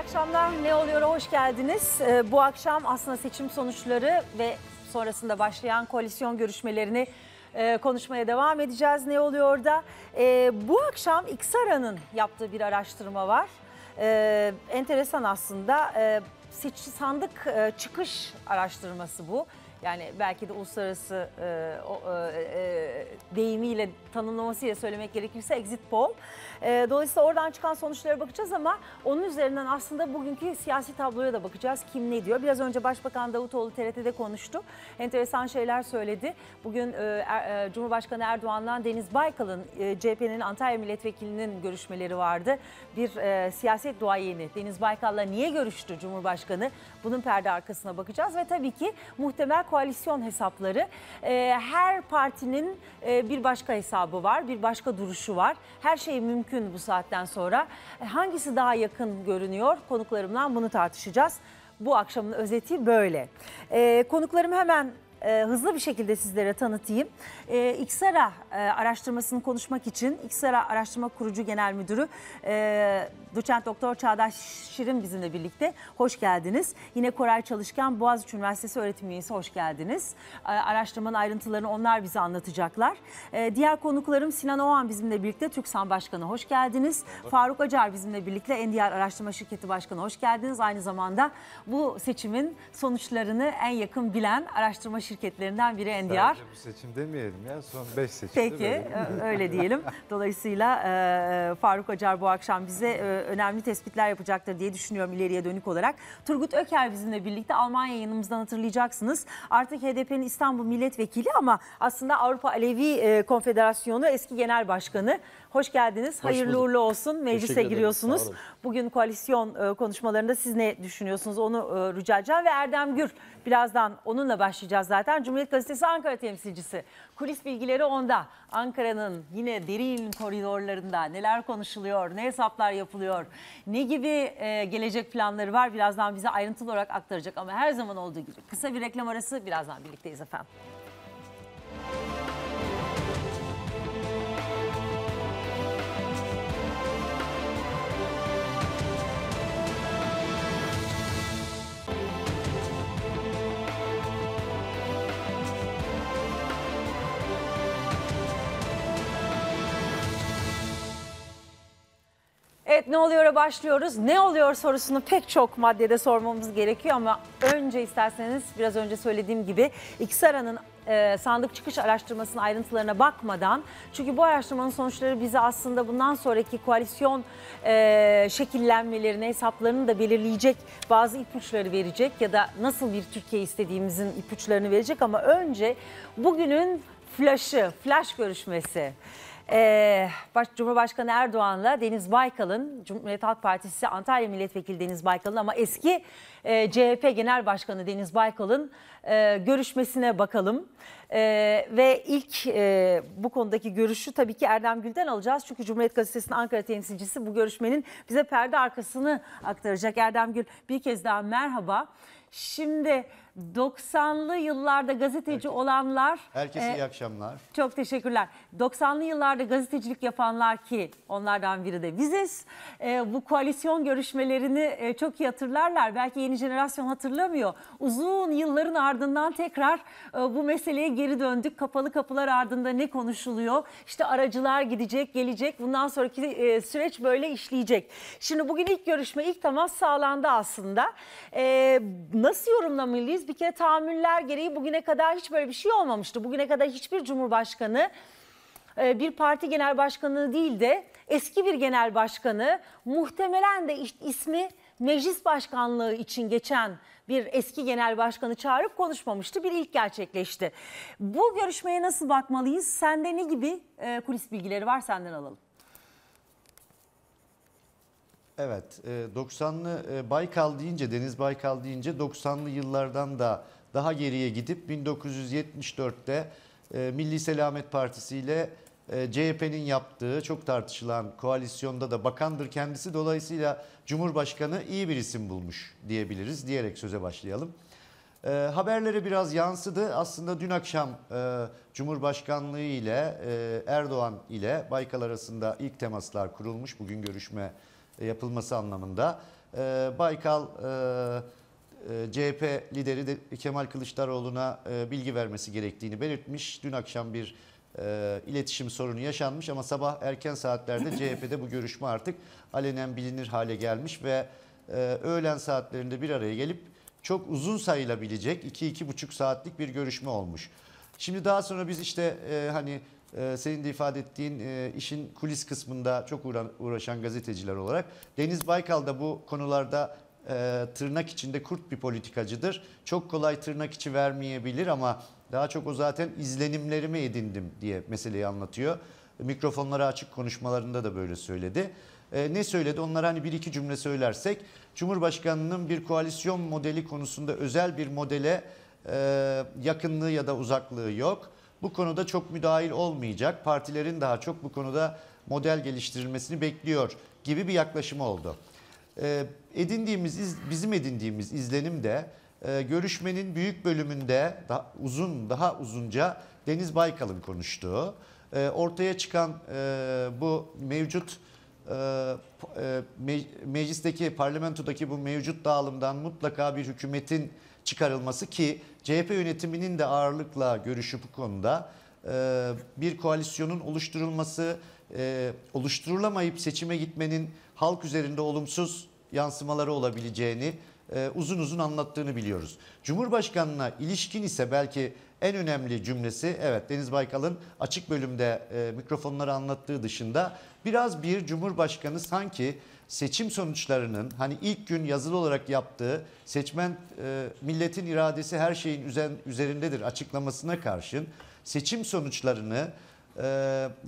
akşamlar. Ne oluyor? Hoş geldiniz. Ee, bu akşam aslında seçim sonuçları ve sonrasında başlayan koalisyon görüşmelerini e, konuşmaya devam edeceğiz. Ne oluyor da? Ee, bu akşam İksara'nın yaptığı bir araştırma var. Ee, enteresan aslında. Sandık e, çıkış araştırması bu. Yani belki de uluslararası e, o, e, deyimiyle tanımlamasıyla söylemek gerekirse exit poll. Ee, dolayısıyla oradan çıkan sonuçlara bakacağız ama onun üzerinden aslında bugünkü siyasi tabloya da bakacağız. Kim ne diyor? Biraz önce Başbakan Davutoğlu TRT'de konuştu. Enteresan şeyler söyledi. Bugün e, er, e, Cumhurbaşkanı Erdoğan'la Deniz Baykal'ın e, CHP'nin Antalya Milletvekilinin görüşmeleri vardı. Bir e, siyaset duayeni Deniz Baykal'la niye görüştü Cumhurbaşkanı? Bunun perde arkasına bakacağız ve tabii ki muhtemel koalisyon hesapları. her partinin bir başka hesabı var, bir başka duruşu var. Her şey mümkün mümkün bu saatten sonra. E, hangisi daha yakın görünüyor? Konuklarımla bunu tartışacağız. Bu akşamın özeti böyle. E, konuklarım hemen e, hızlı bir şekilde sizlere tanıtayım. E, İksara e, araştırmasını konuşmak için İksara Araştırma Kurucu Genel Müdürü e, Doçent Doktor Çağdaş Şirin bizimle birlikte. Hoş geldiniz. Yine Koray Çalışkan Boğaziçi Üniversitesi öğretim üyesi hoş geldiniz. E, araştırmanın ayrıntılarını onlar bize anlatacaklar. E, diğer konuklarım Sinan Oğan bizimle birlikte TÜKSAN Başkanı hoş geldiniz. Faruk Acar bizimle birlikte NDR Araştırma Şirketi Başkanı hoş geldiniz. Aynı zamanda bu seçimin sonuçlarını en yakın bilen araştırma şirketi şirketlerinden biri Sadece NDR. Sadece bu seçim demeyelim ya son 5 seçim. Peki e, öyle diyelim. Dolayısıyla e, e, Faruk Acar bu akşam bize e, önemli tespitler yapacaktır diye düşünüyorum ileriye dönük olarak. Turgut Öker bizimle birlikte Almanya yanımızdan hatırlayacaksınız. Artık HDP'nin İstanbul milletvekili ama aslında Avrupa Alevi e, Konfederasyonu eski genel başkanı. Hoş geldiniz. Hoş Hayırlı uğurlu olsun. Meclise giriyorsunuz. Bugün koalisyon e, konuşmalarında siz ne düşünüyorsunuz onu e, rica edeceğim. Ve Erdem Gür birazdan onunla başlayacağız zaten. Cumhuriyet Gazetesi Ankara temsilcisi. Kulis bilgileri onda. Ankara'nın yine derin koridorlarında neler konuşuluyor, ne hesaplar yapılıyor, ne gibi e, gelecek planları var birazdan bize ayrıntılı olarak aktaracak. Ama her zaman olduğu gibi kısa bir reklam arası birazdan birlikteyiz efendim. ne oluyor'a başlıyoruz. Ne oluyor sorusunu pek çok maddede sormamız gerekiyor ama önce isterseniz biraz önce söylediğim gibi İksara'nın e, sandık çıkış araştırmasının ayrıntılarına bakmadan çünkü bu araştırmanın sonuçları bizi aslında bundan sonraki koalisyon e, şekillenmelerini hesaplarını da belirleyecek bazı ipuçları verecek ya da nasıl bir Türkiye istediğimizin ipuçlarını verecek ama önce bugünün flaşı, flash görüşmesi. Ee, Baş, Cumhurbaşkanı Erdoğan'la Deniz Baykal'ın, Cumhuriyet Halk Partisi Antalya Milletvekili Deniz Baykal'ın ama eski e, eh, CHP Genel Başkanı Deniz Baykal'ın e, görüşmesine bakalım. E, ve ilk e, bu konudaki görüşü tabii ki Erdem Gül'den alacağız. Çünkü Cumhuriyet Gazetesi'nin Ankara temsilcisi bu görüşmenin bize perde arkasını aktaracak. Erdem Gül bir kez daha merhaba. Şimdi 90'lı yıllarda gazeteci Herkes, olanlar... Herkese e, iyi akşamlar. Çok teşekkürler. 90'lı yıllarda gazetecilik yapanlar ki onlardan biri de biziz. E, bu koalisyon görüşmelerini e, çok iyi hatırlarlar. Belki yeni jenerasyon hatırlamıyor. Uzun yılların ardından tekrar e, bu meseleye geri döndük. Kapalı kapılar ardında ne konuşuluyor? İşte aracılar gidecek, gelecek. Bundan sonraki e, süreç böyle işleyecek. Şimdi bugün ilk görüşme, ilk temas sağlandı aslında. E, nasıl yorumlamalıyız? biz bir kere tahammüller gereği bugüne kadar hiç böyle bir şey olmamıştı. Bugüne kadar hiçbir cumhurbaşkanı e, bir parti genel başkanı değil de eski bir genel başkanı muhtemelen de ismi meclis başkanlığı için geçen bir eski genel başkanı çağırıp konuşmamıştı. Bir ilk gerçekleşti. Bu görüşmeye nasıl bakmalıyız? Sende ne gibi e, kulis bilgileri var senden alalım. Evet, 90'lı e, e, Baykal deyince, Deniz Baykal deyince 90'lı yıllardan da daha geriye gidip 1974'te e, Milli Selamet Partisi ile CHP'nin yaptığı çok tartışılan koalisyonda da bakandır kendisi. Dolayısıyla Cumhurbaşkanı iyi bir isim bulmuş diyebiliriz diyerek söze başlayalım. E, haberlere biraz yansıdı. Aslında dün akşam e, Cumhurbaşkanlığı ile e, Erdoğan ile Baykal arasında ilk temaslar kurulmuş. Bugün görüşme e, yapılması anlamında. E, Baykal e, e CHP lideri de Kemal Kılıçdaroğlu'na e, bilgi vermesi gerektiğini belirtmiş. Dün akşam bir e, iletişim sorunu yaşanmış ama sabah erken saatlerde CHP'de bu görüşme artık alenen bilinir hale gelmiş ve e, öğlen saatlerinde bir araya gelip çok uzun sayılabilecek 2-2,5 saatlik bir görüşme olmuş. Şimdi daha sonra biz işte e, hani ee, senin de ifade ettiğin e, işin kulis kısmında çok uğraşan gazeteciler olarak Deniz Baykal da bu konularda e, tırnak içinde kurt bir politikacıdır. Çok kolay tırnak içi vermeyebilir ama daha çok o zaten izlenimlerimi edindim diye meseleyi anlatıyor. Mikrofonlara açık konuşmalarında da böyle söyledi. E, ne söyledi? Onlara hani bir iki cümle söylersek Cumhurbaşkanının bir koalisyon modeli konusunda özel bir modele e, yakınlığı ya da uzaklığı yok bu konuda çok müdahil olmayacak. Partilerin daha çok bu konuda model geliştirilmesini bekliyor gibi bir yaklaşımı oldu. Ee, edindiğimiz bizim edindiğimiz izlenim de e, görüşmenin büyük bölümünde daha uzun daha uzunca Deniz Baykal'ın konuştuğu e, ortaya çıkan e, bu mevcut meclisteki parlamentodaki bu mevcut dağılımdan mutlaka bir hükümetin çıkarılması ki CHP yönetiminin de ağırlıkla görüşü bu konuda ee, bir koalisyonun oluşturulması, e, oluşturulamayıp seçime gitmenin halk üzerinde olumsuz yansımaları olabileceğini e, uzun uzun anlattığını biliyoruz. Cumhurbaşkanına ilişkin ise belki en önemli cümlesi evet Deniz Baykal'ın açık bölümde e, mikrofonları anlattığı dışında biraz bir Cumhurbaşkanı sanki seçim sonuçlarının hani ilk gün yazılı olarak yaptığı seçmen e, milletin iradesi her şeyin üzen, üzerindedir açıklamasına karşın seçim sonuçlarını e,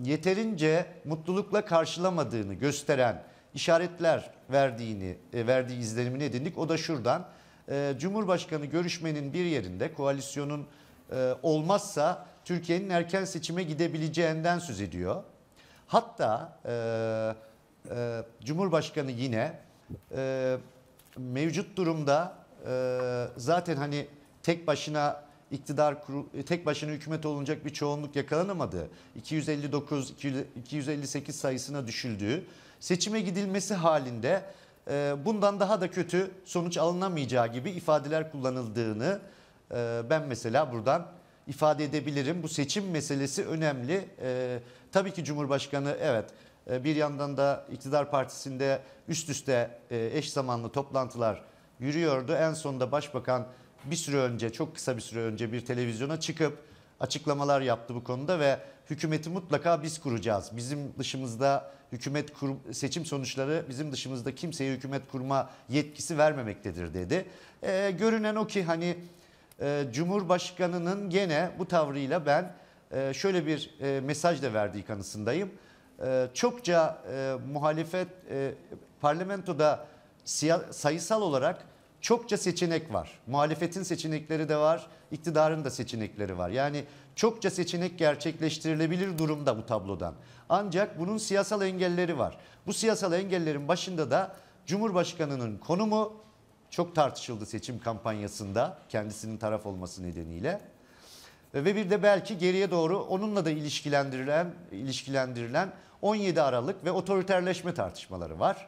yeterince mutlulukla karşılamadığını gösteren işaretler verdiğini e, verdiği izlenimini edindik. O da şuradan e, Cumhurbaşkanı görüşmenin bir yerinde koalisyonun e, olmazsa Türkiye'nin erken seçime gidebileceğinden söz ediyor. Hatta e, e, Cumhurbaşkanı yine e, mevcut durumda e, zaten hani tek başına iktidar kuru, e, tek başına hükümet olunacak bir çoğunluk yakalanamadı. 259 258 sayısına düşüldüğü seçime gidilmesi halinde e, bundan daha da kötü sonuç alınamayacağı gibi ifadeler kullanıldığını e, ben mesela buradan ifade edebilirim. Bu seçim meselesi önemli. E, tabii ki Cumhurbaşkanı evet ee, bir yandan da iktidar partisinde üst üste e, eş zamanlı toplantılar yürüyordu. En sonunda başbakan bir süre önce çok kısa bir süre önce bir televizyona çıkıp açıklamalar yaptı bu konuda ve hükümeti mutlaka biz kuracağız. Bizim dışımızda hükümet kur, seçim sonuçları bizim dışımızda kimseye hükümet kurma yetkisi vermemektedir dedi. E, görünen o ki hani e, Cumhurbaşkanı'nın gene bu tavrıyla ben e, şöyle bir e, mesaj da verdiği kanısındayım. Ee, çokça e, muhalefet e, parlamentoda sayısal olarak çokça seçenek var. Muhalefetin seçenekleri de var, iktidarın da seçenekleri var. Yani çokça seçenek gerçekleştirilebilir durumda bu tablodan. Ancak bunun siyasal engelleri var. Bu siyasal engellerin başında da Cumhurbaşkanı'nın konumu çok tartışıldı seçim kampanyasında kendisinin taraf olması nedeniyle. Ve bir de belki geriye doğru onunla da ilişkilendirilen ilişkilendirilen 17 Aralık ve otoriterleşme tartışmaları var.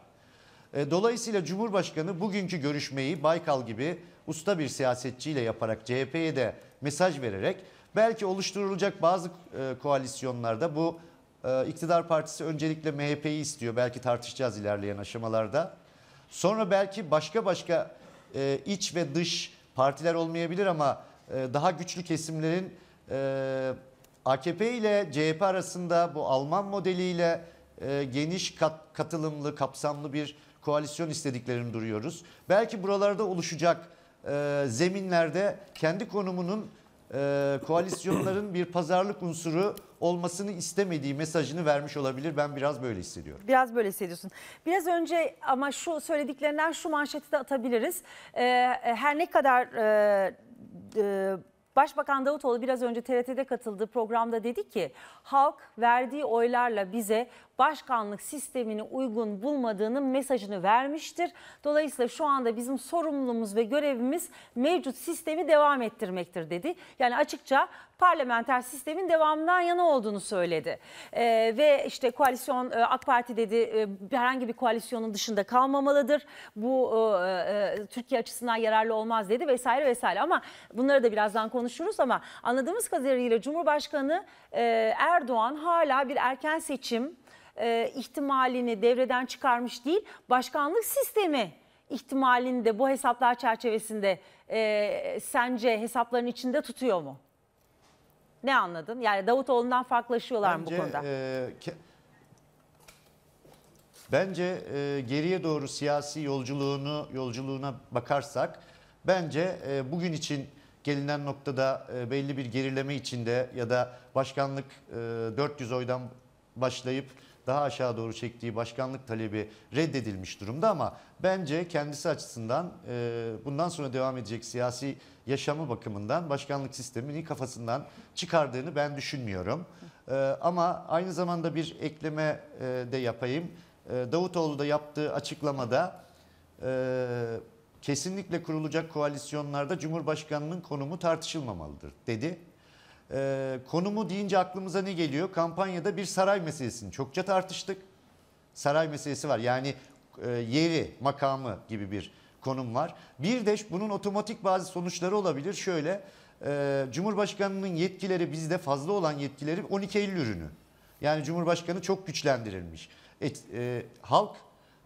E, dolayısıyla Cumhurbaşkanı bugünkü görüşmeyi Baykal gibi usta bir siyasetçiyle yaparak CHP'ye de mesaj vererek belki oluşturulacak bazı e, koalisyonlarda bu e, iktidar partisi öncelikle MHP'yi istiyor. Belki tartışacağız ilerleyen aşamalarda. Sonra belki başka başka iç ve dış partiler olmayabilir ama daha güçlü kesimlerin AKP ile CHP arasında bu Alman modeliyle e, geniş kat, katılımlı, kapsamlı bir koalisyon istediklerini duruyoruz. Belki buralarda oluşacak e, zeminlerde kendi konumunun e, koalisyonların bir pazarlık unsuru olmasını istemediği mesajını vermiş olabilir. Ben biraz böyle hissediyorum. Biraz böyle hissediyorsun. Biraz önce ama şu söylediklerinden şu manşeti de atabiliriz. E, e her ne kadar... E, e Başbakan Davutoğlu biraz önce TRT'de katıldığı programda dedi ki halk verdiği oylarla bize başkanlık sistemini uygun bulmadığının mesajını vermiştir. Dolayısıyla şu anda bizim sorumluluğumuz ve görevimiz mevcut sistemi devam ettirmektir dedi. Yani açıkça parlamenter sistemin devamından yana olduğunu söyledi. ee, ve işte koalisyon e, AK Parti dedi e, herhangi bir koalisyonun dışında kalmamalıdır. Bu e, e, Türkiye açısından yararlı olmaz dedi vesaire vesaire. Ama bunları da birazdan konuşuruz ama anladığımız kadarıyla Cumhurbaşkanı e, Erdoğan hala bir erken seçim e, ihtimalini devreden çıkarmış değil, başkanlık sistemi ihtimalini de bu hesaplar çerçevesinde e, sence hesapların içinde tutuyor mu? Ne anladın? Yani Davutoğlu'ndan farklılaşıyorlar Bence, mı bu konuda? E, Bence e, geriye doğru siyasi yolculuğunu yolculuğuna bakarsak bence e, bugün için gelinen noktada e, belli bir gerileme içinde ya da başkanlık e, 400 oydan başlayıp daha aşağı doğru çektiği başkanlık talebi reddedilmiş durumda ama bence kendisi açısından e, bundan sonra devam edecek siyasi yaşamı bakımından başkanlık sistemini kafasından çıkardığını ben düşünmüyorum. E, ama aynı zamanda bir ekleme e, de yapayım. E, Davutoğlu da yaptığı açıklamada e, kesinlikle kurulacak koalisyonlarda Cumhurbaşkanı'nın konumu tartışılmamalıdır dedi e, konumu deyince aklımıza ne geliyor? Kampanyada bir saray meselesini çokça tartıştık. Saray meselesi var. Yani e, yeri, makamı gibi bir konum var. Bir de bunun otomatik bazı sonuçları olabilir. Şöyle e, Cumhurbaşkanı'nın yetkileri bizde fazla olan yetkileri 12 Eylül ürünü. Yani Cumhurbaşkanı çok güçlendirilmiş. E, e, halk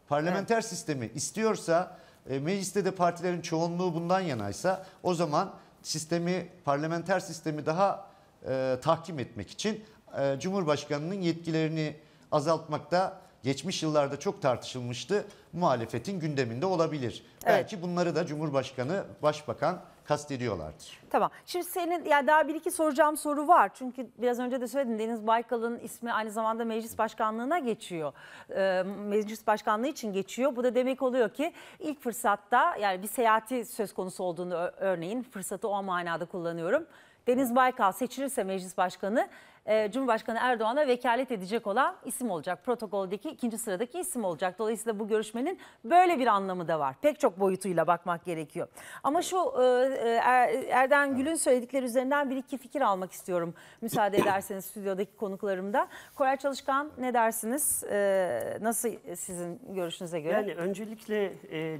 parlamenter evet. sistemi istiyorsa e, mecliste de partilerin çoğunluğu bundan yanaysa o zaman sistemi parlamenter sistemi daha e, tahkim etmek için e, Cumhurbaşkanı'nın yetkilerini azaltmakta geçmiş yıllarda çok tartışılmıştı. Muhalefetin gündeminde olabilir. Evet. Belki bunları da Cumhurbaşkanı, Başbakan kastediyorlardır. Tamam. Şimdi senin ya daha bir iki soracağım soru var. Çünkü biraz önce de söyledin Deniz Baykal'ın ismi aynı zamanda meclis başkanlığına geçiyor. Ee, meclis başkanlığı için geçiyor. Bu da demek oluyor ki ilk fırsatta yani bir seyahati söz konusu olduğunu örneğin fırsatı o manada kullanıyorum. Deniz Baykal seçilirse meclis başkanı e, Cumhurbaşkanı Erdoğan'a vekalet edecek olan isim olacak. Protokoldeki ikinci sıradaki isim olacak. Dolayısıyla bu görüşmenin böyle bir anlamı da var. Pek çok boyutuyla bakmak gerekiyor. Ama şu e, e er, Erden Gül'ün söyledikleri üzerinden bir iki fikir almak istiyorum. Müsaade ederseniz stüdyodaki konuklarımda. Koray Çalışkan ne dersiniz? E, nasıl sizin görüşünüze göre? Yani öncelikle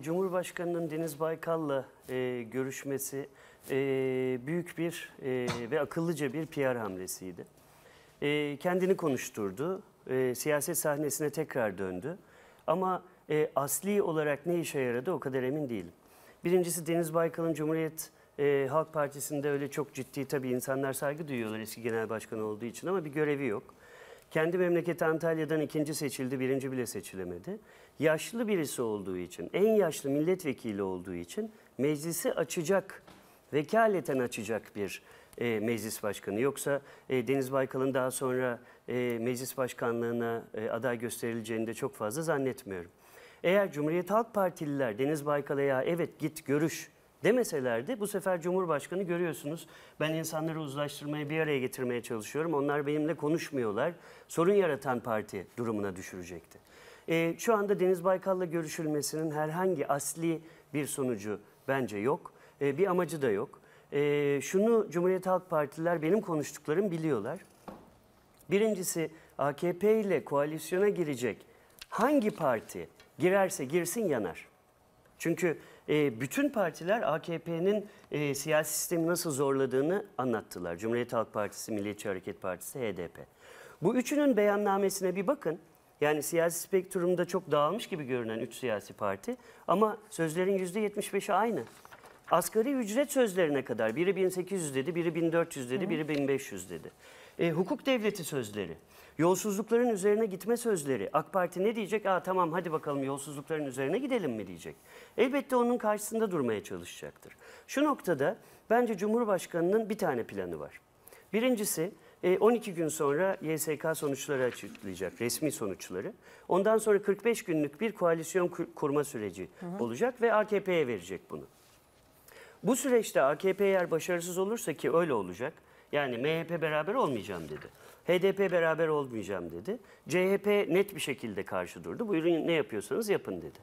Cumhurbaşkanı'nın Deniz Baykal'la görüşmesi e, büyük bir e, ve akıllıca bir PR hamlesiydi. E, kendini konuşturdu, e, siyaset sahnesine tekrar döndü. Ama e, asli olarak ne işe yaradı o kadar emin değilim. Birincisi Deniz Baykal'ın Cumhuriyet e, Halk Partisi'nde öyle çok ciddi tabii insanlar saygı duyuyorlar eski genel başkan olduğu için ama bir görevi yok. Kendi memleketi Antalya'dan ikinci seçildi, birinci bile seçilemedi. Yaşlı birisi olduğu için, en yaşlı milletvekili olduğu için meclisi açacak vekaleten açacak bir e, meclis başkanı. Yoksa e, Deniz Baykal'ın daha sonra e, meclis başkanlığına e, aday gösterileceğini de çok fazla zannetmiyorum. Eğer Cumhuriyet Halk Partililer Deniz Baykal'a ya evet git görüş demeselerdi bu sefer Cumhurbaşkanı görüyorsunuz ben insanları uzlaştırmaya bir araya getirmeye çalışıyorum. Onlar benimle konuşmuyorlar. Sorun yaratan parti durumuna düşürecekti. E, şu anda Deniz Baykal'la görüşülmesinin herhangi asli bir sonucu bence yok. E, bir amacı da yok. E, şunu Cumhuriyet Halk Partililer benim konuştuklarım biliyorlar. Birincisi AKP ile koalisyona girecek hangi parti girerse girsin yanar. Çünkü e, bütün partiler AKP'nin siyasi sistemi nasıl zorladığını anlattılar. Cumhuriyet Halk Partisi, Milliyetçi Hareket Partisi, HDP. Bu üçünün beyannamesine bir bakın. Yani siyasi spektrumda çok dağılmış gibi görünen üç siyasi parti ama sözlerin %75'i aynı asgari ücret sözlerine kadar biri 1800 dedi, biri 1400 dedi, biri 1500 dedi. E, hukuk devleti sözleri, yolsuzlukların üzerine gitme sözleri. AK Parti ne diyecek? Aa tamam hadi bakalım yolsuzlukların üzerine gidelim mi diyecek. Elbette onun karşısında durmaya çalışacaktır. Şu noktada bence Cumhurbaşkanı'nın bir tane planı var. Birincisi 12 e, gün sonra YSK sonuçları açıklayacak, resmi sonuçları. Ondan sonra 45 günlük bir koalisyon kurma süreci hı hı. olacak ve AKP'ye verecek bunu. Bu süreçte AKP eğer başarısız olursa ki öyle olacak. Yani MHP beraber olmayacağım dedi. HDP beraber olmayacağım dedi. CHP net bir şekilde karşı durdu. Buyurun ne yapıyorsanız yapın dedi.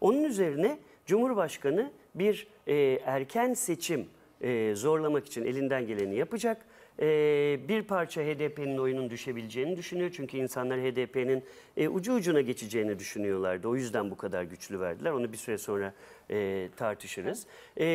Onun üzerine Cumhurbaşkanı bir e, erken seçim e, zorlamak için elinden geleni yapacak e, bir parça HDP'nin oyunun düşebileceğini düşünüyor. Çünkü insanlar HDP'nin e, ucu ucuna geçeceğini düşünüyorlardı. O yüzden bu kadar güçlü verdiler. Onu bir süre sonra e, tartışırız. E,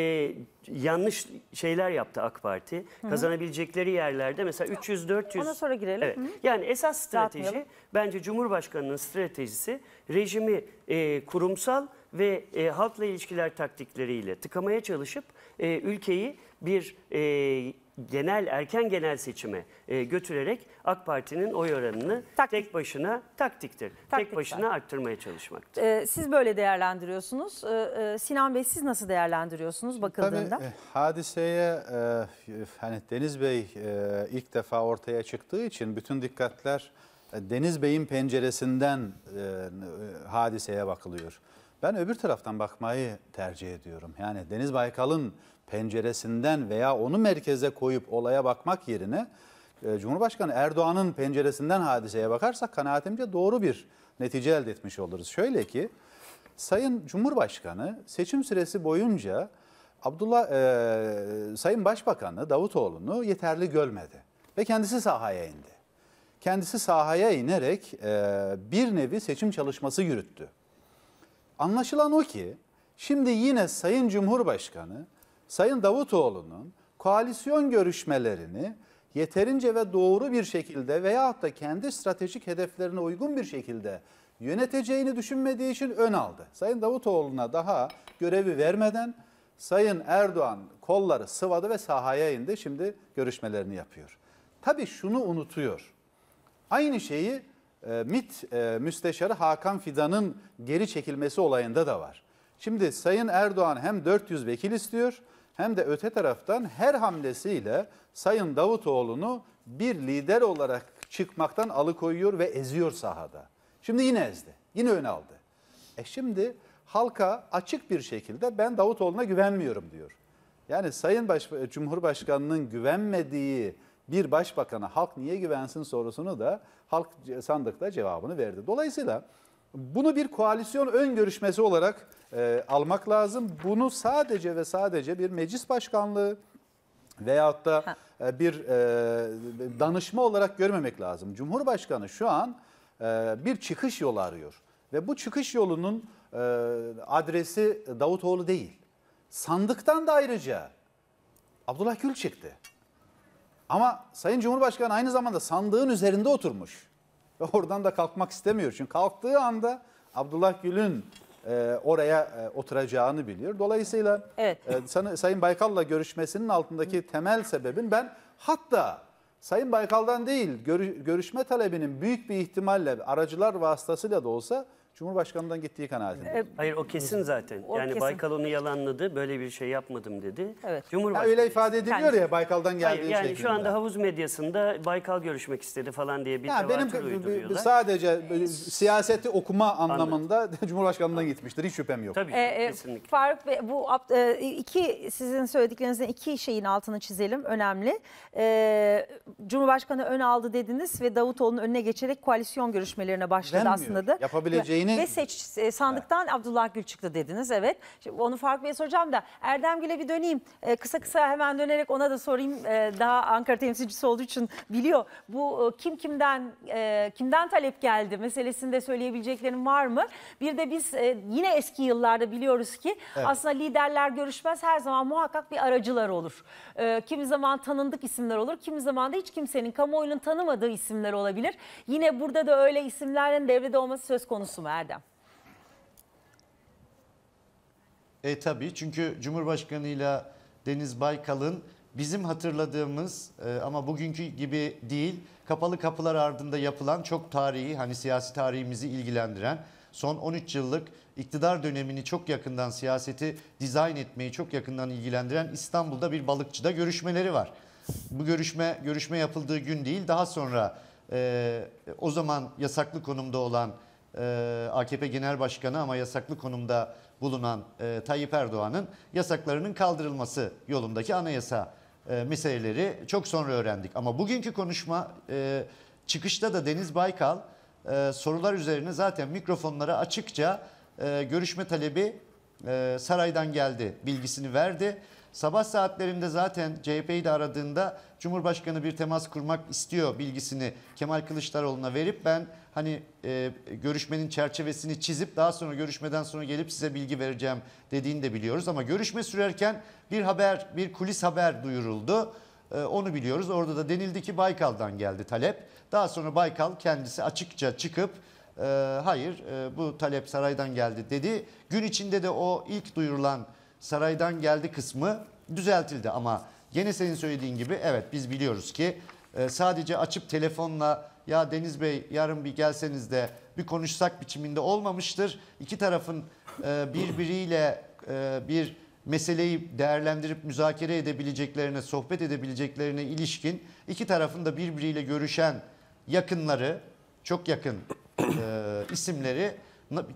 yanlış şeyler yaptı AK Parti. Hı -hı. Kazanabilecekleri yerlerde mesela 300-400... Ona sonra girelim. Evet. Hı -hı. Yani esas strateji bence Cumhurbaşkanı'nın stratejisi rejimi e, kurumsal ve e, halkla ilişkiler taktikleriyle tıkamaya çalışıp e, ülkeyi bir e, genel erken genel seçime e, götürerek AK Parti'nin oy oranını Taktik. tek başına taktiktir. Taktik tek başına var. arttırmaya çalışmaktır. Ee, siz böyle değerlendiriyorsunuz. Ee, Sinan Bey siz nasıl değerlendiriyorsunuz bakıldığında? Tabii e, hadiseye e, hani Deniz Bey e, ilk defa ortaya çıktığı için bütün dikkatler e, Deniz Bey'in penceresinden e, hadiseye bakılıyor. Ben öbür taraftan bakmayı tercih ediyorum. Yani Deniz Baykal'ın penceresinden veya onu merkeze koyup olaya bakmak yerine e, Cumhurbaşkanı Erdoğan'ın penceresinden hadiseye bakarsak kanaatimce doğru bir netice elde etmiş oluruz. Şöyle ki Sayın Cumhurbaşkanı seçim süresi boyunca Abdullah e, Sayın Başbakanı Davutoğlu'nu yeterli görmedi ve kendisi sahaya indi. Kendisi sahaya inerek e, bir nevi seçim çalışması yürüttü. Anlaşılan o ki şimdi yine Sayın Cumhurbaşkanı Sayın Davutoğlu'nun koalisyon görüşmelerini yeterince ve doğru bir şekilde veyahut da kendi stratejik hedeflerine uygun bir şekilde yöneteceğini düşünmediği için ön aldı. Sayın Davutoğlu'na daha görevi vermeden Sayın Erdoğan kolları sıvadı ve sahaya indi. Şimdi görüşmelerini yapıyor. Tabii şunu unutuyor. Aynı şeyi e, MIT e, Müsteşarı Hakan Fidan'ın geri çekilmesi olayında da var. Şimdi Sayın Erdoğan hem 400 vekil istiyor hem de öte taraftan her hamlesiyle Sayın Davutoğlu'nu bir lider olarak çıkmaktan alıkoyuyor ve eziyor sahada. Şimdi yine ezdi, yine ön aldı. E şimdi halka açık bir şekilde ben Davutoğlu'na güvenmiyorum diyor. Yani Sayın Baş e, Cumhurbaşkanı'nın güvenmediği bir başbakana halk niye güvensin sorusunu da halk sandıkta cevabını verdi. Dolayısıyla bunu bir koalisyon ön görüşmesi olarak e, almak lazım. Bunu sadece ve sadece bir meclis başkanlığı veyahut da e, bir e, danışma olarak görmemek lazım. Cumhurbaşkanı şu an e, bir çıkış yolu arıyor. Ve bu çıkış yolunun e, adresi Davutoğlu değil. Sandıktan da ayrıca Abdullah Gül çıktı. Ama Sayın Cumhurbaşkanı aynı zamanda sandığın üzerinde oturmuş ve oradan da kalkmak istemiyor. Çünkü kalktığı anda Abdullah Gül'ün e, oraya e, oturacağını biliyor. Dolayısıyla evet. e, sana, Sayın Baykal'la görüşmesinin altındaki temel sebebin ben hatta Sayın Baykal'dan değil görüş, görüşme talebinin büyük bir ihtimalle aracılar vasıtasıyla da olsa Cumhurbaşkanı'ndan gittiği kanaatinde. E, Hayır o kesin zaten. O yani kesin. Baykal onu yalanladı. Böyle bir şey yapmadım dedi. Evet. Cumhurbaşkanı. Ya öyle ifade ediliyor yani, ya Baykal'dan geldiği şeklinde. Yani şeklinde. şu anda havuz medyasında Baykal görüşmek istedi falan diye bir yani benim uyduruyorlar. Sadece e, ee, siyaseti okuma anlamında Anladım. Cumhurbaşkanı'ndan gitmiştir. Hiç şüphem yok. Tabii ee, e, ee, kesinlikle. Faruk Bey bu e, iki sizin söylediklerinizin iki şeyin altını çizelim. Önemli. Ee, Cumhurbaşkanı ön aldı dediniz ve Davutoğlu'nun önüne geçerek koalisyon görüşmelerine başladı Denmiyor. aslında da. Yapabileceği şeyini... Ve seç, e, sandıktan evet. Abdullah Gül çıktı dediniz evet. Şimdi onu Faruk Bey'e soracağım da Erdem Gül'e bir döneyim. Ee, kısa kısa hemen dönerek ona da sorayım. Ee, daha Ankara temsilcisi olduğu için biliyor. Bu e, kim kimden e, kimden talep geldi meselesinde söyleyebileceklerin var mı? Bir de biz e, yine eski yıllarda biliyoruz ki evet. aslında liderler görüşmez her zaman muhakkak bir aracılar olur. E, kimi zaman tanındık isimler olur. Kimi zaman da hiç kimsenin kamuoyunun tanımadığı isimler olabilir. Yine burada da öyle isimlerin devrede olması söz konusu mu? Erdem. E tabii çünkü Cumhurbaşkanı ile Deniz Baykal'ın bizim hatırladığımız e, ama bugünkü gibi değil kapalı kapılar ardında yapılan çok tarihi hani siyasi tarihimizi ilgilendiren son 13 yıllık iktidar dönemini çok yakından siyaseti dizayn etmeyi çok yakından ilgilendiren İstanbul'da bir balıkçıda görüşmeleri var. Bu görüşme görüşme yapıldığı gün değil daha sonra e, o zaman yasaklı konumda olan e, AKP Genel Başkanı ama yasaklı konumda bulunan e, Tayyip Erdoğan'ın yasaklarının kaldırılması yolundaki anayasa e, meseleleri çok sonra öğrendik. Ama bugünkü konuşma e, çıkışta da Deniz Baykal e, sorular üzerine zaten mikrofonlara açıkça e, görüşme talebi e, saraydan geldi bilgisini verdi. Sabah saatlerinde zaten CHP'yi de aradığında Cumhurbaşkanı bir temas kurmak istiyor bilgisini Kemal Kılıçdaroğlu'na verip ben hani e, görüşmenin çerçevesini çizip daha sonra görüşmeden sonra gelip size bilgi vereceğim dediğini de biliyoruz. Ama görüşme sürerken bir haber bir kulis haber duyuruldu. E, onu biliyoruz. Orada da denildi ki Baykal'dan geldi talep. Daha sonra Baykal kendisi açıkça çıkıp e, hayır e, bu talep saraydan geldi dedi. Gün içinde de o ilk duyurulan saraydan geldi kısmı düzeltildi ama yine senin söylediğin gibi evet biz biliyoruz ki e, sadece açıp telefonla ya Deniz Bey yarın bir gelseniz de bir konuşsak biçiminde olmamıştır. İki tarafın e, birbiriyle e, bir meseleyi değerlendirip müzakere edebileceklerine, sohbet edebileceklerine ilişkin iki tarafın da birbiriyle görüşen yakınları, çok yakın isimleri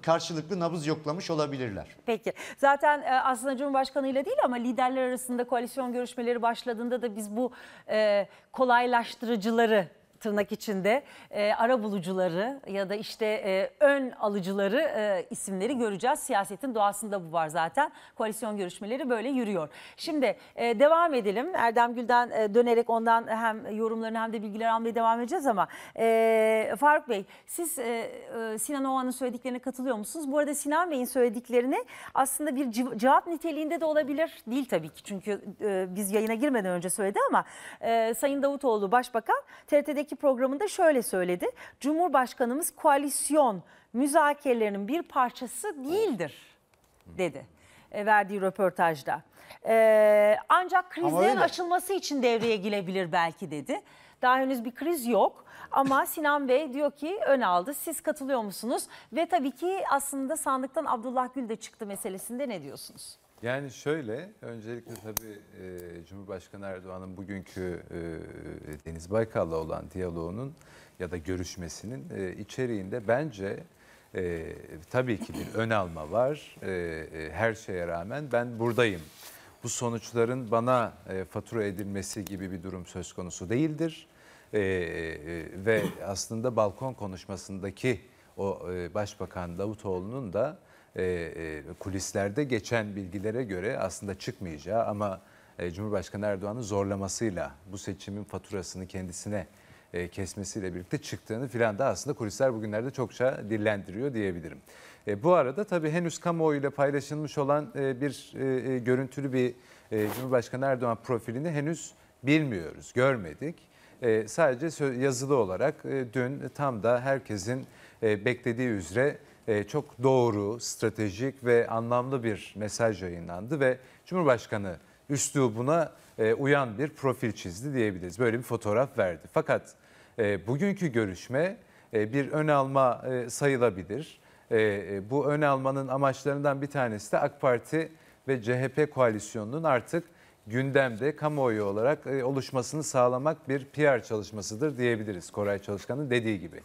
karşılıklı nabız yoklamış olabilirler. Peki zaten e, aslında Cumhurbaşkanı ile değil ama liderler arasında koalisyon görüşmeleri başladığında da biz bu e, kolaylaştırıcıları tırnak içinde e, ara bulucuları ya da işte e, ön alıcıları e, isimleri göreceğiz. Siyasetin doğasında bu var zaten. Koalisyon görüşmeleri böyle yürüyor. Şimdi e, devam edelim. Erdem Gül'den e, dönerek ondan hem yorumlarını hem de bilgiler almaya devam edeceğiz ama e, Faruk Bey siz e, e, Sinan Oğan'ın söylediklerine katılıyor musunuz? Bu arada Sinan Bey'in söylediklerini aslında bir cevap niteliğinde de olabilir. Değil tabii ki çünkü e, biz yayına girmeden önce söyledi ama e, Sayın Davutoğlu Başbakan TRT'deki programında şöyle söyledi. Cumhurbaşkanımız koalisyon müzakerelerinin bir parçası değildir dedi e, verdiği röportajda. E, ancak krizlerin açılması için devreye girebilir belki dedi. Daha henüz bir kriz yok ama Sinan Bey diyor ki ön aldı. Siz katılıyor musunuz? Ve tabii ki aslında sandıktan Abdullah Gül de çıktı meselesinde ne diyorsunuz? Yani şöyle, öncelikle tabii e, Cumhurbaşkanı Erdoğan'ın bugünkü e, e, Deniz Baykal'la olan diyaloğunun ya da görüşmesinin içeriğinde bence tabii ki bir ön alma var. her şeye rağmen ben buradayım. Bu sonuçların bana fatura edilmesi gibi bir durum söz konusu değildir. ve aslında balkon konuşmasındaki o Başbakan Davutoğlu'nun da e, e, kulislerde geçen bilgilere göre aslında çıkmayacağı ama e, Cumhurbaşkanı Erdoğan'ın zorlamasıyla bu seçimin faturasını kendisine kesmesiyle birlikte çıktığını filan da aslında kulisler bugünlerde çokça dillendiriyor diyebilirim. bu arada tabii henüz kamuoyuyla paylaşılmış olan bir e, görüntülü bir Cumhurbaşkanı Erdoğan profilini henüz bilmiyoruz, görmedik. sadece yazılı olarak dün tam da herkesin beklediği üzere e, çok doğru, stratejik ve anlamlı bir mesaj yayınlandı ve Cumhurbaşkanı üslubuna e, uyan bir profil çizdi diyebiliriz. Böyle bir fotoğraf verdi. Fakat e, bugünkü görüşme bir ön alma sayılabilir. Bu ön almanın amaçlarından bir tanesi de AK Parti ve CHP koalisyonunun artık gündemde kamuoyu olarak oluşmasını sağlamak bir PR çalışmasıdır diyebiliriz Koray Çalışkan'ın dediği gibi.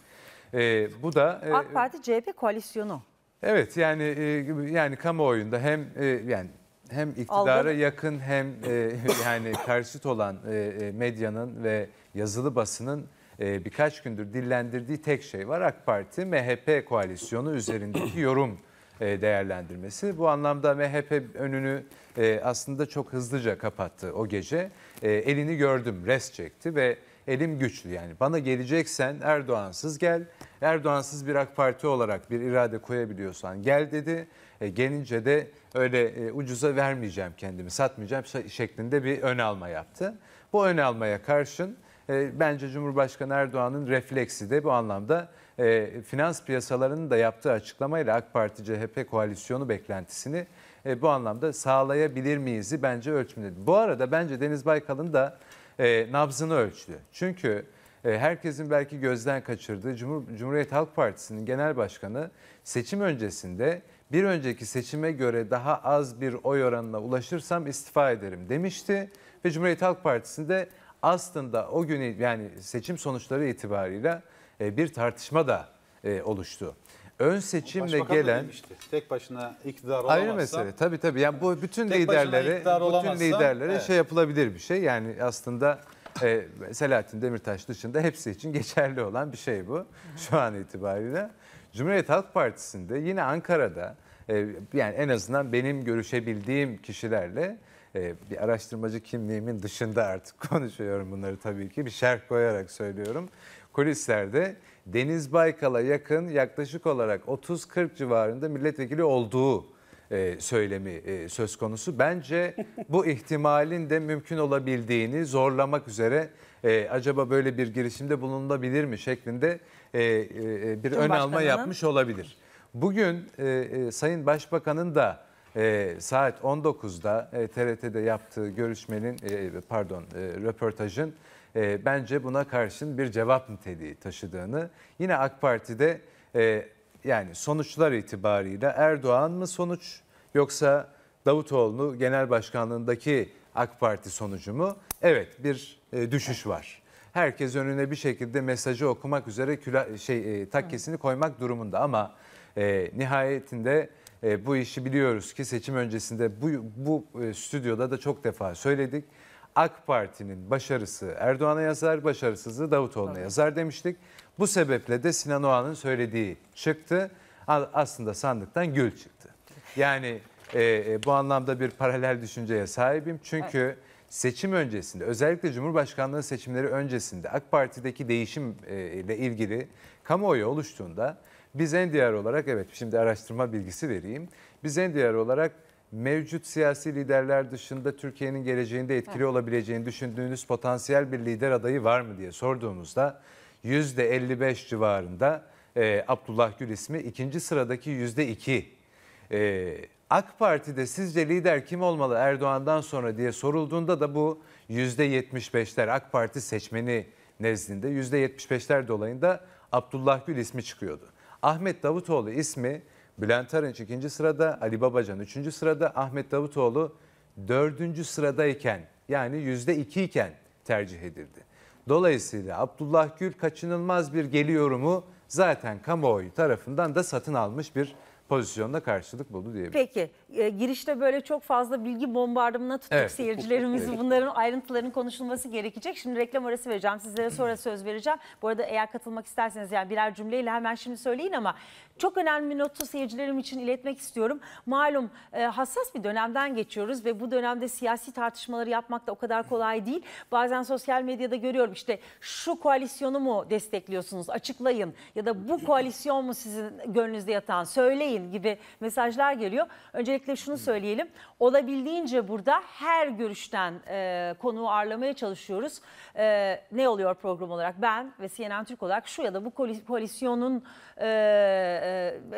E, bu da e, AK Parti CHP koalisyonu. Evet yani e, yani kamuoyunda hem e, yani hem iktidara Aldı. yakın hem e, yani karşıt olan e, e, medyanın ve yazılı basının e, birkaç gündür dillendirdiği tek şey var. AK Parti MHP koalisyonu üzerindeki yorum e, değerlendirmesi. Bu anlamda MHP önünü e, aslında çok hızlıca kapattı o gece. Elini gördüm, res çekti ve elim güçlü yani. Bana geleceksen Erdoğansız gel. Erdoğansız bir AK Parti olarak bir irade koyabiliyorsan gel dedi. E, gelince de öyle e, ucuza vermeyeceğim kendimi, satmayacağım şeklinde bir ön alma yaptı. Bu ön almaya karşın e, bence Cumhurbaşkanı Erdoğan'ın refleksi de bu anlamda e, finans piyasalarının da yaptığı açıklamayla AK Parti-CHP koalisyonu beklentisini e, bu anlamda sağlayabilir miyiz? bence ölçmedi. Bu arada bence Deniz Baykal'ın da e, nabzını ölçtü. Çünkü e, herkesin belki gözden kaçırdığı Cumhur, Cumhuriyet Halk Partisi'nin genel başkanı seçim öncesinde bir önceki seçime göre daha az bir oy oranına ulaşırsam istifa ederim demişti. Ve Cumhuriyet Halk Partisi'nde aslında o gün yani seçim sonuçları itibariyle e, bir tartışma da e, oluştu. Ön seçimle gelen demişti. Tek başına iktidar olamazsa. ayrı mesele. Tabii tabii. Yani bu bütün liderlere bütün liderlere evet. şey yapılabilir bir şey. Yani aslında e, Selahattin Demirtaş dışında hepsi için geçerli olan bir şey bu şu an itibariyle. Cumhuriyet Halk Partisi'nde yine Ankara'da e, yani en azından benim görüşebildiğim kişilerle e, bir araştırmacı kimliğimin dışında artık konuşuyorum bunları tabii ki bir şerh koyarak söylüyorum. Kulislerde Deniz Baykal'a yakın yaklaşık olarak 30-40 civarında milletvekili olduğu e, söylemi e, söz konusu. Bence bu ihtimalin de mümkün olabildiğini zorlamak üzere e, acaba böyle bir girişimde bulunabilir mi şeklinde e, e, e bir ön alma yapmış olabilir. Bugün e, e, Sayın Başbakan'ın da e, saat 19'da e, TRT'de yaptığı görüşmenin e, pardon e, röportajın e, bence buna karşın bir cevap niteliği taşıdığını yine AK Parti'de e, yani sonuçlar itibarıyla Erdoğan mı sonuç yoksa Davutoğlu genel başkanlığındaki AK Parti sonucu mu? Evet bir e, düşüş var herkes önüne bir şekilde mesajı okumak üzere küla, şey e, takkesini koymak durumunda ama e, nihayetinde e, bu işi biliyoruz ki seçim öncesinde bu bu e, stüdyoda da çok defa söyledik. AK Parti'nin başarısı Erdoğan'a yazar, başarısızlığı Davutoğlu'na evet. yazar demiştik. Bu sebeple de Sinan Oğan'ın söylediği çıktı. Aslında sandıktan gül çıktı. Yani e, e, bu anlamda bir paralel düşünceye sahibim. Çünkü evet. seçim öncesinde özellikle Cumhurbaşkanlığı seçimleri öncesinde AK Parti'deki değişimle e, ilgili kamuoyu oluştuğunda biz en diğer olarak evet şimdi araştırma bilgisi vereyim. Biz en diğer olarak mevcut siyasi liderler dışında Türkiye'nin geleceğinde etkili olabileceğini düşündüğünüz potansiyel bir lider adayı var mı diye sorduğumuzda %55 civarında e, Abdullah Gül ismi ikinci sıradaki %2. E, AK Parti'de sizce lider kim olmalı Erdoğan'dan sonra diye sorulduğunda da bu %75'ler AK Parti seçmeni nezdinde %75'ler dolayında Abdullah Gül ismi çıkıyordu. Ahmet Davutoğlu ismi Bülent Arınç ikinci sırada, Ali Babacan üçüncü sırada, Ahmet Davutoğlu dördüncü sıradayken yani yüzde iki iken tercih edildi. Dolayısıyla Abdullah Gül kaçınılmaz bir geliyorumu zaten kamuoyu tarafından da satın almış bir pozisyonda karşılık buldu diyebiliriz. Peki e, girişte böyle çok fazla bilgi bombardımına tuttuk evet. seyircilerimizi. Bunların ayrıntılarının konuşulması gerekecek. Şimdi reklam arası vereceğim. Sizlere sonra söz vereceğim. Bu arada eğer katılmak isterseniz yani birer cümleyle hemen şimdi söyleyin ama çok önemli bir notu seyircilerim için iletmek istiyorum. Malum e, hassas bir dönemden geçiyoruz ve bu dönemde siyasi tartışmaları yapmak da o kadar kolay değil. Bazen sosyal medyada görüyorum işte şu koalisyonu mu destekliyorsunuz açıklayın ya da bu koalisyon mu sizin gönlünüzde yatan söyleyin gibi mesajlar geliyor. Öncelikle Öncelikle şunu söyleyelim. Olabildiğince burada her görüşten e, konuğu ağırlamaya çalışıyoruz. E, ne oluyor program olarak? Ben ve CNN Türk olarak şu ya da bu koalisyonun e,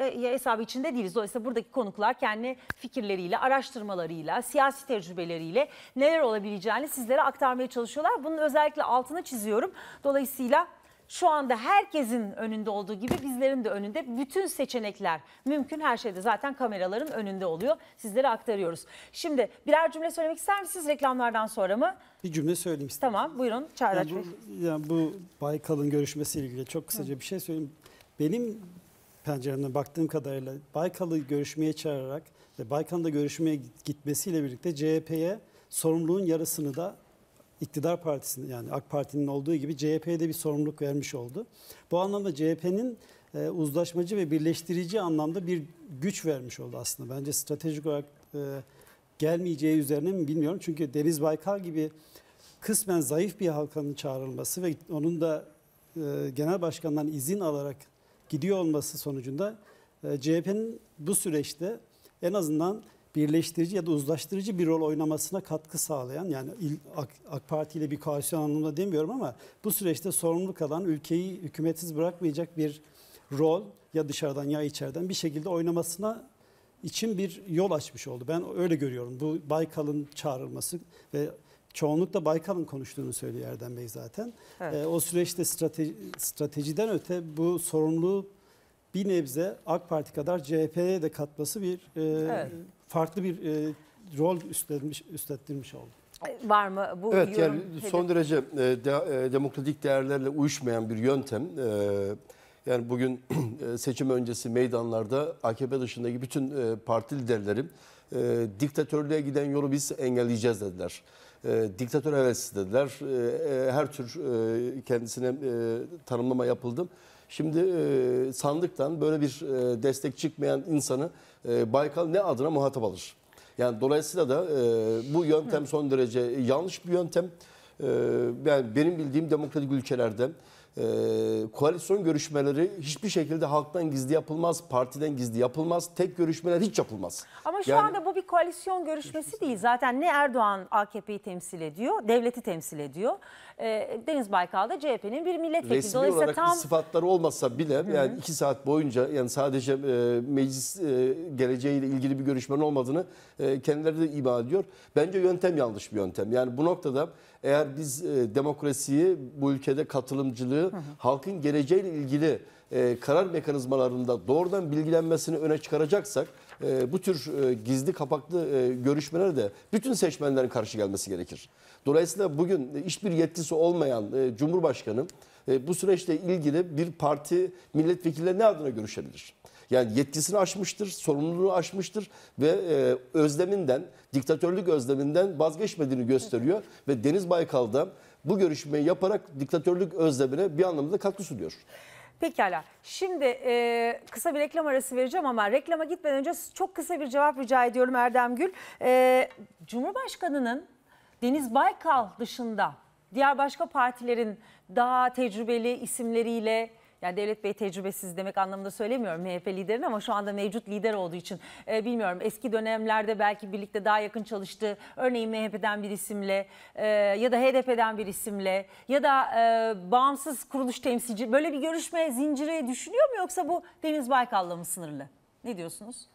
e, hesabı içinde değiliz. Dolayısıyla buradaki konuklar kendi fikirleriyle, araştırmalarıyla, siyasi tecrübeleriyle neler olabileceğini sizlere aktarmaya çalışıyorlar. Bunun özellikle altını çiziyorum. Dolayısıyla şu anda herkesin önünde olduğu gibi bizlerin de önünde bütün seçenekler mümkün her şeyde zaten kameraların önünde oluyor. Sizlere aktarıyoruz. Şimdi birer cümle söylemek ister misiniz reklamlardan sonra mı? Bir cümle söyleyeyim istedim. Tamam buyurun Çağdaş Bey. Yani, bu Baykal'ın görüşmesiyle ilgili çok kısaca bir şey söyleyeyim. Benim penceremden baktığım kadarıyla Baykal'ı görüşmeye çağırarak ve Baykal'ın da görüşmeye gitmesiyle birlikte CHP'ye sorumluluğun yarısını da iktidar partisinin yani AK Parti'nin olduğu gibi CHP'ye de bir sorumluluk vermiş oldu. Bu anlamda CHP'nin e, uzlaşmacı ve birleştirici anlamda bir güç vermiş oldu aslında. Bence stratejik olarak e, gelmeyeceği üzerine mi bilmiyorum. Çünkü Deniz Baykal gibi kısmen zayıf bir halkanın çağrılması ve onun da e, genel başkandan izin alarak gidiyor olması sonucunda e, CHP'nin bu süreçte en azından birleştirici ya da uzlaştırıcı bir rol oynamasına katkı sağlayan yani AK, AK Parti ile bir koalisyon anlamında demiyorum ama bu süreçte sorumlu kalan ülkeyi hükümetsiz bırakmayacak bir rol ya dışarıdan ya içeriden bir şekilde oynamasına için bir yol açmış oldu. Ben öyle görüyorum. Bu Baykal'ın çağrılması ve çoğunlukla Baykal'ın konuştuğunu söylüyor Erdem Bey zaten. Evet. E, o süreçte strateji, stratejiden öte bu sorumluluğu bir nebze AK Parti kadar CHP'ye de katması bir e, evet farklı bir e, rol üstlenmiş, üstlettirmiş oldu. E, var mı bu evet, yorum? Yani son derece e, de, e, demokratik değerlerle uyuşmayan bir yöntem. E, yani bugün e, seçim öncesi meydanlarda AKP dışındaki bütün e, parti liderleri e, diktatörlüğe giden yolu biz engelleyeceğiz dediler. E, diktatör heveslisi dediler. E, e, her tür e, kendisine e, tanımlama yapıldı. Şimdi e, sandıktan böyle bir e, destek çıkmayan insanı e, Baykal ne adına muhatap alır? Yani dolayısıyla da bu yöntem son derece yanlış bir yöntem. yani benim bildiğim demokratik ülkelerde e, koalisyon görüşmeleri hiçbir şekilde halktan gizli yapılmaz, partiden gizli yapılmaz, tek görüşmeler hiç yapılmaz. Ama şu yani, anda bu bir koalisyon görüşmesi değil. Zaten ne Erdoğan AKP'yi temsil ediyor, devleti temsil ediyor. E, Deniz Baykal da CHP'nin bir milletvekili. Resmi Dolayısıyla olarak tam... sıfatları olmasa bile Hı-hı. yani iki saat boyunca yani sadece e, meclis e, geleceğiyle ilgili bir görüşmenin olmadığını e, kendileri de ima ediyor. Bence yöntem yanlış bir yöntem. Yani bu noktada eğer biz e, demokrasiyi, bu ülkede katılımcılığı, hı hı. halkın geleceğiyle ilgili e, karar mekanizmalarında doğrudan bilgilenmesini öne çıkaracaksak e, bu tür e, gizli kapaklı e, görüşmeler de bütün seçmenlerin karşı gelmesi gerekir. Dolayısıyla bugün e, hiçbir yetkisi olmayan e, Cumhurbaşkanı e, bu süreçle ilgili bir parti milletvekilleri ne adına görüşebilir? Yani yetkisini aşmıştır, sorumluluğu aşmıştır ve e, özleminden, diktatörlük özleminden vazgeçmediğini gösteriyor. ve Deniz Baykal'da bu görüşmeyi yaparak diktatörlük özlemine bir anlamda katkı sunuyor. Pekala. Şimdi e, kısa bir reklam arası vereceğim ama reklama gitmeden önce çok kısa bir cevap rica ediyorum Erdem Gül. E, Cumhurbaşkanı'nın Deniz Baykal dışında diğer başka partilerin daha tecrübeli isimleriyle yani Devlet Bey tecrübesiz demek anlamında söylemiyorum MHP liderini ama şu anda mevcut lider olduğu için e, bilmiyorum. Eski dönemlerde belki birlikte daha yakın çalıştı. Örneğin MHP'den bir isimle e, ya da HDP'den bir isimle ya da e, bağımsız kuruluş temsilci böyle bir görüşme zinciri düşünüyor mu yoksa bu Deniz Baykal'la mı sınırlı? Ne diyorsunuz?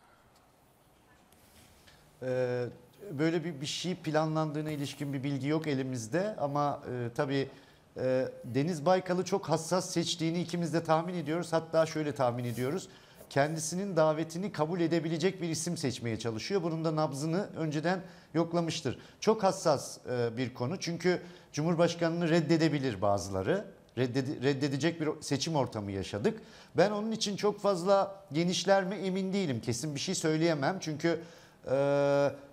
Ee, böyle bir, bir şey planlandığına ilişkin bir bilgi yok elimizde ama e, tabii ee, Deniz Baykal'ı çok hassas seçtiğini ikimiz de tahmin ediyoruz. Hatta şöyle tahmin ediyoruz. Kendisinin davetini kabul edebilecek bir isim seçmeye çalışıyor. Bunun da nabzını önceden yoklamıştır. Çok hassas e, bir konu çünkü Cumhurbaşkanını reddedebilir bazıları. Reddede, reddedecek bir seçim ortamı yaşadık. Ben onun için çok fazla genişler mi emin değilim. Kesin bir şey söyleyemem çünkü... E,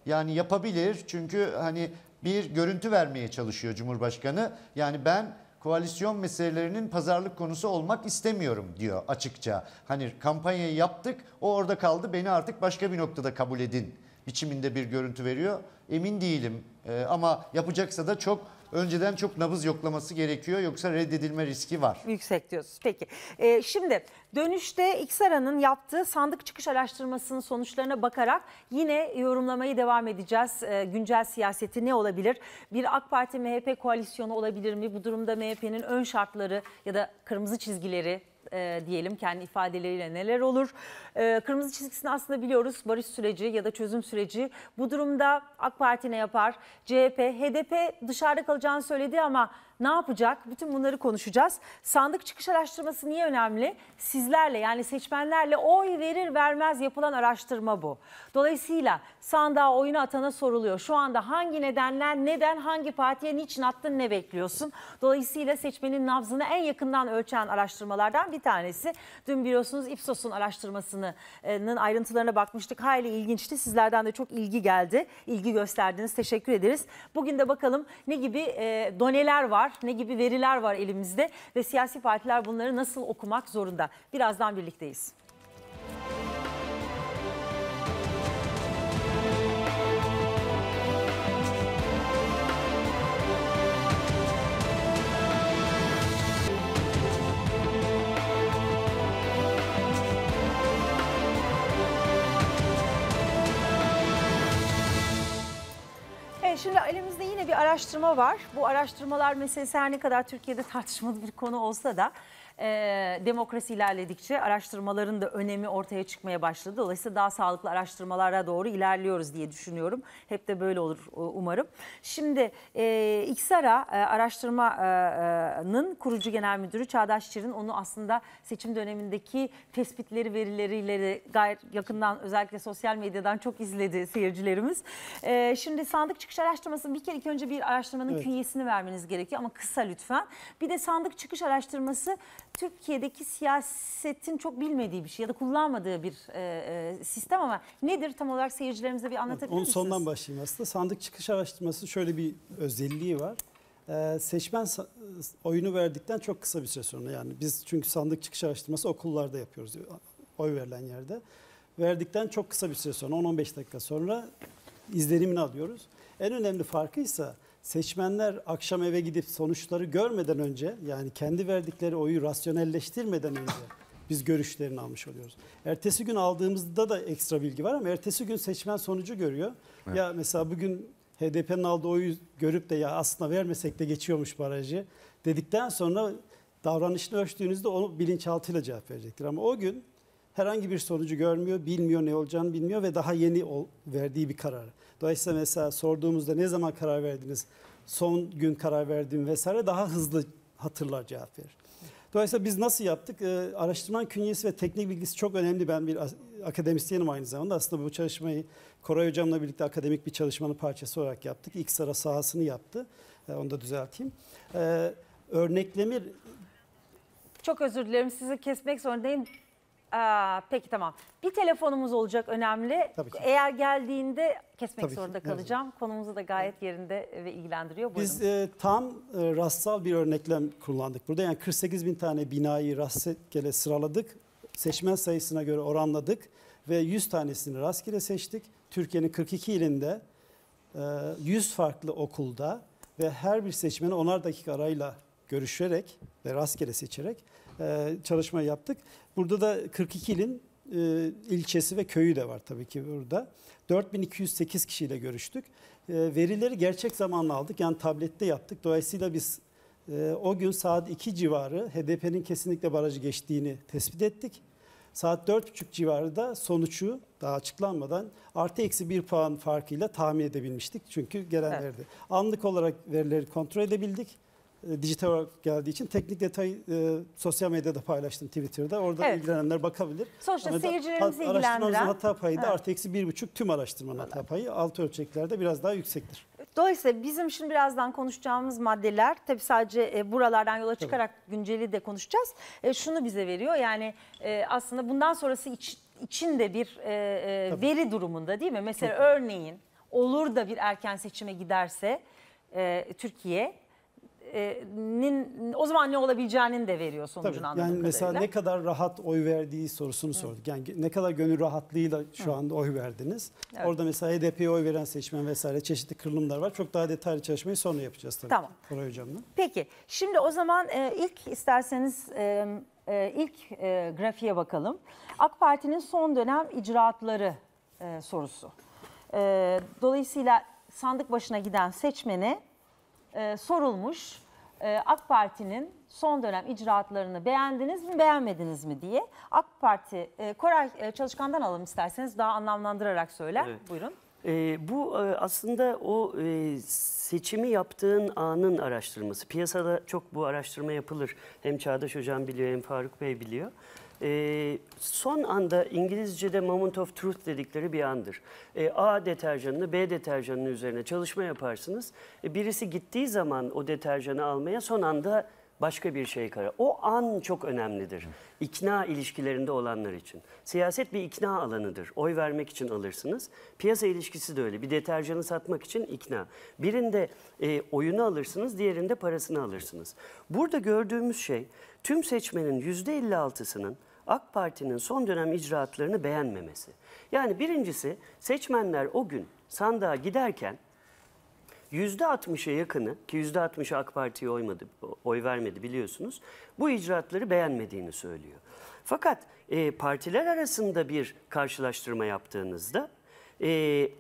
yani yapabilir çünkü hani bir görüntü vermeye çalışıyor Cumhurbaşkanı. Yani ben koalisyon meselelerinin pazarlık konusu olmak istemiyorum diyor açıkça. Hani kampanyayı yaptık o orada kaldı beni artık başka bir noktada kabul edin biçiminde bir görüntü veriyor. Emin değilim e, ama yapacaksa da çok önceden çok nabız yoklaması gerekiyor yoksa reddedilme riski var. Yüksek diyorsunuz. Peki. Ee, şimdi dönüşte İksara'nın yaptığı sandık çıkış araştırmasının sonuçlarına bakarak yine yorumlamayı devam edeceğiz. Ee, güncel siyaseti ne olabilir? Bir AK Parti MHP koalisyonu olabilir mi? Bu durumda MHP'nin ön şartları ya da kırmızı çizgileri e, diyelim kendi ifadeleriyle neler olur? E, kırmızı çizgisini aslında biliyoruz barış süreci ya da çözüm süreci. Bu durumda AK Parti ne yapar? CHP, HDP dışarıda kalacağını söyledi ama ne yapacak? Bütün bunları konuşacağız. Sandık çıkış araştırması niye önemli? Sizlerle yani seçmenlerle oy verir vermez yapılan araştırma bu. Dolayısıyla sandığa oyunu atana soruluyor. Şu anda hangi nedenler, neden, hangi partiye, niçin attın, ne bekliyorsun? Dolayısıyla seçmenin nabzını en yakından ölçen araştırmalardan bir tanesi. Dün biliyorsunuz Ipsos'un araştırmasının e, ayrıntılarına bakmıştık. Hayli ilginçti. Sizlerden de çok ilgi geldi. İlgi gösterdiniz. Teşekkür ederiz. Bugün de bakalım ne gibi e, doneler var var, ne gibi veriler var elimizde ve siyasi partiler bunları nasıl okumak zorunda? Birazdan birlikteyiz. şimdi elim araştırma var. Bu araştırmalar mesela her ne kadar Türkiye'de tartışmalı bir konu olsa da e, demokrasi ilerledikçe araştırmaların da önemi ortaya çıkmaya başladı. Dolayısıyla daha sağlıklı araştırmalara doğru ilerliyoruz diye düşünüyorum. Hep de böyle olur e, umarım. Şimdi e, İksara e, araştırmanın kurucu genel müdürü Çağdaş Çir'in onu aslında seçim dönemindeki tespitleri, verileriyle de gayet yakından özellikle sosyal medyadan çok izledi seyircilerimiz. E, şimdi sandık çıkış araştırmasının bir kere ilk önce bir araştırmanın evet. künyesini vermeniz gerekiyor ama kısa lütfen. Bir de sandık çıkış araştırması Türkiye'deki siyasetin çok bilmediği bir şey ya da kullanmadığı bir e, e sistem ama nedir tam olarak seyircilerimize bir anlatabilir misiniz? Onun sondan başlayayım aslında. Sandık çıkış araştırması şöyle bir özelliği var. Ee, seçmen oyunu verdikten çok kısa bir süre sonra yani biz çünkü sandık çıkış araştırması okullarda yapıyoruz oy verilen yerde. Verdikten çok kısa bir süre sonra 10-15 dakika sonra izlenimini alıyoruz. En önemli farkı ise seçmenler akşam eve gidip sonuçları görmeden önce yani kendi verdikleri oyu rasyonelleştirmeden önce biz görüşlerini almış oluyoruz. Ertesi gün aldığımızda da ekstra bilgi var ama ertesi gün seçmen sonucu görüyor. Evet. Ya mesela bugün HDP'nin aldığı oyu görüp de ya aslında vermesek de geçiyormuş barajı dedikten sonra davranışını ölçtüğünüzde onu bilinçaltıyla cevap verecektir. Ama o gün herhangi bir sonucu görmüyor, bilmiyor ne olacağını bilmiyor ve daha yeni verdiği bir karar. Dolayısıyla mesela sorduğumuzda ne zaman karar verdiniz, son gün karar verdim vesaire daha hızlı hatırlar cevap verir. Dolayısıyla biz nasıl yaptık? Ee, araştırman künyesi ve teknik bilgisi çok önemli. Ben bir akademisyenim aynı zamanda. Aslında bu çalışmayı Koray Hocam'la birlikte akademik bir çalışmanın parçası olarak yaptık. İlk sıra sahasını yaptı. Ee, onu da düzelteyim. Ee, örnekleme... Çok özür dilerim sizi kesmek zorundayım. Aa, peki tamam. Bir telefonumuz olacak önemli. Tabii ki. Eğer geldiğinde kesmek Tabii zorunda ki, kalacağım. Konumuzu da gayet yerinde ve ilgilendiriyor. Buyurun. Biz e, tam e, rastsal bir örneklem kullandık burada. Yani 48 bin tane binayı rastgele sıraladık. Seçmen sayısına göre oranladık ve 100 tanesini rastgele seçtik. Türkiye'nin 42 ilinde e, 100 farklı okulda ve her bir seçmeni 10'ar dakika arayla görüşerek ve rastgele seçerek e, çalışma yaptık. Burada da 42 ilin e, ilçesi ve köyü de var tabii ki burada. 4208 kişiyle görüştük. E, verileri gerçek zamanlı aldık. Yani tablette yaptık. Dolayısıyla biz e, o gün saat 2 civarı HDP'nin kesinlikle barajı geçtiğini tespit ettik. Saat 4.30 civarında sonucu daha açıklanmadan artı eksi bir puan farkıyla tahmin edebilmiştik. Çünkü gelen evet. Anlık olarak verileri kontrol edebildik. E, dijital olarak geldiği için teknik detayı e, sosyal medyada paylaştım Twitter'da. Orada Evet. ilgilenenler bakabilir. Sonuçta da- seyircilerimizi ha- Araştırmamızın ilgilendiren- hata payı da Evet. artı eksi bir buçuk tüm araştırmanın hata payı. Alt ölçeklerde biraz daha yüksektir. Dolayısıyla bizim şimdi birazdan konuşacağımız maddeler tabi sadece e, buralardan yola çıkarak günceli de konuşacağız. E, şunu bize veriyor yani e, aslında bundan sonrası iç- için de bir e, e, veri durumunda değil mi? Mesela örneğin olur da bir erken seçime giderse e, Türkiye e, nin, o zaman ne olabileceğinin de veriyor sonucunu Tabii, Yani mesela kadarıyla. ne kadar rahat oy verdiği sorusunu Hı. sorduk. Yani ne kadar gönül rahatlığıyla şu anda Hı. oy verdiniz. Evet. Orada mesela HDP'ye oy veren seçmen vesaire çeşitli kırılımlar var. Çok daha detaylı çalışmayı sonra yapacağız tabii. Tamam. Koray Hocam'la. Peki şimdi o zaman e, ilk isterseniz e, e, ilk e, grafiğe bakalım. AK Parti'nin son dönem icraatları e, sorusu. E, dolayısıyla sandık başına giden seçmene e, sorulmuş e, AK Parti'nin son dönem icraatlarını beğendiniz mi beğenmediniz mi diye. AK Parti e, Koray e, Çalışkan'dan alalım isterseniz daha anlamlandırarak söyler. Evet. Buyurun. E, bu e, aslında o e, seçimi yaptığın anın araştırması. Piyasada çok bu araştırma yapılır. Hem Çağdaş Hocam biliyor hem Faruk Bey biliyor. E, son anda İngilizce'de moment of truth dedikleri bir andır. E, A deterjanını B deterjanının üzerine çalışma yaparsınız. E, birisi gittiği zaman o deterjanı almaya son anda başka bir şey karar. O an çok önemlidir. İkna ilişkilerinde olanlar için. Siyaset bir ikna alanıdır. Oy vermek için alırsınız. Piyasa ilişkisi de öyle. Bir deterjanı satmak için ikna. Birinde e, oyunu alırsınız, diğerinde parasını alırsınız. Burada gördüğümüz şey tüm seçmenin %56'sının AK Parti'nin son dönem icraatlarını beğenmemesi. Yani birincisi seçmenler o gün sandığa giderken %60'a yakını ki %60'a AK Parti'ye oymadı, oy vermedi biliyorsunuz bu icraatları beğenmediğini söylüyor. Fakat e, partiler arasında bir karşılaştırma yaptığınızda e,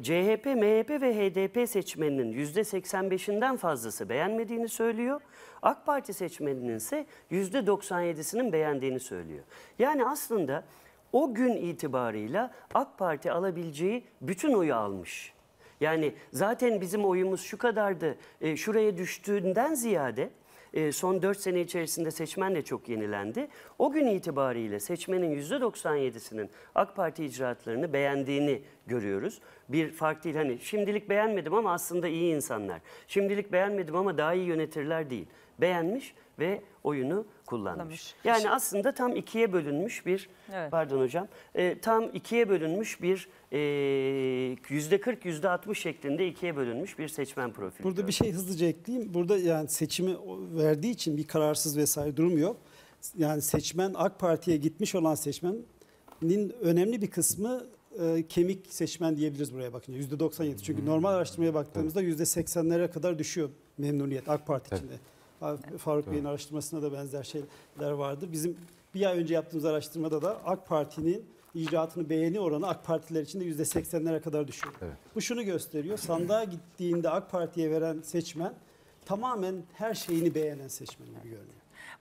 CHP, MHP ve HDP seçmeninin %85'inden fazlası beğenmediğini söylüyor. AK Parti seçmeninin ise %97'sinin beğendiğini söylüyor. Yani aslında o gün itibarıyla AK Parti alabileceği bütün oyu almış. Yani zaten bizim oyumuz şu kadardı, e, şuraya düştüğünden ziyade e, son 4 sene içerisinde seçmen de çok yenilendi. O gün itibariyle seçmenin %97'sinin AK Parti icraatlarını beğendiğini görüyoruz. Bir fark değil hani şimdilik beğenmedim ama aslında iyi insanlar. Şimdilik beğenmedim ama daha iyi yönetirler değil beğenmiş ve oyunu kullanmış. Kullanmış. Yani aslında tam ikiye bölünmüş bir, evet. pardon hocam, e, tam ikiye bölünmüş bir e, yüzde 40 yüzde 60 şeklinde ikiye bölünmüş bir seçmen profili. Burada gördüm. bir şey hızlıca ekleyeyim. Burada yani seçimi verdiği için bir kararsız vesaire durum yok. Yani seçmen AK Parti'ye gitmiş olan seçmenin önemli bir kısmı e, kemik seçmen diyebiliriz buraya bakınca. Yüzde 97 çünkü normal araştırmaya baktığımızda yüzde 80'lere kadar düşüyor memnuniyet AK Parti içinde. Evet. Faruk evet. Bey'in araştırmasına da benzer şeyler vardır. Bizim bir ay önce yaptığımız araştırmada da AK Parti'nin icraatını beğeni oranı AK Partiler için de %80'lere kadar düşüyor. Evet. Bu şunu gösteriyor. Sandığa gittiğinde AK Parti'ye veren seçmen tamamen her şeyini beğenen seçmen gibi görünüyor.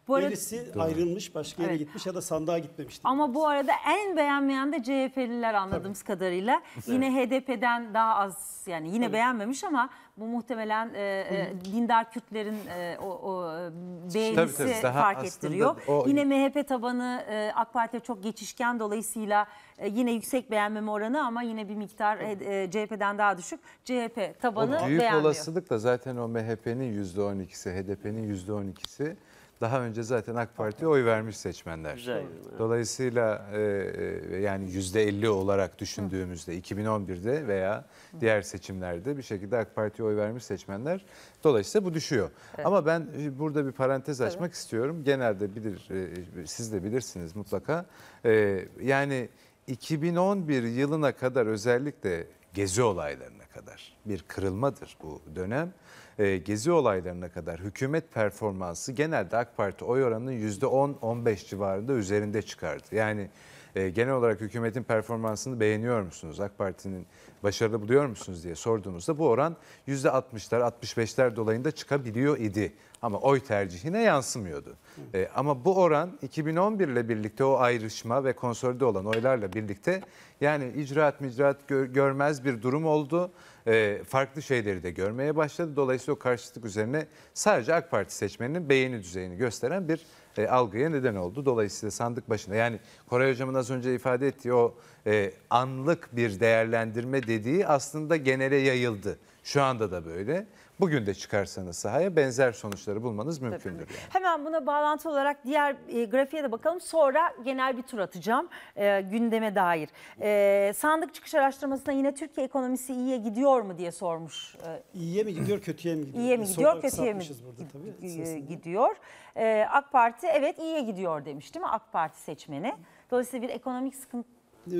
Bu arada, Birisi Doğru. ayrılmış, başka yere evet. gitmiş ya da sandığa gitmemiş. Ama bu arada en beğenmeyen de CHP'liler anladığımız Tabii. kadarıyla. Evet. Yine HDP'den daha az yani yine evet. beğenmemiş ama bu muhtemelen e, e, dindar Kürtlerin e, o, o e, beğenisi tabii, fark ettiriyor. O... Yine MHP tabanı e, AK Parti çok geçişken dolayısıyla e, yine yüksek beğenmeme oranı ama yine bir miktar e, e, CHP'den daha düşük. CHP tabanı o büyük beğenmiyor. olasılıkla zaten o MHP'nin %12'si, HDP'nin %12'si daha önce zaten AK Parti'ye oy vermiş seçmenler. Güzel. Dolayısıyla e, e yani %50 olarak düşündüğümüzde 2011'de veya diğer seçimlerde bir şekilde AK Parti'ye oy vermiş seçmenler dolayısıyla bu düşüyor. Evet. Ama ben e, burada bir parantez açmak evet. istiyorum. Genelde bilir e, e, siz de bilirsiniz mutlaka. E, yani 2011 yılına kadar özellikle gezi olaylarına kadar bir kırılmadır bu dönem. Ee, gezi olaylarına kadar hükümet performansı genelde AK Parti oy oranının %10-15 civarında üzerinde çıkardı. Yani e, genel olarak hükümetin performansını beğeniyor musunuz? AK Parti'nin başarılı buluyor musunuz diye sorduğumuzda bu oran %60'lar 65'ler dolayında çıkabiliyor idi. Ama oy tercihine yansımıyordu. E, ama bu oran 2011 ile birlikte o ayrışma ve konsolide olan oylarla birlikte yani icraat micraat gör, görmez bir durum oldu. E, farklı şeyleri de görmeye başladı. Dolayısıyla o karşıtlık üzerine sadece AK Parti seçmeninin beğeni düzeyini gösteren bir e, algıya neden oldu. Dolayısıyla sandık başında yani Koray Hocam'ın az önce ifade ettiği o e, anlık bir değerlendirme dediği aslında genele yayıldı. Şu anda da böyle bugün de çıkarsanız sahaya benzer sonuçları bulmanız mümkündür. Yani. Hemen buna bağlantı olarak diğer e, grafiğe de bakalım. Sonra genel bir tur atacağım e, gündeme dair. E, sandık çıkış araştırmasında yine Türkiye ekonomisi iyiye gidiyor mu diye sormuş. E, iyiye mi gidiyor, kötüye mi gidiyor? İyiye mi gidiyor, kötüye mi burada, e, gidiyor? E, AK Parti evet iyiye gidiyor demiş değil mi AK Parti seçmeni? Dolayısıyla bir ekonomik sıkıntı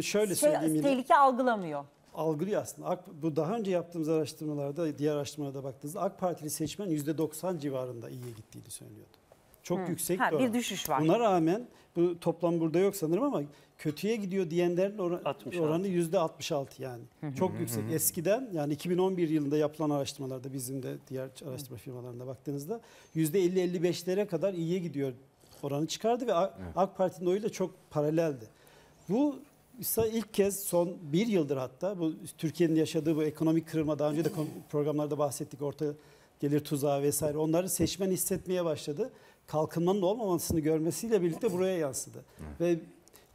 Şöyle şey, söyleyeyim yine. Tehlike algılamıyor algılıyor aslında. AK, bu daha önce yaptığımız araştırmalarda, diğer araştırmalarda baktığınızda AK Partili seçmen %90 civarında iyiye gittiğini söylüyordu. Çok Hı. yüksek ha, bir oran. düşüş var. Buna rağmen bu toplam burada yok sanırım ama kötüye gidiyor diyenlerin oran, 66. oranı %66 yani. Çok yüksek. Eskiden yani 2011 yılında yapılan araştırmalarda bizim de diğer araştırma firmalarında baktığınızda yüzde %50-55'lere kadar iyiye gidiyor oranı çıkardı ve AK, evet. AK Parti'nin oyu da çok paraleldi. Bu ilk kez son bir yıldır hatta bu Türkiye'nin yaşadığı bu ekonomik kırılma daha önce de programlarda bahsettik orta gelir tuzağı vesaire onları seçmen hissetmeye başladı. Kalkınmanın olmamasını görmesiyle birlikte buraya yansıdı. Ve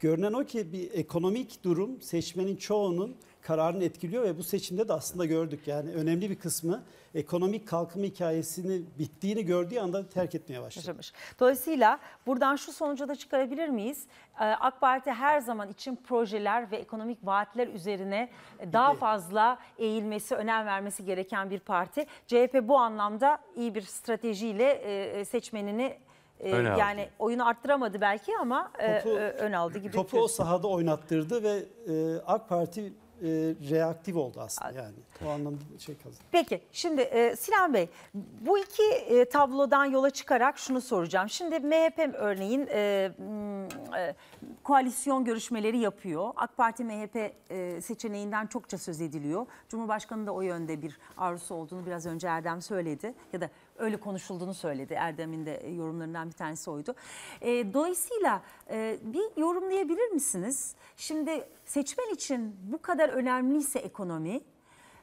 Görünen o ki bir ekonomik durum seçmenin çoğunun kararını etkiliyor ve bu seçimde de aslında gördük. Yani önemli bir kısmı ekonomik kalkınma hikayesini bittiğini gördüğü anda terk etmeye başlamış. Dolayısıyla buradan şu sonucu da çıkarabilir miyiz? Ee, AK Parti her zaman için projeler ve ekonomik vaatler üzerine e, daha fazla eğilmesi, önem vermesi gereken bir parti. CHP bu anlamda iyi bir stratejiyle e, e, seçmenini e, yani oyunu arttıramadı belki ama e, topu, e, ön aldı gibi. Topu o sahada oynattırdı ve e, AK Parti e, reaktif oldu aslında yani. O anlamda şey kazandı. Peki şimdi e, Sinan Bey bu iki e, tablodan yola çıkarak şunu soracağım. Şimdi MHP örneğin e, e, koalisyon görüşmeleri yapıyor. AK Parti MHP e, seçeneğinden çokça söz ediliyor. Cumhurbaşkanı da o yönde bir arzusu olduğunu biraz önce Erdem söyledi. Ya da Öyle konuşulduğunu söyledi. Erdem'in de e, yorumlarından bir tanesi oydu. E, dolayısıyla e, bir yorumlayabilir misiniz? Şimdi seçmen için bu kadar önemliyse ekonomi,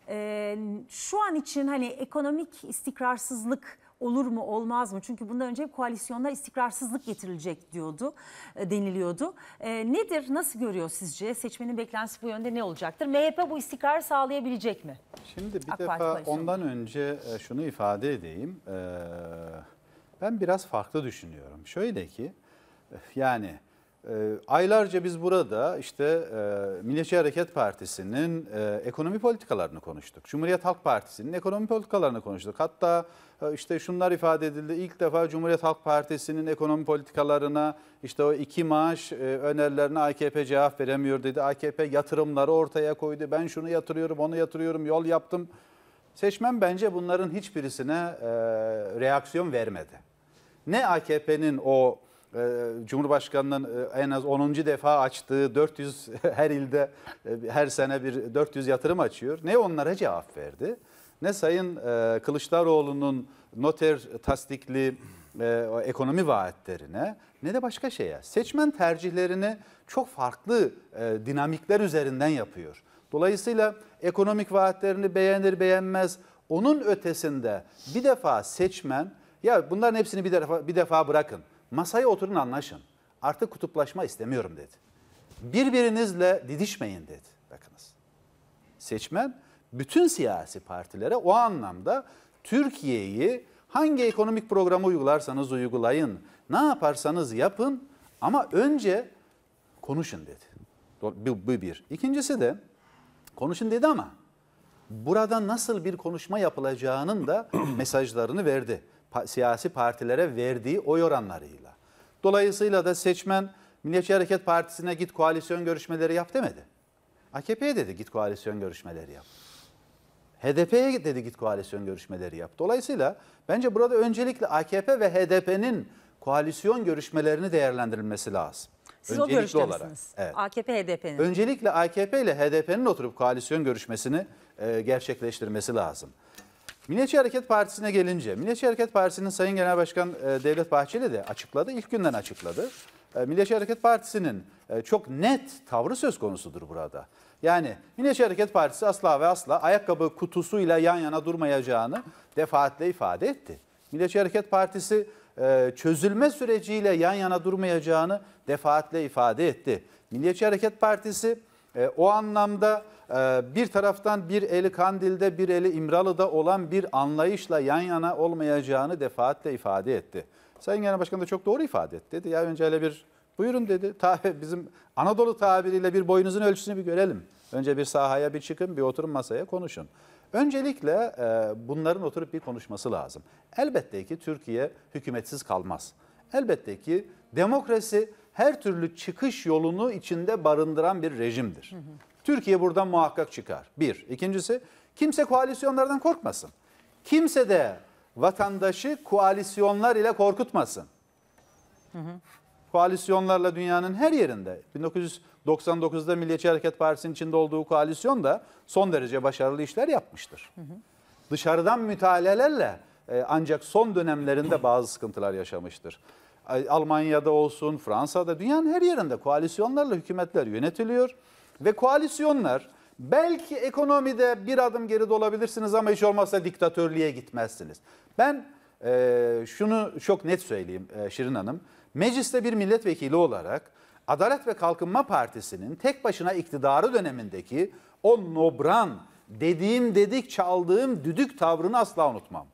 e, şu an için hani ekonomik istikrarsızlık olur mu olmaz mı? Çünkü bundan önce hep koalisyonlar istikrarsızlık getirilecek diyordu, e, deniliyordu. E, nedir, nasıl görüyor sizce? Seçmenin beklentisi bu yönde ne olacaktır? MHP bu istikrarı sağlayabilecek mi? Şimdi bir AK defa ondan önce e, şunu ifade edeyim. Ben biraz farklı düşünüyorum. Şöyle ki yani ee, aylarca biz burada işte e, Milliyetçi Hareket Partisi'nin e, ekonomi politikalarını konuştuk. Cumhuriyet Halk Partisi'nin ekonomi politikalarını konuştuk. Hatta e, işte şunlar ifade edildi. İlk defa Cumhuriyet Halk Partisi'nin ekonomi politikalarına işte o iki maaş e, önerilerine AKP cevap veremiyor dedi. AKP yatırımları ortaya koydu. Ben şunu yatırıyorum, onu yatırıyorum, yol yaptım. Seçmen bence bunların hiçbirisine reaksiyon vermedi. Ne AKP'nin o ee, Cumhurbaşkanı'nın e, en az 10. defa açtığı 400 her ilde e, her sene bir 400 yatırım açıyor. Ne onlara cevap verdi ne Sayın e, Kılıçdaroğlu'nun noter tasdikli ekonomi vaatlerine ne de başka şeye. Seçmen tercihlerini çok farklı dinamikler üzerinden yapıyor. Dolayısıyla ekonomik vaatlerini beğenir beğenmez onun ötesinde bir defa seçmen ya bunların hepsini bir defa bir defa bırakın. Masaya oturun anlaşın. Artık kutuplaşma istemiyorum dedi. Birbirinizle didişmeyin dedi. Bakınız. Seçmen bütün siyasi partilere o anlamda Türkiye'yi hangi ekonomik programı uygularsanız uygulayın, ne yaparsanız yapın ama önce konuşun dedi. Bu, bu bir. İkincisi de konuşun dedi ama burada nasıl bir konuşma yapılacağının da mesajlarını verdi siyasi partilere verdiği oy oranlarıyla. Dolayısıyla da seçmen Milliyetçi Hareket Partisi'ne git koalisyon görüşmeleri yap demedi. AKP'ye dedi git koalisyon görüşmeleri yap. HDP'ye dedi git koalisyon görüşmeleri yap. Dolayısıyla bence burada öncelikle AKP ve HDP'nin koalisyon görüşmelerini değerlendirilmesi lazım. Siz öncelikli o olarak. misiniz? Evet. AKP HDP'nin. Öncelikle AKP ile HDP'nin oturup koalisyon görüşmesini e, gerçekleştirmesi lazım. Milliyetçi Hareket Partisi'ne gelince, Milliyetçi Hareket Partisi'nin Sayın Genel Başkan e, Devlet Bahçeli de açıkladı, ilk günden açıkladı. E, Milliyetçi Hareket Partisi'nin e, çok net tavrı söz konusudur burada. Yani Milliyetçi Hareket Partisi asla ve asla ayakkabı kutusuyla yan yana durmayacağını defaatle ifade etti. Milliyetçi Hareket Partisi çözülme süreciyle yan yana durmayacağını defaatle ifade etti. Milliyetçi Hareket Partisi o anlamda ee, bir taraftan bir eli Kandil'de bir eli İmralı'da olan bir anlayışla yan yana olmayacağını defaatle ifade etti. Sayın Genel Başkan da çok doğru ifade etti. Dedi ya önce hele bir buyurun dedi. Ta, bizim Anadolu tabiriyle bir boyunuzun ölçüsünü bir görelim. Önce bir sahaya bir çıkın bir oturun masaya konuşun. Öncelikle e, bunların oturup bir konuşması lazım. Elbette ki Türkiye hükümetsiz kalmaz. Elbette ki demokrasi her türlü çıkış yolunu içinde barındıran bir rejimdir. Hı hı. Türkiye buradan muhakkak çıkar. Bir. İkincisi kimse koalisyonlardan korkmasın. Kimse de vatandaşı koalisyonlar ile korkutmasın. Hı hı. Koalisyonlarla dünyanın her yerinde 1999'da Milliyetçi Hareket Partisi'nin içinde olduğu koalisyon da son derece başarılı işler yapmıştır. Hı hı. Dışarıdan mütalelerle e, ancak son dönemlerinde bazı sıkıntılar yaşamıştır. Almanya'da olsun, Fransa'da, dünyanın her yerinde koalisyonlarla hükümetler yönetiliyor ve koalisyonlar belki ekonomide bir adım geride olabilirsiniz ama hiç olmazsa diktatörlüğe gitmezsiniz. Ben e, şunu çok net söyleyeyim e, Şirin Hanım. Mecliste bir milletvekili olarak Adalet ve Kalkınma Partisi'nin tek başına iktidarı dönemindeki o nobran dediğim dedik çaldığım düdük tavrını asla unutmam.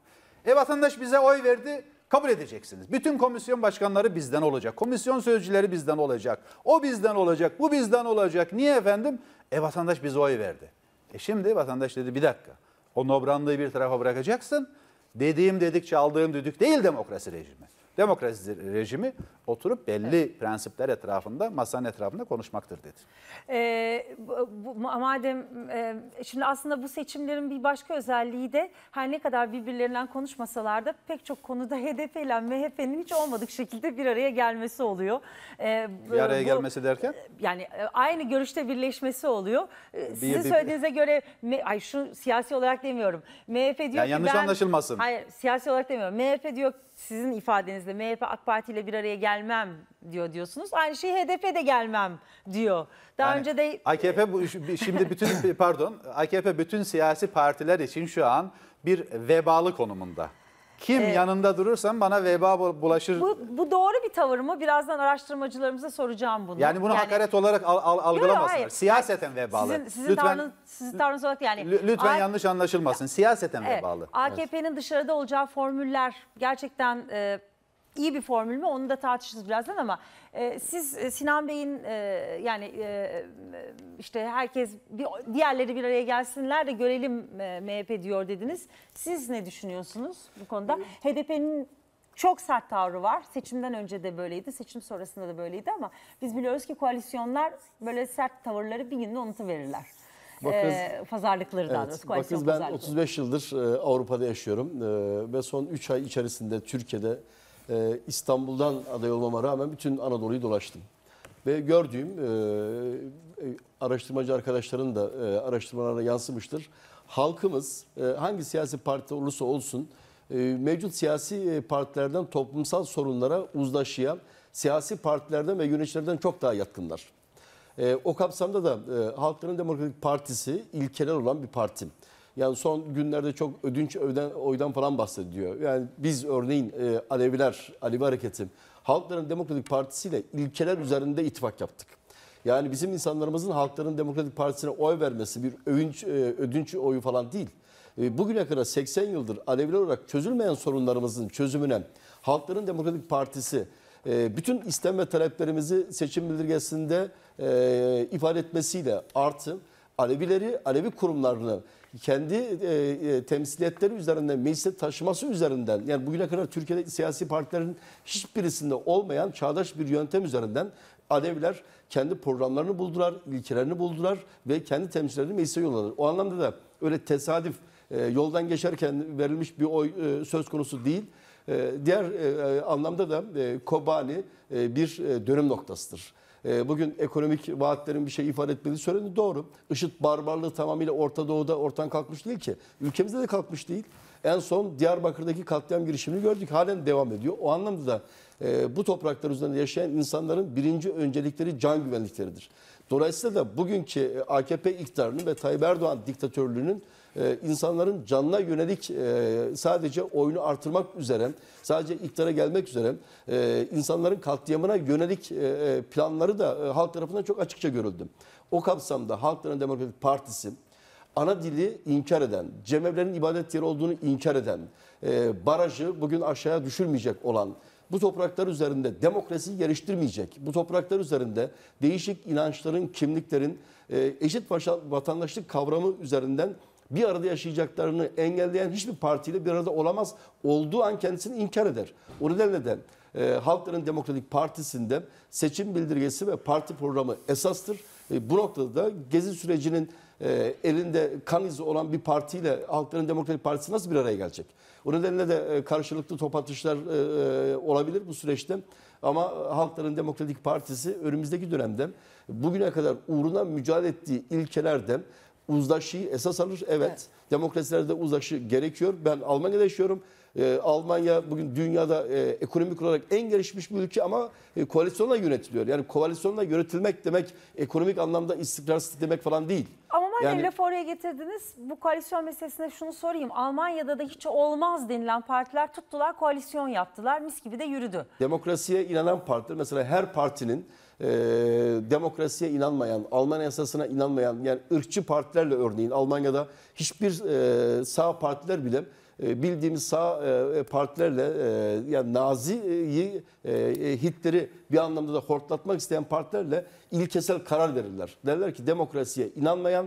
E vatandaş bize oy verdi kabul edeceksiniz. Bütün komisyon başkanları bizden olacak. Komisyon sözcüleri bizden olacak. O bizden olacak, bu bizden olacak. Niye efendim? E vatandaş bize oy verdi. E şimdi vatandaş dedi bir dakika. O nobranlığı bir tarafa bırakacaksın. Dediğim dedikçe aldığım düdük değil demokrasi rejimi demokrasi rejimi oturup belli evet. prensipler etrafında, masanın etrafında konuşmaktır dedi. E, bu, madem e, şimdi aslında bu seçimlerin bir başka özelliği de her ne kadar birbirlerinden konuşmasalar da pek çok konuda HDP ile MHP'nin hiç olmadık şekilde bir araya gelmesi oluyor. E, bir araya bu, gelmesi derken? Yani e, aynı görüşte birleşmesi oluyor. Ee, bir, Sizin bir, söylediğinize bir, göre ay şu siyasi olarak demiyorum. MHP diyor yani ki yanlış ben, anlaşılmasın. Hayır siyasi olarak demiyorum. MHP diyor sizin ifadenizle MHP AK Parti ile bir araya gelmem diyor diyorsunuz. Aynı şeyi HDP de gelmem diyor. Daha yani, önce de AKP bu şimdi bütün pardon AKP bütün siyasi partiler için şu an bir vebalı konumunda. Kim evet. yanında durursan bana veba bulaşır. Bu, bu doğru bir tavır mı? Birazdan araştırmacılarımıza soracağım bunu. Yani bunu yani, hakaret olarak al, al, algılamasınlar. Siyaseten yani, vebalı. Sizin, sizin lütfen, tavrınız olarak yani. Lütfen A yanlış anlaşılmasın. Siyaseten evet, vebalı. AKP'nin evet. dışarıda olacağı formüller gerçekten... E, iyi bir formül mü onu da tartışırız birazdan ama ee, siz e, Sinan Bey'in e, yani e, işte herkes diğerleri bir araya gelsinler de görelim MHP diyor dediniz. Siz ne düşünüyorsunuz bu konuda? HDP'nin çok sert tavrı var. Seçimden önce de böyleydi, seçim sonrasında da böyleydi ama biz biliyoruz ki koalisyonlar böyle sert tavırları bir günde unutuverirler. Bakınız, ee, pazarlıkları evet, daha doğrusu. Bakınız ben 35 yıldır e, Avrupa'da yaşıyorum e, ve son 3 ay içerisinde Türkiye'de e, İstanbul'dan aday olmama rağmen bütün Anadolu'yu dolaştım. Ve gördüğüm e, e, araştırmacı arkadaşların da e, araştırmalarına yansımıştır. Halkımız e, hangi siyasi parti olursa olsun e, mevcut siyasi e, partilerden toplumsal sorunlara uzlaşıyan siyasi partilerden ve yöneticilerden çok daha yatkınlar. E, o kapsamda da e, Halkların Demokratik Partisi ilkeler olan bir parti. Yani son günlerde çok ödünç öden, oydan falan bahsediyor. Yani biz örneğin e, Aleviler, Alevi Hareketi, Halkların Demokratik Partisi ile ilkeler üzerinde ittifak yaptık. Yani bizim insanlarımızın Halkların Demokratik Partisi'ne oy vermesi bir övünç, e, ödünç oyu falan değil. E, bugüne kadar 80 yıldır Aleviler olarak çözülmeyen sorunlarımızın çözümüne Halkların Demokratik Partisi e, bütün istem ve taleplerimizi seçim bildirgesinde e, ifade etmesiyle artı Alevileri, Alevi kurumlarını kendi e, e, temsiliyetleri üzerinden meclise taşıması üzerinden yani bugüne kadar Türkiye'de siyasi partilerin hiçbirisinde olmayan çağdaş bir yöntem üzerinden Aleviler kendi programlarını buldular, ilkelerini buldular ve kendi temsilcilerini meclise yolladılar. O anlamda da öyle tesadüf e, yoldan geçerken verilmiş bir oy e, söz konusu değil. E, diğer e, e anlamda da e, Kobani e, bir e, dönüm noktasıdır. Ee, bugün ekonomik vaatlerin bir şey ifade etmediği söyleniyor. Doğru. IŞİD barbarlığı tamamıyla Orta Doğu'da ortadan kalkmış değil ki. Ülkemizde de kalkmış değil. En son Diyarbakır'daki katliam girişimini gördük. Halen devam ediyor. O anlamda da e, bu topraklar üzerinde yaşayan insanların birinci öncelikleri can güvenlikleridir. Dolayısıyla da bugünkü e, AKP iktidarının ve Tayyip Erdoğan diktatörlüğünün ee, insanların canına yönelik e, sadece oyunu artırmak üzere, sadece iktidara gelmek üzere e, insanların katliamına yönelik e, planları da halk tarafından çok açıkça görüldü. O kapsamda Halkların Demokratik Partisi, ana dili inkar eden, cemevlerin ibadet yeri olduğunu inkar eden, barajı bugün aşağıya düşürmeyecek olan, bu topraklar üzerinde demokrasiyi geliştirmeyecek, bu topraklar üzerinde değişik inançların, kimliklerin, eşit vatandaşlık kavramı üzerinden bir arada yaşayacaklarını engelleyen hiçbir partiyle bir arada olamaz. Olduğu an kendisini inkar eder. O nedenle de e, Halkların Demokratik Partisi'nde seçim bildirgesi ve parti programı esastır. E, bu noktada da gezi sürecinin e, elinde kan izi olan bir partiyle Halkların Demokratik Partisi nasıl bir araya gelecek? O nedenle de e, karşılıklı top atışlar e, e olabilir bu süreçte. Ama Halkların Demokratik Partisi önümüzdeki dönemde bugüne kadar uğruna mücadele ettiği ilkelerde uzlaşıyı esas alır. Evet, evet. demokrasilerde uzlaşı gerekiyor. Ben Almanya'da yaşıyorum. E, Almanya bugün dünyada e, ekonomik olarak en gelişmiş bir ülke ama e, koalisyonla yönetiliyor. Yani koalisyonla yönetilmek demek ekonomik anlamda istikrarsızlık demek falan değil. Ama madem yani, lafı oraya getirdiniz bu koalisyon meselesine şunu sorayım. Almanya'da da hiç olmaz denilen partiler tuttular koalisyon yaptılar mis gibi de yürüdü. Demokrasiye inanan partiler mesela her partinin e, demokrasiye inanmayan, Alman yasasına inanmayan yani ırkçı partilerle örneğin Almanya'da hiçbir e, sağ partiler bile e, bildiğimiz sağ e, e, partilerle yani Nazi'yi Hitler'i bir anlamda da hortlatmak isteyen partilerle ilkesel karar verirler. Derler ki demokrasiye inanmayan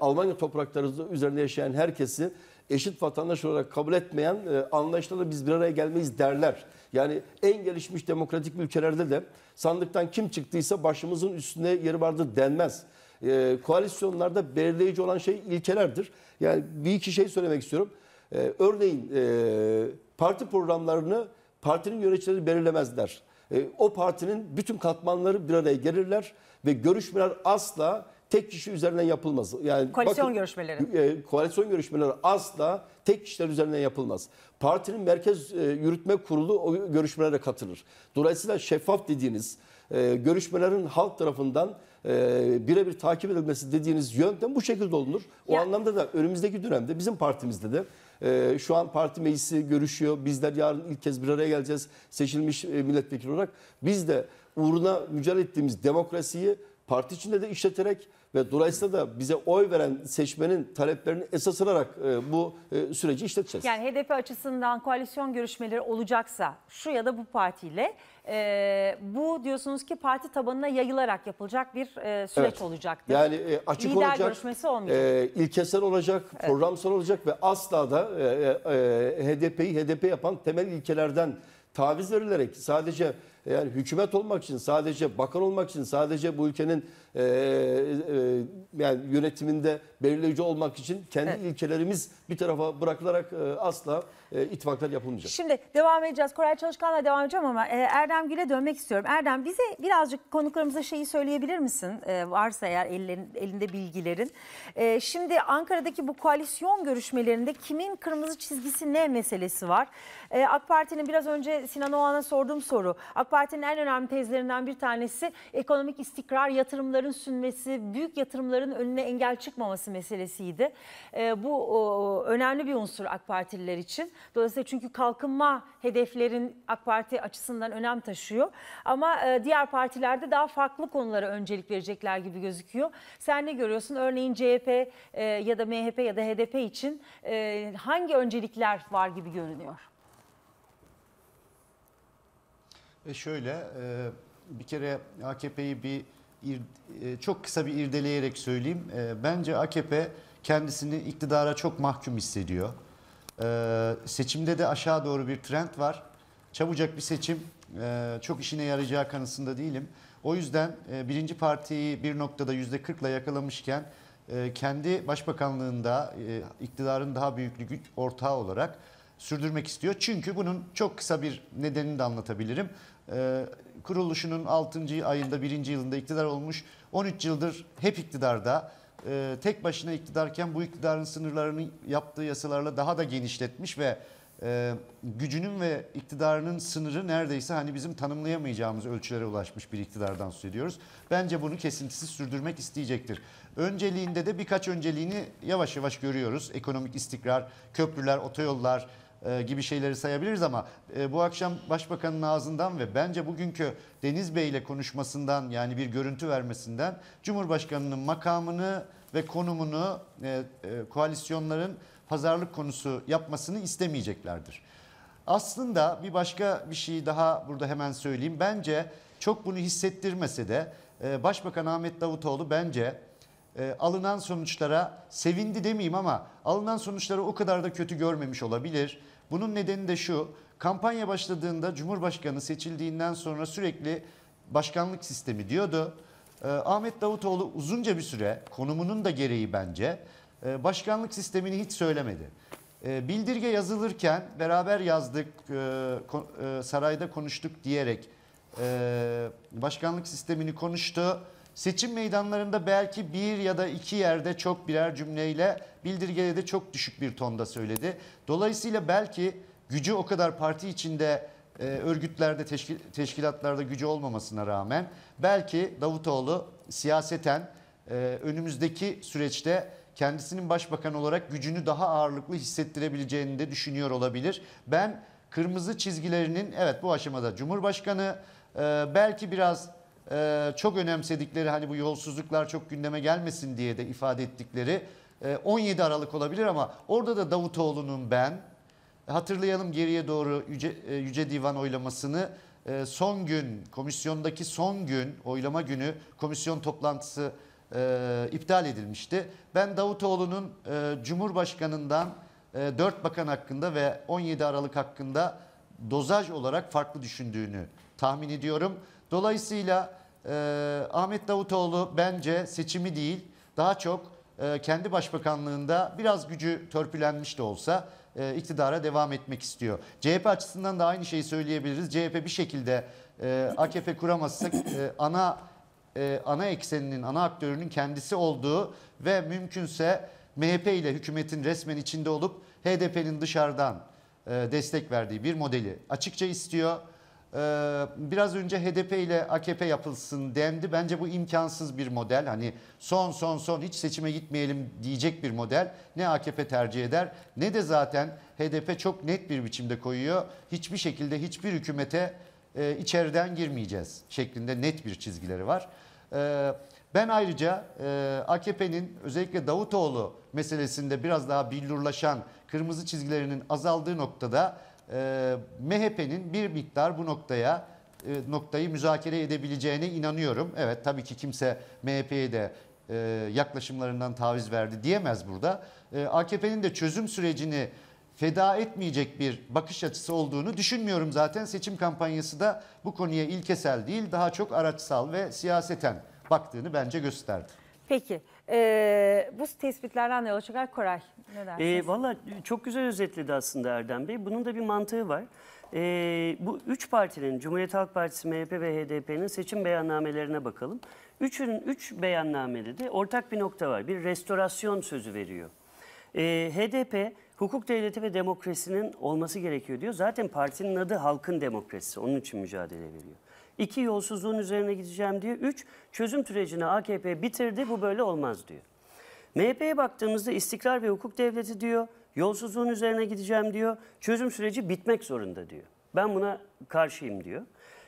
Almanya toprakları üzerinde yaşayan herkesi eşit vatandaş olarak kabul etmeyen anlayışlarla biz bir araya gelmeyiz derler. Yani en gelişmiş demokratik ülkelerde de sandıktan kim çıktıysa başımızın üstüne yeri vardır denmez. E, koalisyonlarda belirleyici olan şey ilkelerdir. Yani bir iki şey söylemek istiyorum. E, örneğin e, parti programlarını partinin yöneticileri belirlemezler. E, o partinin bütün katmanları bir araya gelirler ve görüşmeler asla tek kişi üzerinden yapılmaz. Yani koalisyon bakın, görüşmeleri. E, koalisyon görüşmeleri asla tek kişiler üzerinden yapılmaz. Partinin merkez e, yürütme kurulu o görüşmelere katılır. Dolayısıyla şeffaf dediğiniz e, görüşmelerin halk tarafından e, birebir takip edilmesi dediğiniz yöntem bu şekilde olunur. O ya. anlamda da önümüzdeki dönemde bizim partimizde de ee, şu an parti meclisi görüşüyor. Bizler yarın ilk kez bir araya geleceğiz seçilmiş e, milletvekili olarak. Biz de uğruna mücadele ettiğimiz demokrasiyi parti içinde de işleterek ve dolayısıyla da bize oy veren seçmenin taleplerini esas alarak e, bu e, süreci işleteceğiz. Yani HDP açısından koalisyon görüşmeleri olacaksa şu ya da bu partiyle e, bu diyorsunuz ki parti tabanına yayılarak yapılacak bir e, süreç evet. olacaktır. Yani e, açık Lider olacak, görüşmesi olmayacak. E, ilkesel olacak, evet. programsal olacak ve asla da e, e, e HDP'yi HDP yapan temel ilkelerden taviz verilerek sadece e, yani hükümet olmak için, sadece bakan olmak için, sadece bu ülkenin e, e, yani yönetiminde belirleyici olmak için kendi evet. ilkelerimiz bir tarafa bırakılarak e, asla e, ittifaklar yapılmayacak. Şimdi devam edeceğiz. Koray Çalışkan'la devam edeceğim ama e, Erdem Gül'e dönmek istiyorum. Erdem bize birazcık konuklarımıza şeyi söyleyebilir misin? E, varsa eğer ellerin, elinde bilgilerin. E, şimdi Ankara'daki bu koalisyon görüşmelerinde kimin kırmızı çizgisi ne meselesi var? E, AK Parti'nin biraz önce Sinan Oğan'a sorduğum soru. AK Parti'nin en önemli tezlerinden bir tanesi ekonomik istikrar, yatırımların sünmesi, büyük yatırımların önüne engel çıkmaması meselesiydi. E, bu o, önemli bir unsur AK Partililer için. Dolayısıyla çünkü kalkınma hedeflerin AK Parti açısından önem taşıyor. Ama e, diğer partilerde daha farklı konulara öncelik verecekler gibi gözüküyor. Sen ne görüyorsun? Örneğin CHP e, ya da MHP ya da HDP için e, hangi öncelikler var gibi görünüyor? E şöyle bir kere AKP'yi bir çok kısa bir irdeleyerek söyleyeyim. bence AKP kendisini iktidara çok mahkum hissediyor. Ee, seçimde de aşağı doğru bir trend var. Çabucak bir seçim e, çok işine yarayacağı kanısında değilim. O yüzden e, birinci partiyi bir noktada yüzde kırkla yakalamışken e, kendi başbakanlığında e, iktidarın daha büyüklü güç ortağı olarak sürdürmek istiyor. Çünkü bunun çok kısa bir nedenini de anlatabilirim. E, kuruluşunun 6. ayında 1. yılında iktidar olmuş 13 yıldır hep iktidarda e, tek başına iktidarken bu iktidarın sınırlarını yaptığı yasalarla daha da genişletmiş ve e, gücünün ve iktidarının sınırı neredeyse hani bizim tanımlayamayacağımız ölçülere ulaşmış bir iktidardan söz ediyoruz. Bence bunu kesintisiz sürdürmek isteyecektir. Önceliğinde de birkaç önceliğini yavaş yavaş görüyoruz. Ekonomik istikrar, köprüler, otoyollar, e, gibi şeyleri sayabiliriz ama e, bu akşam Başbakan'ın ağzından ve bence bugünkü Deniz Bey ile konuşmasından yani bir görüntü vermesinden Cumhurbaşkanı'nın makamını ve konumunu e, koalisyonların pazarlık konusu yapmasını istemeyeceklerdir. Aslında bir başka bir şey daha burada hemen söyleyeyim. Bence çok bunu hissettirmese de Başbakan Ahmet Davutoğlu bence e, alınan sonuçlara sevindi demeyeyim ama alınan sonuçları o kadar da kötü görmemiş olabilir. Bunun nedeni de şu kampanya başladığında Cumhurbaşkanı seçildiğinden sonra sürekli başkanlık sistemi diyordu. E, Ahmet Davutoğlu uzunca bir süre konumunun da gereği bence e, başkanlık sistemini hiç söylemedi. E, bildirge yazılırken beraber yazdık e, e sarayda konuştuk diyerek e, başkanlık sistemini konuştu. Seçim meydanlarında belki bir ya da iki yerde çok birer cümleyle bildirgede de çok düşük bir tonda söyledi. Dolayısıyla belki gücü o kadar parti içinde e, örgütlerde, teşkil, teşkilatlarda gücü olmamasına rağmen belki Davutoğlu siyaseten e, önümüzdeki süreçte kendisinin başbakan olarak gücünü daha ağırlıklı hissettirebileceğini de düşünüyor olabilir. Ben kırmızı çizgilerinin evet bu aşamada Cumhurbaşkanı e, belki biraz e, çok önemsedikleri hani bu yolsuzluklar çok gündeme gelmesin diye de ifade ettikleri e, 17 Aralık olabilir ama orada da Davutoğlu'nun ben hatırlayalım geriye doğru Yüce, e, Yüce Divan oylamasını e, son gün komisyondaki son gün oylama günü komisyon toplantısı e, iptal edilmişti. Ben Davutoğlu'nun e, Cumhurbaşkanı'ndan e, 4 bakan hakkında ve 17 Aralık hakkında dozaj olarak farklı düşündüğünü tahmin ediyorum. Dolayısıyla e, Ahmet Davutoğlu bence seçimi değil daha çok e, kendi başbakanlığında biraz gücü törpülenmiş de olsa e, iktidara devam etmek istiyor. CHP açısından da aynı şeyi söyleyebiliriz. CHP bir şekilde e, AKP kuramazsa e, ana e, ana ekseninin, ana aktörünün kendisi olduğu ve mümkünse MHP ile hükümetin resmen içinde olup HDP'nin dışarıdan e, destek verdiği bir modeli açıkça istiyor. Ee, biraz önce HDP ile AKP yapılsın dendi. Bence bu imkansız bir model. Hani son son son hiç seçime gitmeyelim diyecek bir model. Ne AKP tercih eder ne de zaten HDP çok net bir biçimde koyuyor. Hiçbir şekilde hiçbir hükümete e, içeriden girmeyeceğiz şeklinde net bir çizgileri var. E, ben ayrıca e, AKP'nin özellikle Davutoğlu meselesinde biraz daha billurlaşan kırmızı çizgilerinin azaldığı noktada e, MHP'nin bir miktar bu noktaya e, noktayı müzakere edebileceğine inanıyorum. Evet tabii ki kimse MHP'ye de e, yaklaşımlarından taviz verdi diyemez burada. E, AKP'nin de çözüm sürecini feda etmeyecek bir bakış açısı olduğunu düşünmüyorum zaten. Seçim kampanyası da bu konuya ilkesel değil daha çok araçsal ve siyaseten baktığını bence gösterdi. Peki. Ee, bu tespitlerden yola çıkarak Koray ne ee, dersiniz? E, Valla çok güzel özetledi aslında Erdem Bey. Bunun da bir mantığı var. E, bu üç partinin Cumhuriyet Halk Partisi, MHP ve HDP'nin seçim beyannamelerine bakalım. Üçünün üç beyannamede de ortak bir nokta var. Bir restorasyon sözü veriyor. E, ee, HDP hukuk devleti ve demokrasinin olması gerekiyor diyor. Zaten partinin adı halkın demokrasisi. Onun için mücadele veriyor. İki yolsuzluğun üzerine gideceğim diyor. Üç, çözüm sürecini AKP bitirdi bu böyle olmaz diyor. MHP'ye baktığımızda istikrar ve hukuk devleti diyor, yolsuzluğun üzerine gideceğim diyor, çözüm süreci bitmek zorunda diyor. Ben buna karşıyım diyor.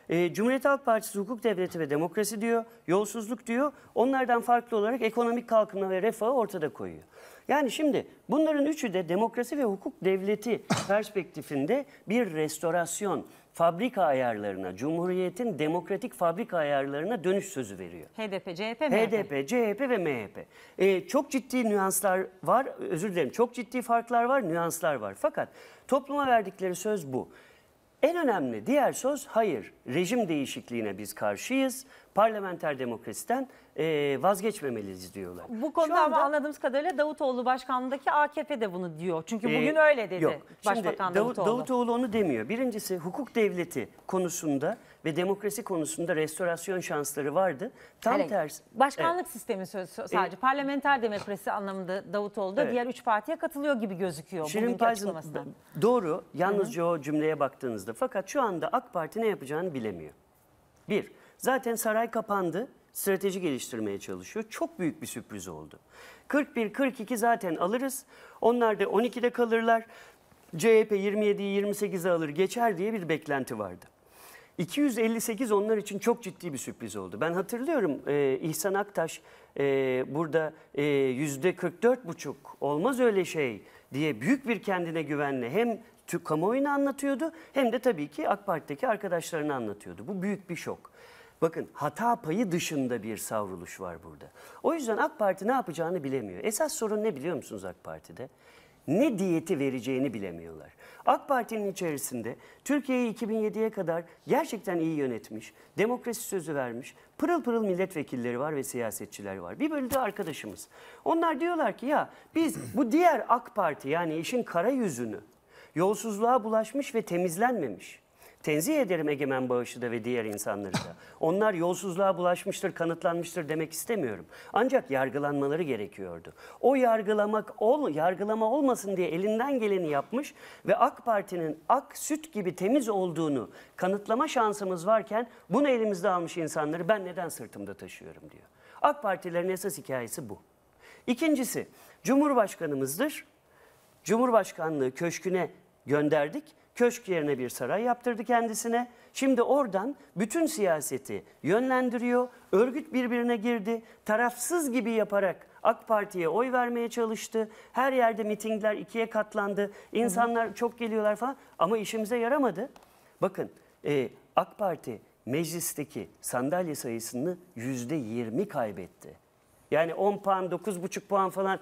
E, Cumhuriyet Halk Partisi hukuk devleti ve demokrasi diyor, yolsuzluk diyor. Onlardan farklı olarak ekonomik kalkınma ve refahı ortada koyuyor. Yani şimdi bunların üçü de demokrasi ve hukuk devleti perspektifinde bir restorasyon, fabrika ayarlarına, Cumhuriyet'in demokratik fabrika ayarlarına dönüş sözü veriyor. HDP, CHP, MHP. HDP, CHP ve MHP. Ee, çok ciddi nüanslar var, özür dilerim çok ciddi farklar var, nüanslar var. Fakat topluma verdikleri söz bu. En önemli diğer söz hayır, rejim değişikliğine biz karşıyız, parlamenter demokrasiden e, vazgeçmemeliyiz diyorlar. Bu konuda anda, anladığımız kadarıyla Davutoğlu başkanlığındaki AKP de bunu diyor. Çünkü e, bugün e, öyle dedi yok. Başbakan Şimdi, Davutoğlu. Davutoğlu onu demiyor. Birincisi hukuk devleti konusunda ve demokrasi konusunda restorasyon şansları vardı. Tam evet. tersi. Başkanlık evet. sistemi söz, e, sadece e, parlamenter demokrasi anlamında Davutoğlu da evet. diğer üç partiye katılıyor gibi gözüküyor. Şirin Pazın doğru yalnızca Hı -hı. o cümleye baktığınızda fakat şu anda AK Parti ne yapacağını bilemiyor. Bir, zaten saray kapandı strateji geliştirmeye çalışıyor. Çok büyük bir sürpriz oldu. 41-42 zaten alırız. Onlar da 12'de kalırlar. CHP 27'yi 28'e alır geçer diye bir beklenti vardı. 258 onlar için çok ciddi bir sürpriz oldu. Ben hatırlıyorum e, İhsan Aktaş e, burada e, %44,5 olmaz öyle şey diye büyük bir kendine güvenle hem Türk kamuoyunu anlatıyordu hem de tabii ki AK Parti'deki arkadaşlarını anlatıyordu. Bu büyük bir şok. Bakın hata payı dışında bir savruluş var burada. O yüzden AK Parti ne yapacağını bilemiyor. Esas sorun ne biliyor musunuz AK Parti'de? Ne diyeti vereceğini bilemiyorlar. AK Parti'nin içerisinde Türkiye'yi 2007'ye kadar gerçekten iyi yönetmiş, demokrasi sözü vermiş, pırıl pırıl milletvekilleri var ve siyasetçiler var. Bir bölüde arkadaşımız. Onlar diyorlar ki ya biz bu diğer AK Parti yani işin kara yüzünü, yolsuzluğa bulaşmış ve temizlenmemiş Tenzih ederim Egemen Bağış'ı da ve diğer insanları da. Onlar yolsuzluğa bulaşmıştır, kanıtlanmıştır demek istemiyorum. Ancak yargılanmaları gerekiyordu. O yargılamak ol, yargılama olmasın diye elinden geleni yapmış ve AK Parti'nin ak süt gibi temiz olduğunu kanıtlama şansımız varken bunu elimizde almış insanları ben neden sırtımda taşıyorum diyor. AK Partilerin esas hikayesi bu. İkincisi Cumhurbaşkanımızdır. Cumhurbaşkanlığı köşküne gönderdik Köşk yerine bir saray yaptırdı kendisine. Şimdi oradan bütün siyaseti yönlendiriyor. Örgüt birbirine girdi. Tarafsız gibi yaparak AK Parti'ye oy vermeye çalıştı. Her yerde mitingler ikiye katlandı. İnsanlar hı hı. çok geliyorlar falan ama işimize yaramadı. Bakın e, AK Parti meclisteki sandalye sayısını yüzde yirmi kaybetti. Yani 10 puan, 9,5 puan falan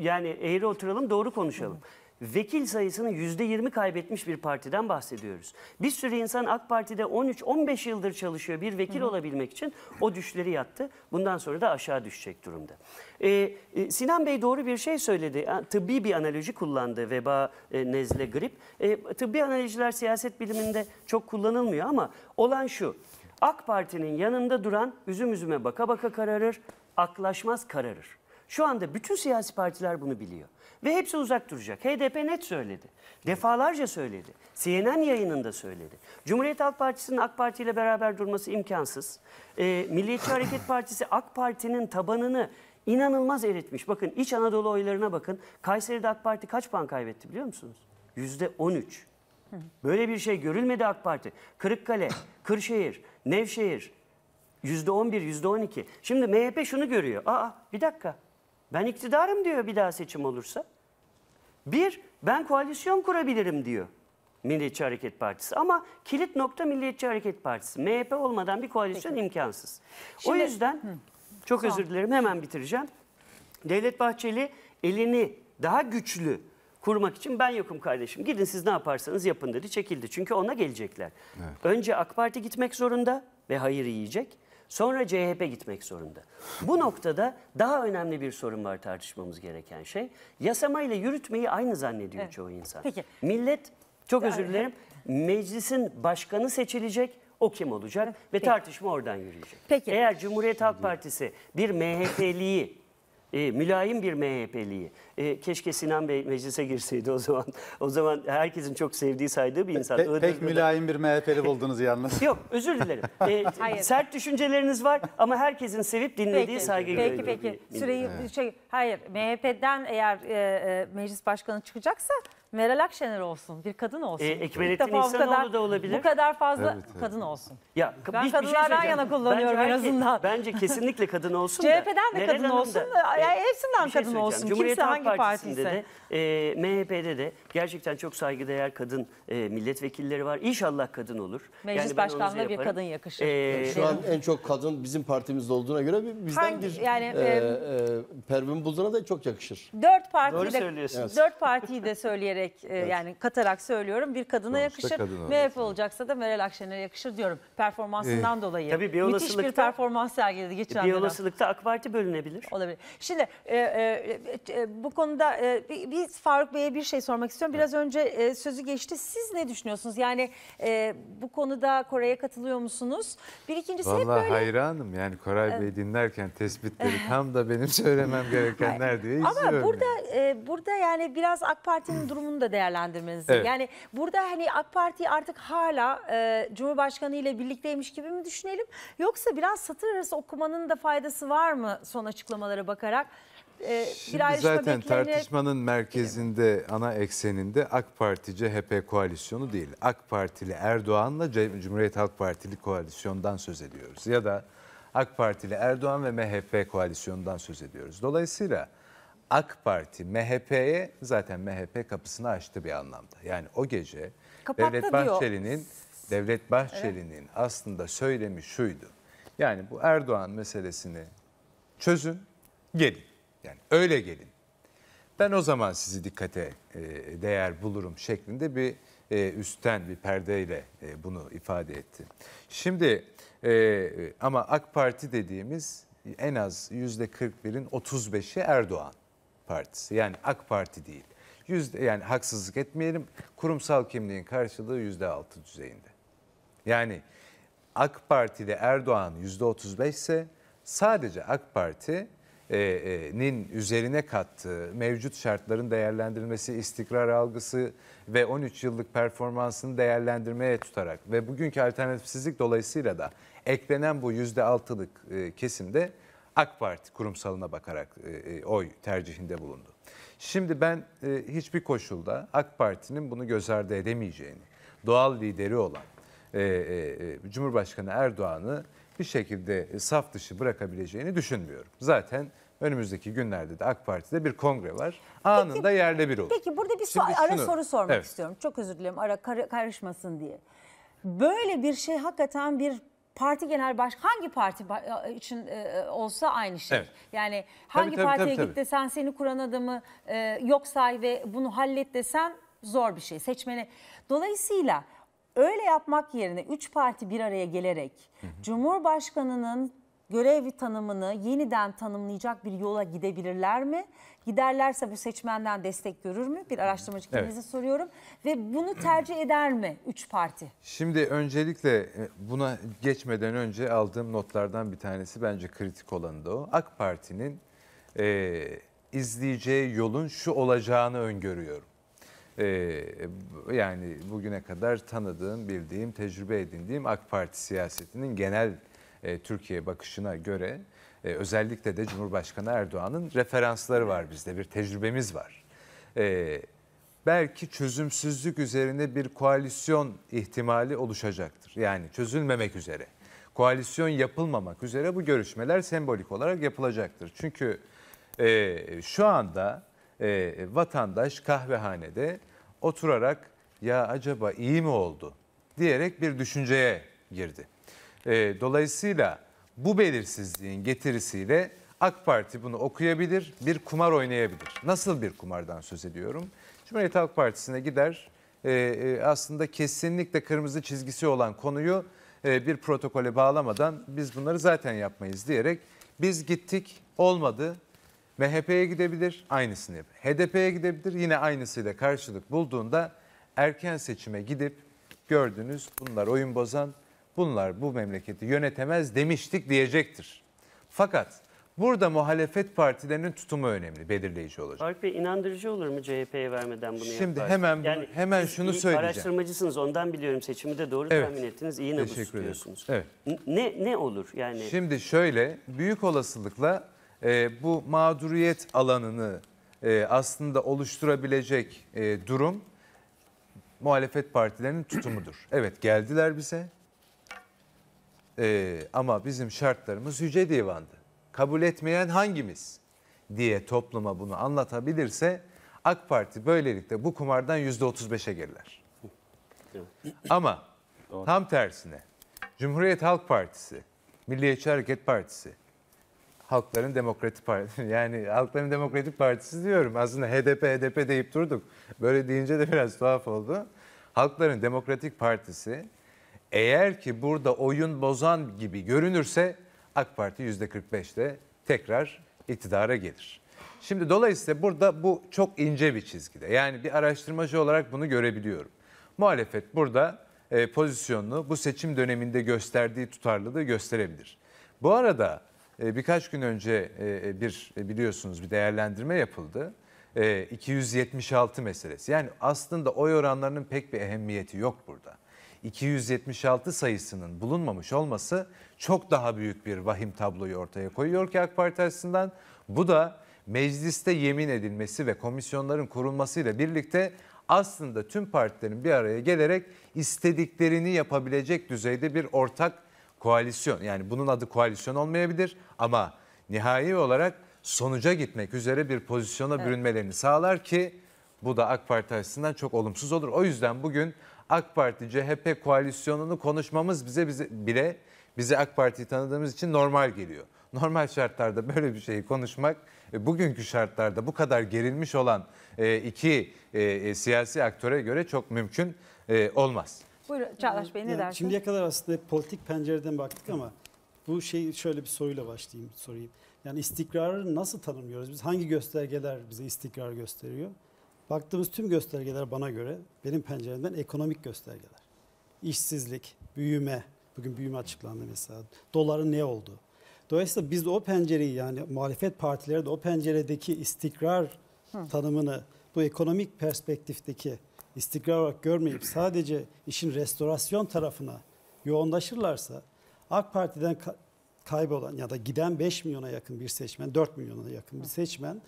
yani eğri oturalım doğru konuşalım. Hı vekil sayısını %20 kaybetmiş bir partiden bahsediyoruz. Bir sürü insan AK Parti'de 13-15 yıldır çalışıyor bir vekil Hı -hı. olabilmek için. O düşleri yattı. Bundan sonra da aşağı düşecek durumda. Ee, e, Sinan Bey doğru bir şey söyledi. Tıbbi bir analoji kullandı veba, e, nezle, grip. E, tıbbi analojiler siyaset biliminde çok kullanılmıyor ama olan şu. AK Parti'nin yanında duran üzüm üzüme baka baka kararır, aklaşmaz kararır. Şu anda bütün siyasi partiler bunu biliyor. Ve hepsi uzak duracak. HDP net söyledi. Defalarca söyledi. CNN yayınında söyledi. Cumhuriyet Halk Partisi'nin AK Parti ile beraber durması imkansız. E, Milliyetçi Hareket Partisi AK Parti'nin tabanını inanılmaz eritmiş. Bakın İç Anadolu oylarına bakın. Kayseri'de AK Parti kaç puan kaybetti biliyor musunuz? Yüzde 13. Böyle bir şey görülmedi AK Parti. Kırıkkale, Kırşehir, Nevşehir, Yüzde %11, %12. Şimdi MHP şunu görüyor. Aa bir dakika ben iktidarım diyor bir daha seçim olursa. Bir, ben koalisyon kurabilirim diyor Milliyetçi Hareket Partisi. Ama kilit nokta Milliyetçi Hareket Partisi. MHP olmadan bir koalisyon Peki. imkansız. Şimdi, o yüzden hı. çok tamam. özür dilerim hemen bitireceğim. Devlet Bahçeli elini daha güçlü kurmak için ben yokum kardeşim. Gidin siz ne yaparsanız yapın dedi çekildi. Çünkü ona gelecekler. Evet. Önce AK Parti gitmek zorunda ve hayır yiyecek. Sonra CHP gitmek zorunda. Bu noktada daha önemli bir sorun var tartışmamız gereken şey. Yasamayla yürütmeyi aynı zannediyor evet. çoğu insan. Peki. Millet, çok özür yani, dilerim, meclisin başkanı seçilecek o kim olacak Peki. ve tartışma oradan yürüyecek. Peki. Eğer Cumhuriyet Halk Partisi bir MHP'liyi e, mülayim bir MHP'liyi. E, keşke Sinan Bey meclise girseydi o zaman. O zaman herkesin çok sevdiği saydığı bir insan. Pe pek Iğdır. mülayim bir MHP'li buldunuz yalnız. Yok özür dilerim. E, sert düşünceleriniz var ama herkesin sevip dinlediği peki, saygı Peki peki. Süreyi, evet. şey, hayır MHP'den eğer e, e, meclis başkanı çıkacaksa Meral Akşener olsun, bir kadın e, olsun. E, Ekmelettin İhsanoğlu da olabilir. Bu kadar fazla Evet, evet. kadın olsun. Ya Ben bir- bir şey yana kullanıyorum en azından. Bence kesinlikle kadın olsun da. CHP'den de Meral kadın Hanım olsun, e, hepsinden bir şey kadın söyleyeceğim. olsun. Kimse Halk hangi Partisi'nde De, e, MHP'de de gerçekten çok saygıdeğer kadın e, milletvekilleri var. İnşallah kadın olur. Meclis ben onu bir kadın yakışır. E, Şu an en çok kadın bizim partimizde olduğuna göre bizden Hangi- bir yani, yani, e, e, e, Pervin Buldan'a da çok yakışır. Dört partiyi Doğru de söylüyorsunuz. dört partiyi de söyleyerek bilerek e, evet. yani katarak söylüyorum bir kadına Sonuçta yakışır. Kadın MHP olacaksa da Meral Akşener'e yakışır diyorum performansından ee, dolayı. Tabii bir Müthiş bir performans sergiledi geçen Bir olasılıkta dönem. AK Parti bölünebilir. Olabilir. Şimdi e, e, e, e, bu konuda e, bir, bir Faruk Bey'e bir şey sormak istiyorum. Biraz evet. önce e, sözü geçti. Siz ne düşünüyorsunuz? Yani e, bu konuda Kore'ye katılıyor musunuz? Bir ikincisi Vallahi hep böyle... hayranım yani Koray e, Bey dinlerken tespitleri tam da benim söylemem gerekenler diye izliyorum. Ama burada, yani. e, burada yani biraz AK Parti'nin durumu durumunu da değerlendirmenizi. Evet. Yani burada hani AK Parti artık hala e, Cumhurbaşkanı ile birlikteymiş gibi mi düşünelim? Yoksa biraz satır arası okumanın da faydası var mı son açıklamalara bakarak? E, Şimdi zaten beklenir. tartışmanın merkezinde, ana ekseninde AK Parti CHP koalisyonu değil. AK Partili Erdoğan'la Cumhuriyet Halk Partili koalisyondan söz ediyoruz. Ya da AK Partili Erdoğan ve MHP koalisyonundan söz ediyoruz. Dolayısıyla AK Parti MHP'ye zaten MHP kapısını açtı bir anlamda. Yani o gece Kapattı Devlet Bahçeli'nin Devlet Bahçeli'nin evet. aslında söylemi şuydu. Yani bu Erdoğan meselesini çözün, gelin. Yani öyle gelin. Ben o zaman sizi dikkate e, değer bulurum şeklinde bir e, üstten bir perdeyle e, bunu ifade etti. Şimdi ama AK Parti dediğimiz en az %41'in 35'i Erdoğan. Partisi. Yani AK Parti değil. Yüzde, yani haksızlık etmeyelim. Kurumsal kimliğin karşılığı yüzde altı düzeyinde. Yani AK Parti'de Erdoğan yüzde otuz beş ise sadece AK Parti e, e, nin üzerine kattığı mevcut şartların değerlendirilmesi, istikrar algısı ve 13 yıllık performansını değerlendirmeye tutarak ve bugünkü alternatifsizlik dolayısıyla da eklenen bu %6'lık e, kesimde AK Parti kurumsalına bakarak e, e, oy tercihinde bulundu. Şimdi ben e, hiçbir koşulda AK Parti'nin bunu göz ardı edemeyeceğini, doğal lideri olan Cumhurbaşkanı Erdoğan'ı bir şekilde saf dışı bırakabileceğini düşünmüyorum. Zaten önümüzdeki günlerde de AK Parti'de bir kongre var. Anında peki, yerle bir olur. Peki burada bir so ara şunu, soru sormak evet. istiyorum. Çok özür dilerim ara kar karışmasın diye. Böyle bir şey hakikaten bir parti genel baş hangi parti e, e, için e, olsa aynı şey. Evet. Yani hangi tabii, tabii, partiye tabii, tabii. git desen seni kuran adamı e, yok say ve bunu hallet desen zor bir şey seçmene. Dolayısıyla öyle yapmak yerine üç parti bir araya gelerek hı hı. Cumhurbaşkanının görev tanımını yeniden tanımlayacak bir yola gidebilirler mi? Giderlerse bu seçmenden destek görür mü? Bir araştırmacı kendinize evet. soruyorum. Ve bunu tercih eder mi üç parti? Şimdi öncelikle e, buna geçmeden önce aldığım notlardan bir tanesi bence kritik olanı da o. AK Parti'nin e, izleyeceği yolun şu olacağını öngörüyorum. Ee, yani bugüne kadar tanıdığım, bildiğim, tecrübe edindiğim AK Parti siyasetinin genel e, Türkiye bakışına göre e, özellikle de Cumhurbaşkanı Erdoğan'ın referansları var bizde bir tecrübemiz var. E, belki çözümsüzlük üzerine bir koalisyon ihtimali oluşacaktır. Yani çözülmemek üzere. Koalisyon yapılmamak üzere bu görüşmeler sembolik olarak yapılacaktır. Çünkü e, şu anda e, vatandaş kahvehanede oturarak ya acaba iyi mi oldu diyerek bir düşünceye girdi. Ee, dolayısıyla bu belirsizliğin getirisiyle AK Parti bunu okuyabilir, bir kumar oynayabilir. Nasıl bir kumardan söz ediyorum? Cumhuriyet Halk Partisi'ne gider, e, e, aslında kesinlikle kırmızı çizgisi olan konuyu e, bir protokole bağlamadan biz bunları zaten yapmayız diyerek biz gittik, olmadı. MHP'ye gidebilir, aynısını yapar. HDP'ye gidebilir, yine aynısıyla karşılık bulduğunda erken seçime gidip gördünüz bunlar oyun bozan bunlar bu memleketi yönetemez demiştik diyecektir. Fakat burada muhalefet partilerinin tutumu önemli, belirleyici olacak. Alp Bey inandırıcı olur mu CHP'ye vermeden bunu Şimdi hemen yani hemen şunu söyleyeceğim. Araştırmacısınız ondan biliyorum seçimi de doğru evet. tahmin ettiniz. İyi nabız Teşekkür tutuyorsunuz. Evet. Ne, ne olur yani? Şimdi şöyle büyük olasılıkla e, bu mağduriyet alanını e, aslında oluşturabilecek e, durum muhalefet partilerinin tutumudur. Evet geldiler bize ee, ama bizim şartlarımız Yüce Divan'dı. Kabul etmeyen hangimiz diye topluma bunu anlatabilirse AK Parti böylelikle bu kumardan %35'e gelirler. Ama tam tersine Cumhuriyet Halk Partisi, Milliyetçi Hareket Partisi, Halkların Demokratik Partisi. Yani Halkların Demokratik Partisi diyorum. Aslında HDP, HDP deyip durduk. Böyle deyince de biraz tuhaf oldu. Halkların Demokratik Partisi eğer ki burada oyun bozan gibi görünürse AK Parti %45'te tekrar iktidara gelir. Şimdi dolayısıyla burada bu çok ince bir çizgide. Yani bir araştırmacı olarak bunu görebiliyorum. Muhalefet burada e, pozisyonunu bu seçim döneminde gösterdiği tutarlılığı gösterebilir. Bu arada e, birkaç gün önce e, e bir e, biliyorsunuz bir değerlendirme yapıldı. E, 276 meselesi. Yani aslında oy oranlarının pek bir ehemmiyeti yok burada. 276 sayısının bulunmamış olması çok daha büyük bir vahim tabloyu ortaya koyuyor ki AK Parti açısından. Bu da mecliste yemin edilmesi ve komisyonların kurulmasıyla birlikte aslında tüm partilerin bir araya gelerek istediklerini yapabilecek düzeyde bir ortak koalisyon. Yani bunun adı koalisyon olmayabilir ama nihai olarak sonuca gitmek üzere bir pozisyona evet. bürünmelerini sağlar ki bu da AK Parti açısından çok olumsuz olur. O yüzden bugün AK Parti CHP koalisyonunu konuşmamız bize, bize bile bize AK Parti'yi tanıdığımız için normal geliyor. Normal şartlarda böyle bir şeyi konuşmak e, bugünkü şartlarda bu kadar gerilmiş olan e, iki e, siyasi aktöre göre çok mümkün olmaz. Buyurun Çağdaş Bey ne yani dersiniz? Şimdiye kadar aslında politik pencereden baktık ama bu şey şöyle bir soruyla başlayayım sorayım. Yani istikrarı nasıl tanımlıyoruz? Biz hangi göstergeler bize istikrar gösteriyor? Baktığımız tüm göstergeler bana göre benim penceremden ekonomik göstergeler. İşsizlik, büyüme, bugün büyüme açıklandı mesela, doların ne oldu? Dolayısıyla biz de o pencereyi yani muhalefet partileri de o penceredeki istikrar Hı. tanımını bu ekonomik perspektifteki istikrar olarak görmeyip sadece işin restorasyon tarafına yoğunlaşırlarsa AK Parti'den kaybolan ya da giden 5 milyona yakın bir seçmen, 4 milyona yakın bir seçmen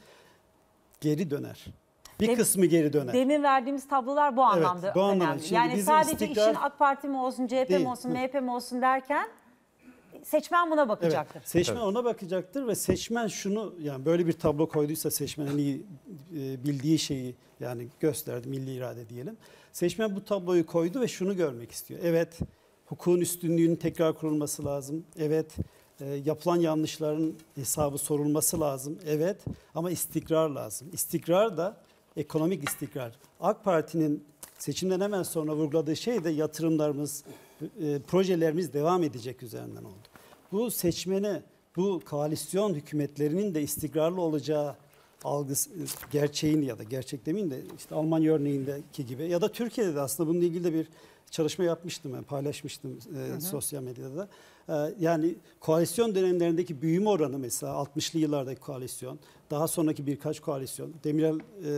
geri döner. Bir Dem- kısmı geri döner. Demin verdiğimiz tablolar bu anlamda bu anlamda. önemli. yani bizim sadece istikrar- işin AK Parti mi olsun, CHP Değil. mi olsun, MHP mi olsun derken seçmen buna bakacaktır. Evet, seçmen ona bakacaktır ve seçmen şunu yani böyle bir tablo koyduysa seçmen en iyi e, bildiği şeyi yani gösterdi milli irade diyelim. Seçmen bu tabloyu koydu ve şunu görmek istiyor. Evet hukukun üstünlüğünün tekrar kurulması lazım. Evet e, yapılan yanlışların hesabı sorulması lazım. Evet ama istikrar lazım. İstikrar da ekonomik istikrar. AK Parti'nin seçimden hemen sonra vurguladığı şey de yatırımlarımız, e, projelerimiz devam edecek üzerinden oldu. Bu seçmeni, bu koalisyon hükümetlerinin de istikrarlı olacağı algısı, e, gerçeğin ya da gerçek demeyeyim de işte Almanya örneğindeki gibi ya da Türkiye'de de aslında bununla ilgili de bir çalışma yapmıştım, ben paylaşmıştım e, hı hı. sosyal medyada. E, yani koalisyon dönemlerindeki büyüme oranı mesela 60'lı yıllardaki koalisyon, daha sonraki birkaç koalisyon, Demirel e,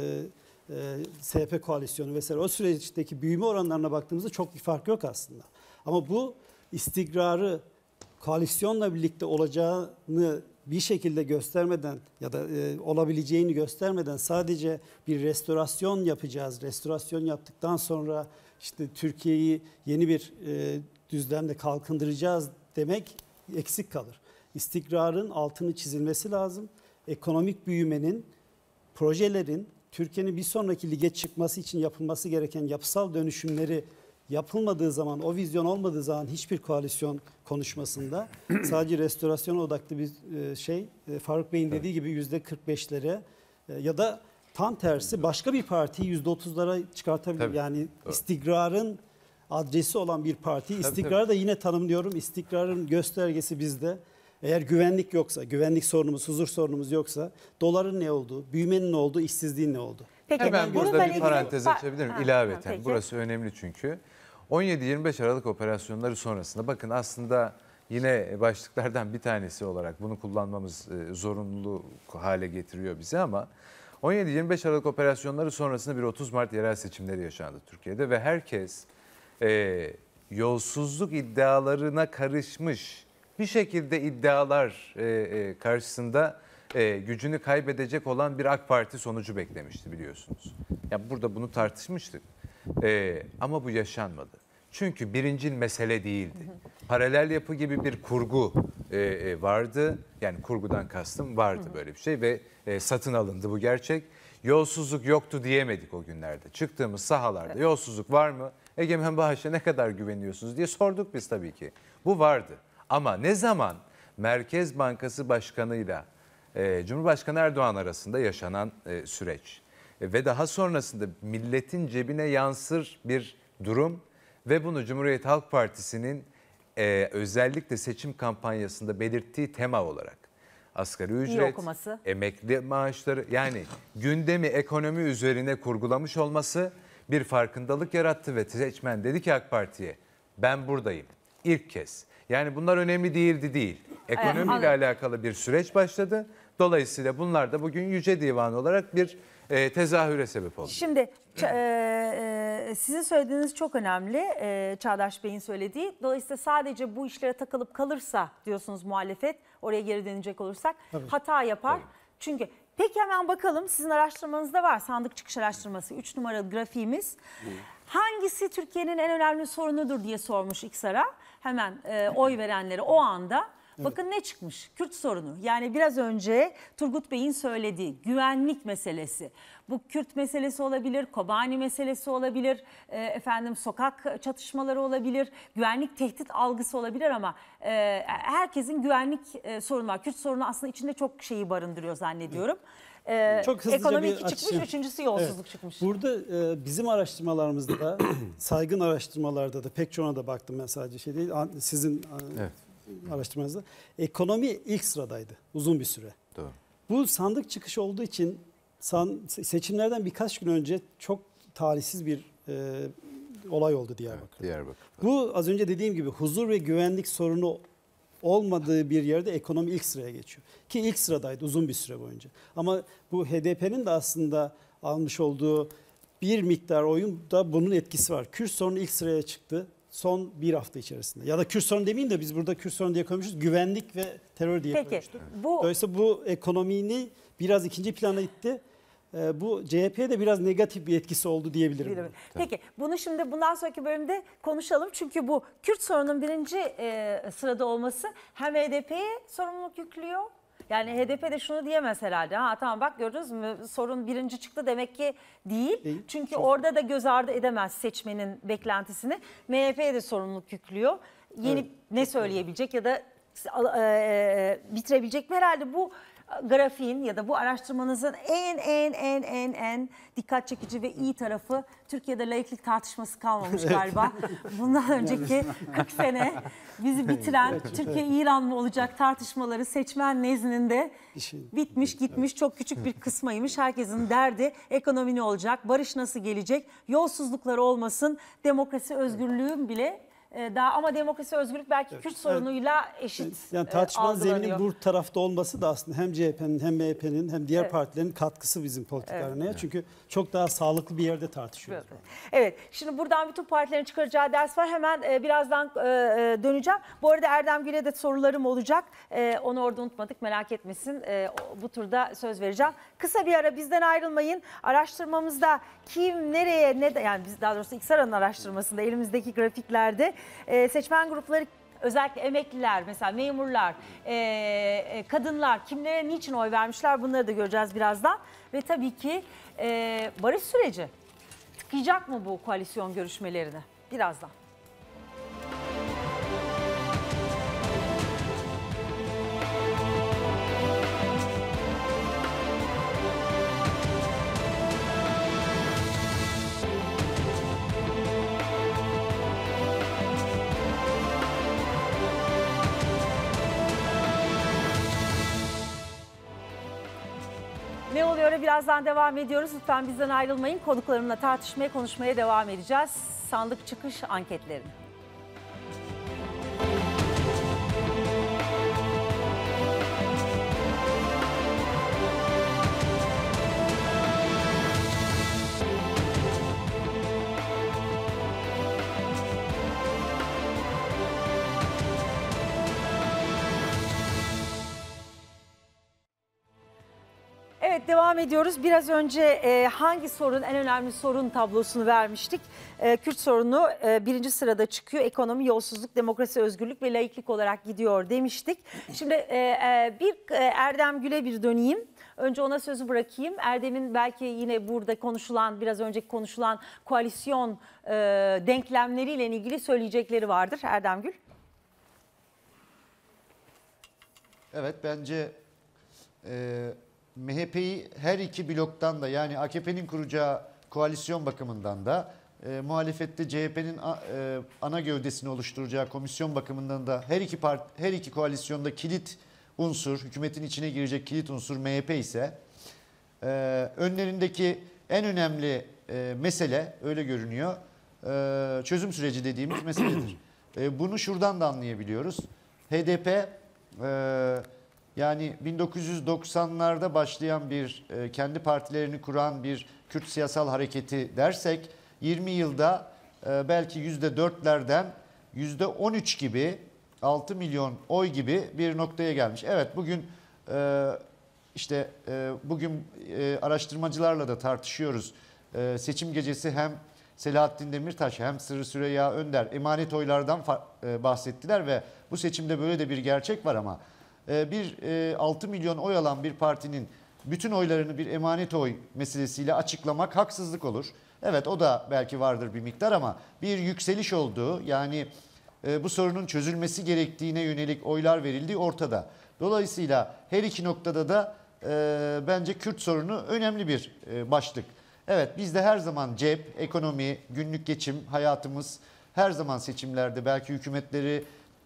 e, SHP koalisyonu vesaire o süreçteki büyüme oranlarına baktığımızda çok bir fark yok aslında. Ama bu istikrarı koalisyonla birlikte olacağını bir şekilde göstermeden ya da e, olabileceğini göstermeden sadece bir restorasyon yapacağız. Restorasyon yaptıktan sonra işte Türkiye'yi yeni bir e, düzlemde kalkındıracağız demek eksik kalır. İstikrarın altını çizilmesi lazım. Ekonomik büyümenin, projelerin Türkiye'nin bir sonraki lige çıkması için yapılması gereken yapısal dönüşümleri yapılmadığı zaman, o vizyon olmadığı zaman hiçbir koalisyon konuşmasında sadece restorasyon odaklı bir e, şey, e, Faruk Bey'in dediği gibi yüzde 45'lere e, ya da Tam tersi başka bir partiyi %30'lara çıkartabilir. Tabii, yani doğru. istikrarın adresi olan bir parti. İstikrarı da yine tanımlıyorum. İstikrarın göstergesi bizde. Eğer güvenlik yoksa, güvenlik sorunumuz, huzur sorunumuz yoksa doların ne oldu, büyümenin ne oldu, işsizliğin ne oldu. Peki, Hemen burada bir parantez ilgili... açabilir miyim? İlaveten. Peki. Burası önemli çünkü. 17-25 Aralık operasyonları sonrasında bakın aslında yine başlıklardan bir tanesi olarak bunu kullanmamız e, zorunlu hale getiriyor bizi ama 17-25 Aralık operasyonları sonrasında bir 30 Mart yerel seçimleri yaşandı Türkiye'de ve herkes e, yolsuzluk iddialarına karışmış bir şekilde iddialar e, e, karşısında e, gücünü kaybedecek olan bir AK Parti sonucu beklemişti biliyorsunuz. Ya burada bunu tartışmıştık. E, ama bu yaşanmadı. Çünkü birincil mesele değildi. Paralel yapı gibi bir kurgu e, e, vardı. Yani kurgudan kastım vardı böyle bir şey ve e, satın alındı bu gerçek. Yolsuzluk yoktu diyemedik o günlerde. Çıktığımız sahalarda evet. yolsuzluk var mı? Egemen Bağış'a ne kadar güveniyorsunuz diye sorduk biz tabii ki. Bu vardı. Ama ne zaman Merkez Bankası Başkanı'yla e, Cumhurbaşkanı Erdoğan arasında yaşanan e, süreç e, ve daha sonrasında milletin cebine yansır bir durum ve bunu Cumhuriyet Halk Partisi'nin e, özellikle seçim kampanyasında belirttiği tema olarak asgari ücret, emekli maaşları yani gündemi ekonomi üzerine kurgulamış olması bir farkındalık yarattı ve seçmen dedi ki AK Parti'ye ben buradayım ilk kez. Yani bunlar önemli değildi değil. Ekonomiyle evet, alakalı bir süreç başladı. Dolayısıyla bunlar da bugün Yüce Divan olarak bir e, tezahüre sebep oldu. Şimdi sizin söylediğiniz çok önemli. Çağdaş Bey'in söylediği. Dolayısıyla sadece bu işlere takılıp kalırsa diyorsunuz muhalefet. Oraya geri dönecek olursak Tabii. hata yapar. Tabii. Çünkü peki hemen bakalım sizin araştırmanızda var sandık çıkış araştırması 3 numaralı grafiğimiz. Hı. Hangisi Türkiye'nin en önemli sorunudur diye sormuş İksar'a. Hemen e, oy verenleri o anda. Bakın ne çıkmış? Kürt sorunu. Yani biraz önce Turgut Bey'in söylediği güvenlik meselesi. Bu Kürt meselesi olabilir, Kobani meselesi olabilir, e, efendim sokak çatışmaları olabilir, güvenlik tehdit algısı olabilir ama e, herkesin güvenlik e, sorunu var. Kürt sorunu aslında içinde çok şeyi barındırıyor zannediyorum. E, çok hızlıca ekonomi bir çıkmış, açayım. üçüncüsü yolsuzluk evet. çıkmış. Burada e, bizim araştırmalarımızda da, saygın araştırmalarda da pek çoğuna da baktım ben sadece şey değil, sizin evet. araştırmanızda. Ekonomi ilk sıradaydı uzun bir süre. Doğru. Bu sandık çıkışı olduğu için san, seçimlerden birkaç gün önce çok talihsiz bir e, olay oldu Diyarbakır'da. Evet, Diyarbakır'da. Bu az önce dediğim gibi huzur ve güvenlik sorunu olmadığı bir yerde ekonomi ilk sıraya geçiyor. Ki ilk sıradaydı uzun bir süre boyunca. Ama bu HDP'nin de aslında almış olduğu bir miktar oyun da bunun etkisi var. Kürt sorunu ilk sıraya çıktı son bir hafta içerisinde. Ya da Kürt sorunu demeyeyim de biz burada Kürt sorunu diye koymuşuz. Güvenlik ve terör diye Peki, koymuştuk. Bu... Dolayısıyla bu ekonomini biraz ikinci plana itti. Ee, bu CHP'ye de biraz negatif bir etkisi oldu diyebilirim. Bilirim. Peki bunu şimdi bundan sonraki bölümde konuşalım. Çünkü bu Kürt sorunun birinci e, sırada olması hem HDP'ye sorumluluk yüklüyor yani HDP de şunu diyemez herhalde. Ha tamam bak gördünüz mü sorun birinci çıktı demek ki değil. değil Çünkü çok. orada da göz ardı edemez seçmenin beklentisini. MHP'ye de sorumluluk yüklüyor. Yeni evet. ne söyleyebilecek ya da e, e, bitirebilecek mi herhalde bu grafiğin ya da bu araştırmanızın en en en en en dikkat çekici ve iyi tarafı Türkiye'de layıklık tartışması kalmamış galiba. Bundan önceki 40 sene bizi bitiren Türkiye İran mı olacak tartışmaları seçmen nezdinde bitmiş gitmiş çok küçük bir kısmaymış. Herkesin derdi ekonomi ne olacak, barış nasıl gelecek, yolsuzlukları olmasın, demokrasi özgürlüğüm bile ee, daha ama demokrasi özgürlük belki Kürt sorunuyla eşit. Yani e, tartışmanın zeminin bu tarafta olması da aslında hem CHP'nin hem MHP'nin hem diğer evet. partilerin katkısı bizim politik evet. Çünkü çok daha sağlıklı bir yerde tartışıyoruz. Evet. evet. Şimdi buradan bütün partilerin çıkaracağı ders var. Hemen e, birazdan e, döneceğim. Bu arada Erdem Gül'e de sorularım olacak. onu orada unutmadık. Merak etmesin. bu turda söz vereceğim. Kısa bir ara bizden ayrılmayın. Araştırmamızda kim nereye ne yani biz daha doğrusu İksara'nın araştırmasında elimizdeki grafiklerde e, seçmen grupları özellikle emekliler mesela memurlar, e, e, kadınlar kimlere niçin oy vermişler bunları da göreceğiz birazdan. Ve tabii ki e, barış süreci tıkayacak mı bu koalisyon görüşmelerini birazdan. Birazdan devam ediyoruz. Lütfen bizden ayrılmayın. Konuklarımla tartışmaya, konuşmaya devam edeceğiz. Sandık çıkış anketlerini. devam ediyoruz. Biraz önce e, hangi sorun en önemli sorun tablosunu vermiştik. E, Kürt sorunu e, birinci sırada çıkıyor. Ekonomi, yolsuzluk, demokrasi, özgürlük ve laiklik olarak gidiyor demiştik. Şimdi e, e, bir e, Erdem Gül'e bir döneyim. Önce ona sözü bırakayım. Erdem'in belki yine burada konuşulan, biraz önceki konuşulan koalisyon e, denklemleriyle ilgili söyleyecekleri vardır. Erdem Gül. Evet bence... E MHP'yi her iki bloktan da yani AKP'nin kuracağı koalisyon bakımından da e, muhalefette CHP'nin e, ana gövdesini oluşturacağı komisyon bakımından da her iki part, her iki koalisyonda kilit unsur, hükümetin içine girecek kilit unsur MHP ise e, önlerindeki en önemli e, mesele öyle görünüyor. E, çözüm süreci dediğimiz meseledir. E, bunu şuradan da anlayabiliyoruz. HDP e, yani 1990'larda başlayan bir e, kendi partilerini kuran bir Kürt siyasal hareketi dersek 20 yılda e, belki %4'lerden %13 gibi 6 milyon oy gibi bir noktaya gelmiş. Evet bugün e, işte bugün araştırmacılarla da tartışıyoruz. Seçim gecesi hem Selahattin Demirtaş hem Sırrı Süreyya Önder emanet oylardan bahsettiler ve bu seçimde böyle de bir gerçek var ama ee, bir 6 e, milyon oy alan bir partinin bütün oylarını bir emanet oy meselesiyle açıklamak haksızlık olur. Evet o da belki vardır bir miktar ama bir yükseliş olduğu yani e, bu sorunun çözülmesi gerektiğine yönelik oylar verildiği ortada. Dolayısıyla her iki noktada da e, bence Kürt sorunu önemli bir başlık. Evet bizde her zaman cep, ekonomi, günlük geçim, hayatımız her zaman seçimlerde belki hükümetleri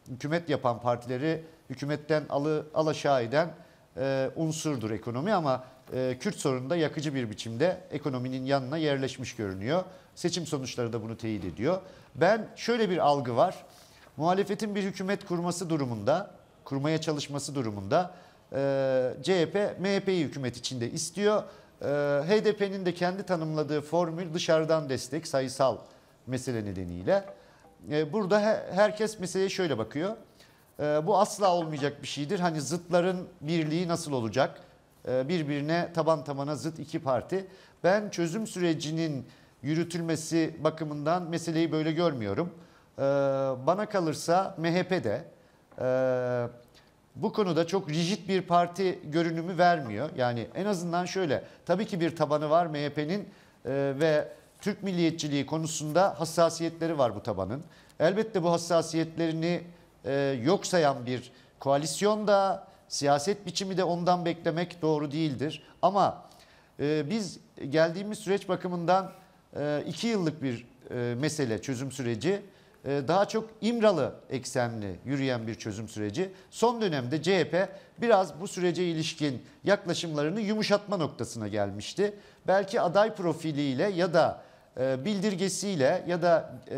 hükümet yapan partileri hükümetten alı, alaşağı eden e, unsurdur ekonomi ama e, Kürt sorununda yakıcı bir biçimde ekonominin yanına yerleşmiş görünüyor. Seçim sonuçları da bunu teyit ediyor. Ben şöyle bir algı var. Muhalefetin bir hükümet kurması durumunda, kurmaya çalışması durumunda e, CHP, MHP'yi hükümet içinde istiyor. E, HDP'nin de kendi tanımladığı formül dışarıdan destek sayısal mesele nedeniyle. E, burada herkes meseleye şöyle bakıyor. E, bu asla olmayacak bir şeydir. Hani zıtların birliği nasıl olacak? E, birbirine taban tabana zıt iki parti. Ben çözüm sürecinin yürütülmesi bakımından meseleyi böyle görmüyorum. bana kalırsa MHP bu konuda çok rigid bir parti görünümü vermiyor. Yani en azından şöyle tabii ki bir tabanı var MHP'nin e, ve Türk milliyetçiliği konusunda hassasiyetleri var bu tabanın. Elbette bu hassasiyetlerini e, yok sayan bir koalisyonda siyaset biçimi de ondan beklemek doğru değildir. Ama e, biz geldiğimiz süreç bakımından e, iki yıllık bir e, mesele çözüm süreci e, daha çok İmralı eksenli yürüyen bir çözüm süreci. Son dönemde CHP biraz bu sürece ilişkin yaklaşımlarını yumuşatma noktasına gelmişti. Belki aday profiliyle ya da e, bildirgesiyle ya da e,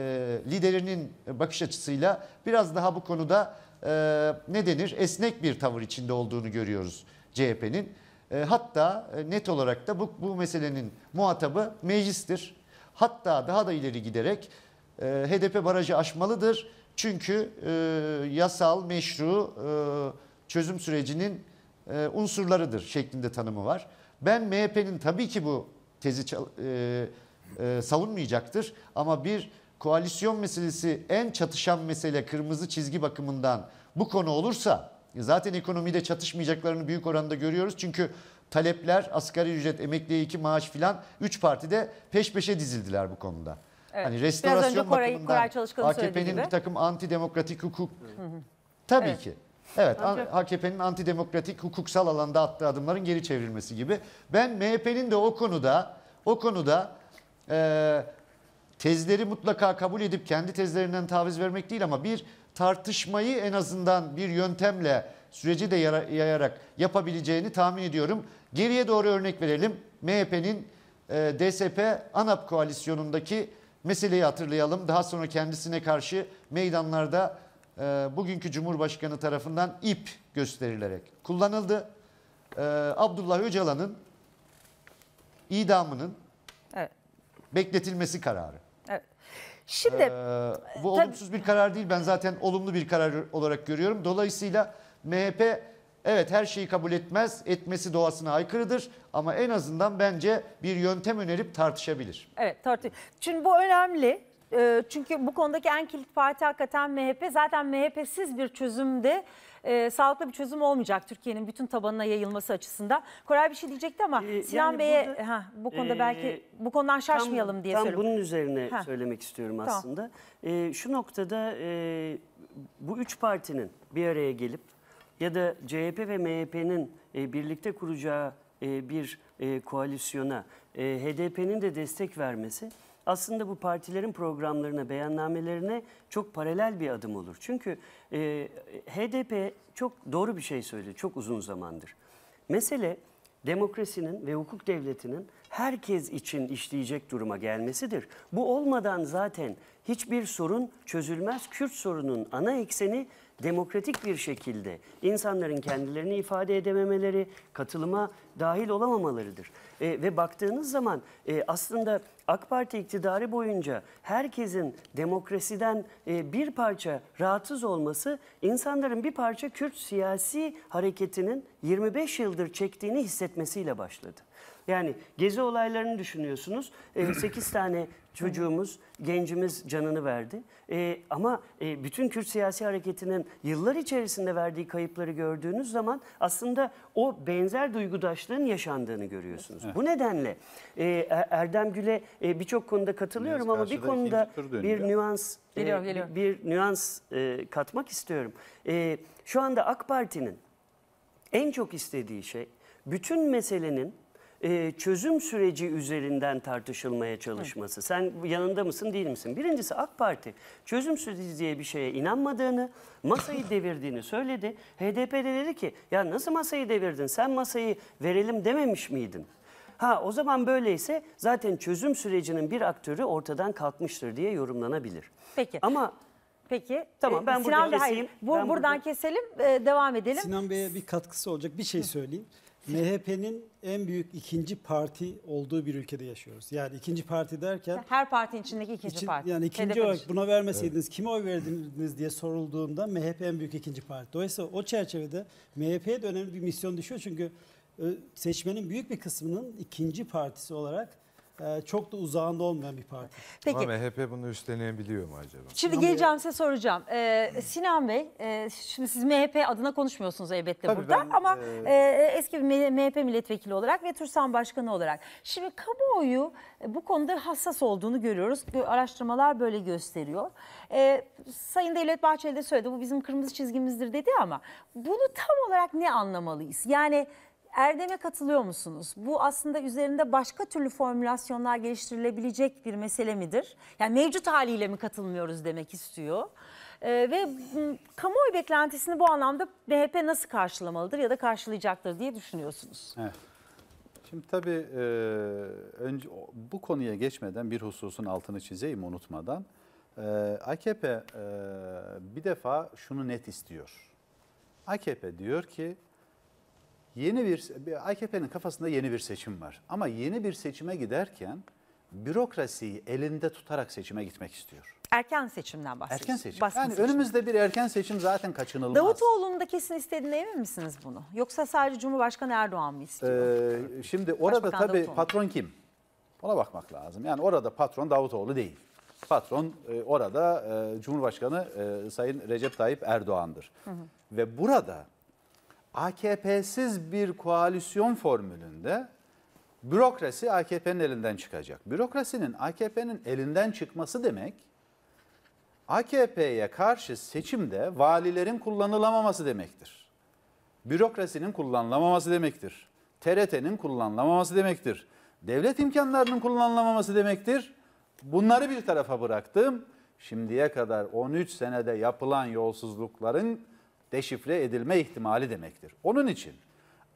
liderinin bakış açısıyla biraz daha bu konuda e, ne denir esnek bir tavır içinde olduğunu görüyoruz CHP'nin. Hatta net olarak da bu, bu meselenin muhatabı meclistir. Hatta daha da ileri giderek HDP barajı aşmalıdır. Çünkü yasal, meşru çözüm sürecinin unsurlarıdır şeklinde tanımı var. Ben MHP'nin tabii ki bu tezi e, e, savunmayacaktır. Ama bir koalisyon meselesi en çatışan mesele kırmızı çizgi bakımından bu konu olursa zaten ekonomide çatışmayacaklarını büyük oranda görüyoruz. Çünkü talepler asgari ücret, emekliye iki maaş filan 3 partide peş peşe dizildiler bu konuda. Evet. Hani restorasyon Koray, bakımından AKP'nin bir takım antidemokratik hukuk hı tabii evet. ki. Evet Ancak... AKP'nin antidemokratik hukuksal alanda attığı adımların geri çevrilmesi gibi. Ben MHP'nin de o konuda o konuda e, tezleri mutlaka kabul edip kendi tezlerinden taviz vermek değil ama bir tartışmayı en azından bir yöntemle süreci de yayarak yapabileceğini tahmin ediyorum. Geriye doğru örnek verelim. MHP'nin e, DSP ANAP koalisyonundaki meseleyi hatırlayalım. Daha sonra kendisine karşı meydanlarda e, bugünkü Cumhurbaşkanı tarafından ip gösterilerek kullanıldı. E, Abdullah Öcalan'ın idamının bekletilmesi kararı. Şimdi ee, bu olumsuz bir karar değil. Ben zaten olumlu bir karar olarak görüyorum. Dolayısıyla MHP evet her şeyi kabul etmez. Etmesi doğasına aykırıdır ama en azından bence bir yöntem önerip tartışabilir. Evet, tartış. Çünkü bu önemli. E, çünkü bu konudaki en kilit parti hakikaten MHP. Zaten MHP'siz bir çözümde e, sağlıklı bir çözüm olmayacak Türkiye'nin bütün tabanına yayılması açısından. Koray bir şey diyecekti ama ee, Sinan yani Bey'e burada, ha, bu konuda e, belki bu konudan şaşmayalım tam, diye tam söylüyorum. Tam bunun üzerine ha. söylemek istiyorum tamam. aslında. E, şu noktada e, bu üç partinin bir araya gelip ya da CHP ve MHP'nin e, birlikte kuracağı e, bir e, koalisyona e, HDP'nin de destek vermesi aslında bu partilerin programlarına, beyannamelerine çok paralel bir adım olur. Çünkü e, HDP çok doğru bir şey söyledi çok uzun zamandır. Mesele demokrasinin ve hukuk devletinin herkes için işleyecek duruma gelmesidir. Bu olmadan zaten hiçbir sorun çözülmez. Kürt sorunun ana ekseni demokratik bir şekilde insanların kendilerini ifade edememeleri, katılıma dahil olamamalarıdır. E, ve baktığınız zaman e, aslında AK Parti iktidarı boyunca herkesin demokrasiden e, bir parça rahatsız olması insanların bir parça Kürt siyasi hareketinin 25 yıldır çektiğini hissetmesiyle başladı. Yani gezi olaylarını düşünüyorsunuz. 8 e, tane Çocuğumuz, gencimiz canını verdi. E, ama e, bütün Kürt siyasi hareketinin yıllar içerisinde verdiği kayıpları gördüğünüz zaman aslında o benzer duygudaşlığın yaşandığını görüyorsunuz. Evet. Bu nedenle e, er-, Erdem Gül'e e, birçok konuda katılıyorum ama bir konuda bir ya. nüans geliyor, e, geliyor. bir nüans e, katmak istiyorum. E, şu anda AK Parti'nin en çok istediği şey bütün meselenin e, çözüm süreci üzerinden tartışılmaya çalışması. Hı. Sen yanında mısın değil misin? Birincisi AK Parti çözüm süreci diye bir şeye inanmadığını, masayı devirdiğini söyledi. HDP de dedi ki ya nasıl masayı devirdin sen masayı verelim dememiş miydin? Ha o zaman böyleyse zaten çözüm sürecinin bir aktörü ortadan kalkmıştır diye yorumlanabilir. Peki. Ama Peki. Tamam e, ben Sinan burada Bey, hayır, bu, ben buradan burada... keselim e, devam edelim. Sinan Bey'e bir katkısı olacak bir şey söyleyeyim. MHP'nin en büyük ikinci parti olduğu bir ülkede yaşıyoruz. Yani ikinci parti derken... Her partinin içindeki ikinci için, parti. Yani ikinci oy buna vermeseydiniz evet. kime oy verdiniz diye sorulduğunda MHP en büyük ikinci parti. Dolayısıyla o çerçevede MHP'ye de önemli bir misyon düşüyor. Çünkü e, seçmenin büyük bir kısmının ikinci partisi olarak ee, çok da uzağında olmayan bir parti. Peki. Ama MHP bunu üstlenebiliyor mu acaba? Şimdi Ama geleceğim size soracağım. Ee, Sinan Bey, e, şimdi siz MHP adına konuşmuyorsunuz elbette Tabii burada ben, ama e... e eski bir MHP milletvekili olarak ve TÜRSAN Başkanı olarak. Şimdi kamuoyu e, bu konuda hassas olduğunu görüyoruz. Araştırmalar böyle gösteriyor. E, Sayın Devlet Bahçeli de söyledi bu bizim kırmızı çizgimizdir dedi ama bunu tam olarak ne anlamalıyız? Yani Erdem'e katılıyor musunuz? Bu aslında üzerinde başka türlü formülasyonlar geliştirilebilecek bir mesele midir? Yani mevcut haliyle mi katılmıyoruz demek istiyor. Ee, ve kamuoyu beklentisini bu anlamda MHP nasıl karşılamalıdır ya da karşılayacaktır diye düşünüyorsunuz. Evet. Şimdi tabii e, önce, bu konuya geçmeden bir hususun altını çizeyim unutmadan. E, AKP e, bir defa şunu net istiyor. AKP diyor ki Yeni bir AKP'nin kafasında yeni bir seçim var. Ama yeni bir seçime giderken bürokrasiyi elinde tutarak seçime gitmek istiyor. Erken seçimden bahsediyoruz. Erken seçim. Baskın yani seçim. önümüzde bir erken seçim zaten kaçınılmaz. Davutoğlu'nun da kesin istediğine emin misiniz bunu? Yoksa sadece Cumhurbaşkanı Erdoğan mı istiyor? Ee, şimdi orada Başbakan tabii Davutoğlu. patron kim? Ona bakmak lazım. Yani orada patron Davutoğlu değil. Patron e, orada e, Cumhurbaşkanı e, Sayın Recep Tayyip Erdoğan'dır. Hı hı. Ve burada AKP'siz bir koalisyon formülünde bürokrasi AKP'nin elinden çıkacak. Bürokrasinin AKP'nin elinden çıkması demek AKP'ye karşı seçimde valilerin kullanılamaması demektir. Bürokrasinin kullanılamaması demektir. TRT'nin kullanılamaması demektir. Devlet imkanlarının kullanılamaması demektir. Bunları bir tarafa bıraktım. Şimdiye kadar 13 senede yapılan yolsuzlukların deşifre edilme ihtimali demektir. Onun için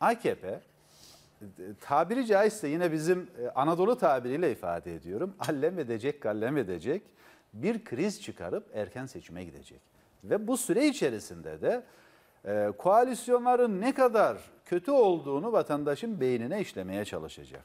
AKP tabiri caizse yine bizim e, Anadolu tabiriyle ifade ediyorum. Allem edecek, gallem edecek bir kriz çıkarıp erken seçime gidecek. Ve bu süre içerisinde de e, koalisyonların ne kadar kötü olduğunu vatandaşın beynine işlemeye çalışacak.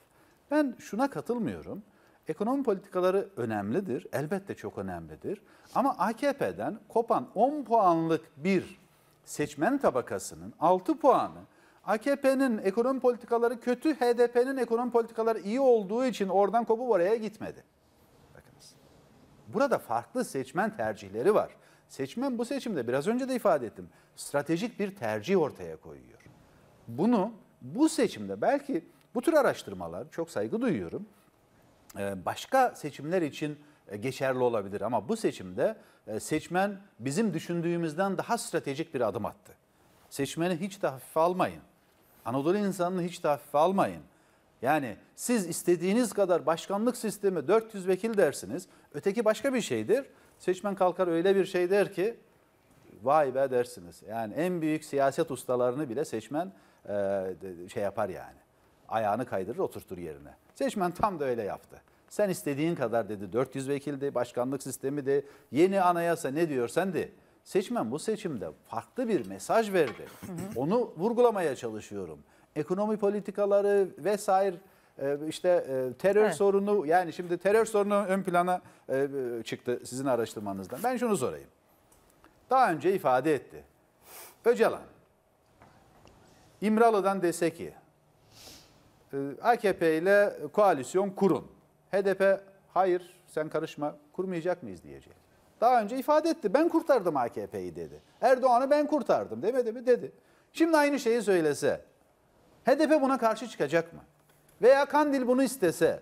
Ben şuna katılmıyorum. Ekonomi politikaları önemlidir. Elbette çok önemlidir. Ama AKP'den kopan 10 puanlık bir seçmen tabakasının 6 puanı AKP'nin ekonomi politikaları kötü, HDP'nin ekonomi politikaları iyi olduğu için oradan kopup oraya gitmedi. Bakınız. Burada farklı seçmen tercihleri var. Seçmen bu seçimde biraz önce de ifade ettim. Stratejik bir tercih ortaya koyuyor. Bunu bu seçimde belki bu tür araştırmalar çok saygı duyuyorum. Başka seçimler için e, geçerli olabilir. Ama bu seçimde e, seçmen bizim düşündüğümüzden daha stratejik bir adım attı. Seçmeni hiç de hafife almayın. Anadolu insanını hiç de hafife almayın. Yani siz istediğiniz kadar başkanlık sistemi 400 vekil dersiniz. Öteki başka bir şeydir. Seçmen kalkar öyle bir şey der ki vay be dersiniz. Yani en büyük siyaset ustalarını bile seçmen e, şey yapar yani. Ayağını kaydırır oturtur yerine. Seçmen tam da öyle yaptı. Sen istediğin kadar dedi 400 vekildi, başkanlık sistemi de yeni anayasa ne diyorsan de. Seçmen bu seçimde farklı bir mesaj verdi. Onu vurgulamaya çalışıyorum. Ekonomi politikaları vesaire e, işte e, terör evet. sorunu yani şimdi terör sorunu ön plana e, çıktı sizin araştırmanızdan. Ben şunu sorayım. Daha önce ifade etti. Öcalan İmralı'dan dese ki AKP ile koalisyon kurun. HDP hayır sen karışma kurmayacak mıyız diyecek. Daha önce ifade etti. Ben kurtardım AKP'yi dedi. Erdoğan'ı ben kurtardım demedi mi? Dedi. Şimdi aynı şeyi söylese. HDP buna karşı çıkacak mı? Veya Kandil bunu istese.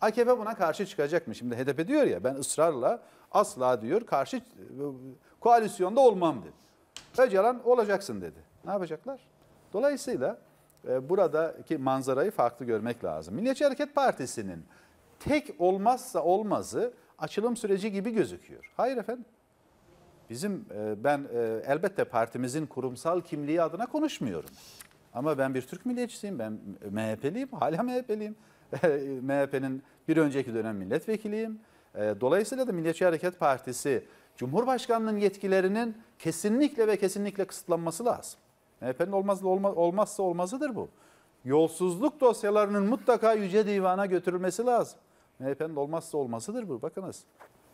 AKP buna karşı çıkacak mı? Şimdi HDP diyor ya ben ısrarla asla diyor karşı koalisyonda olmam dedi. Öcalan olacaksın dedi. Ne yapacaklar? Dolayısıyla e, buradaki manzarayı farklı görmek lazım. Milliyetçi Hareket Partisi'nin tek olmazsa olmazı açılım süreci gibi gözüküyor. Hayır efendim. Bizim e, ben e, elbette partimizin kurumsal kimliği adına konuşmuyorum. Ama ben bir Türk milliyetçisiyim. Ben MHP'liyim. Hala MHP'liyim. MHP'nin bir önceki dönem milletvekiliyim. E, dolayısıyla da Milliyetçi Hareket Partisi Cumhurbaşkanının yetkilerinin kesinlikle ve kesinlikle kısıtlanması lazım. MHP'nin olmaz, olmazsa olmazıdır bu. Yolsuzluk dosyalarının mutlaka Yüce Divan'a götürülmesi lazım. MHP'nin olmazsa olmasıdır bu. Bakınız.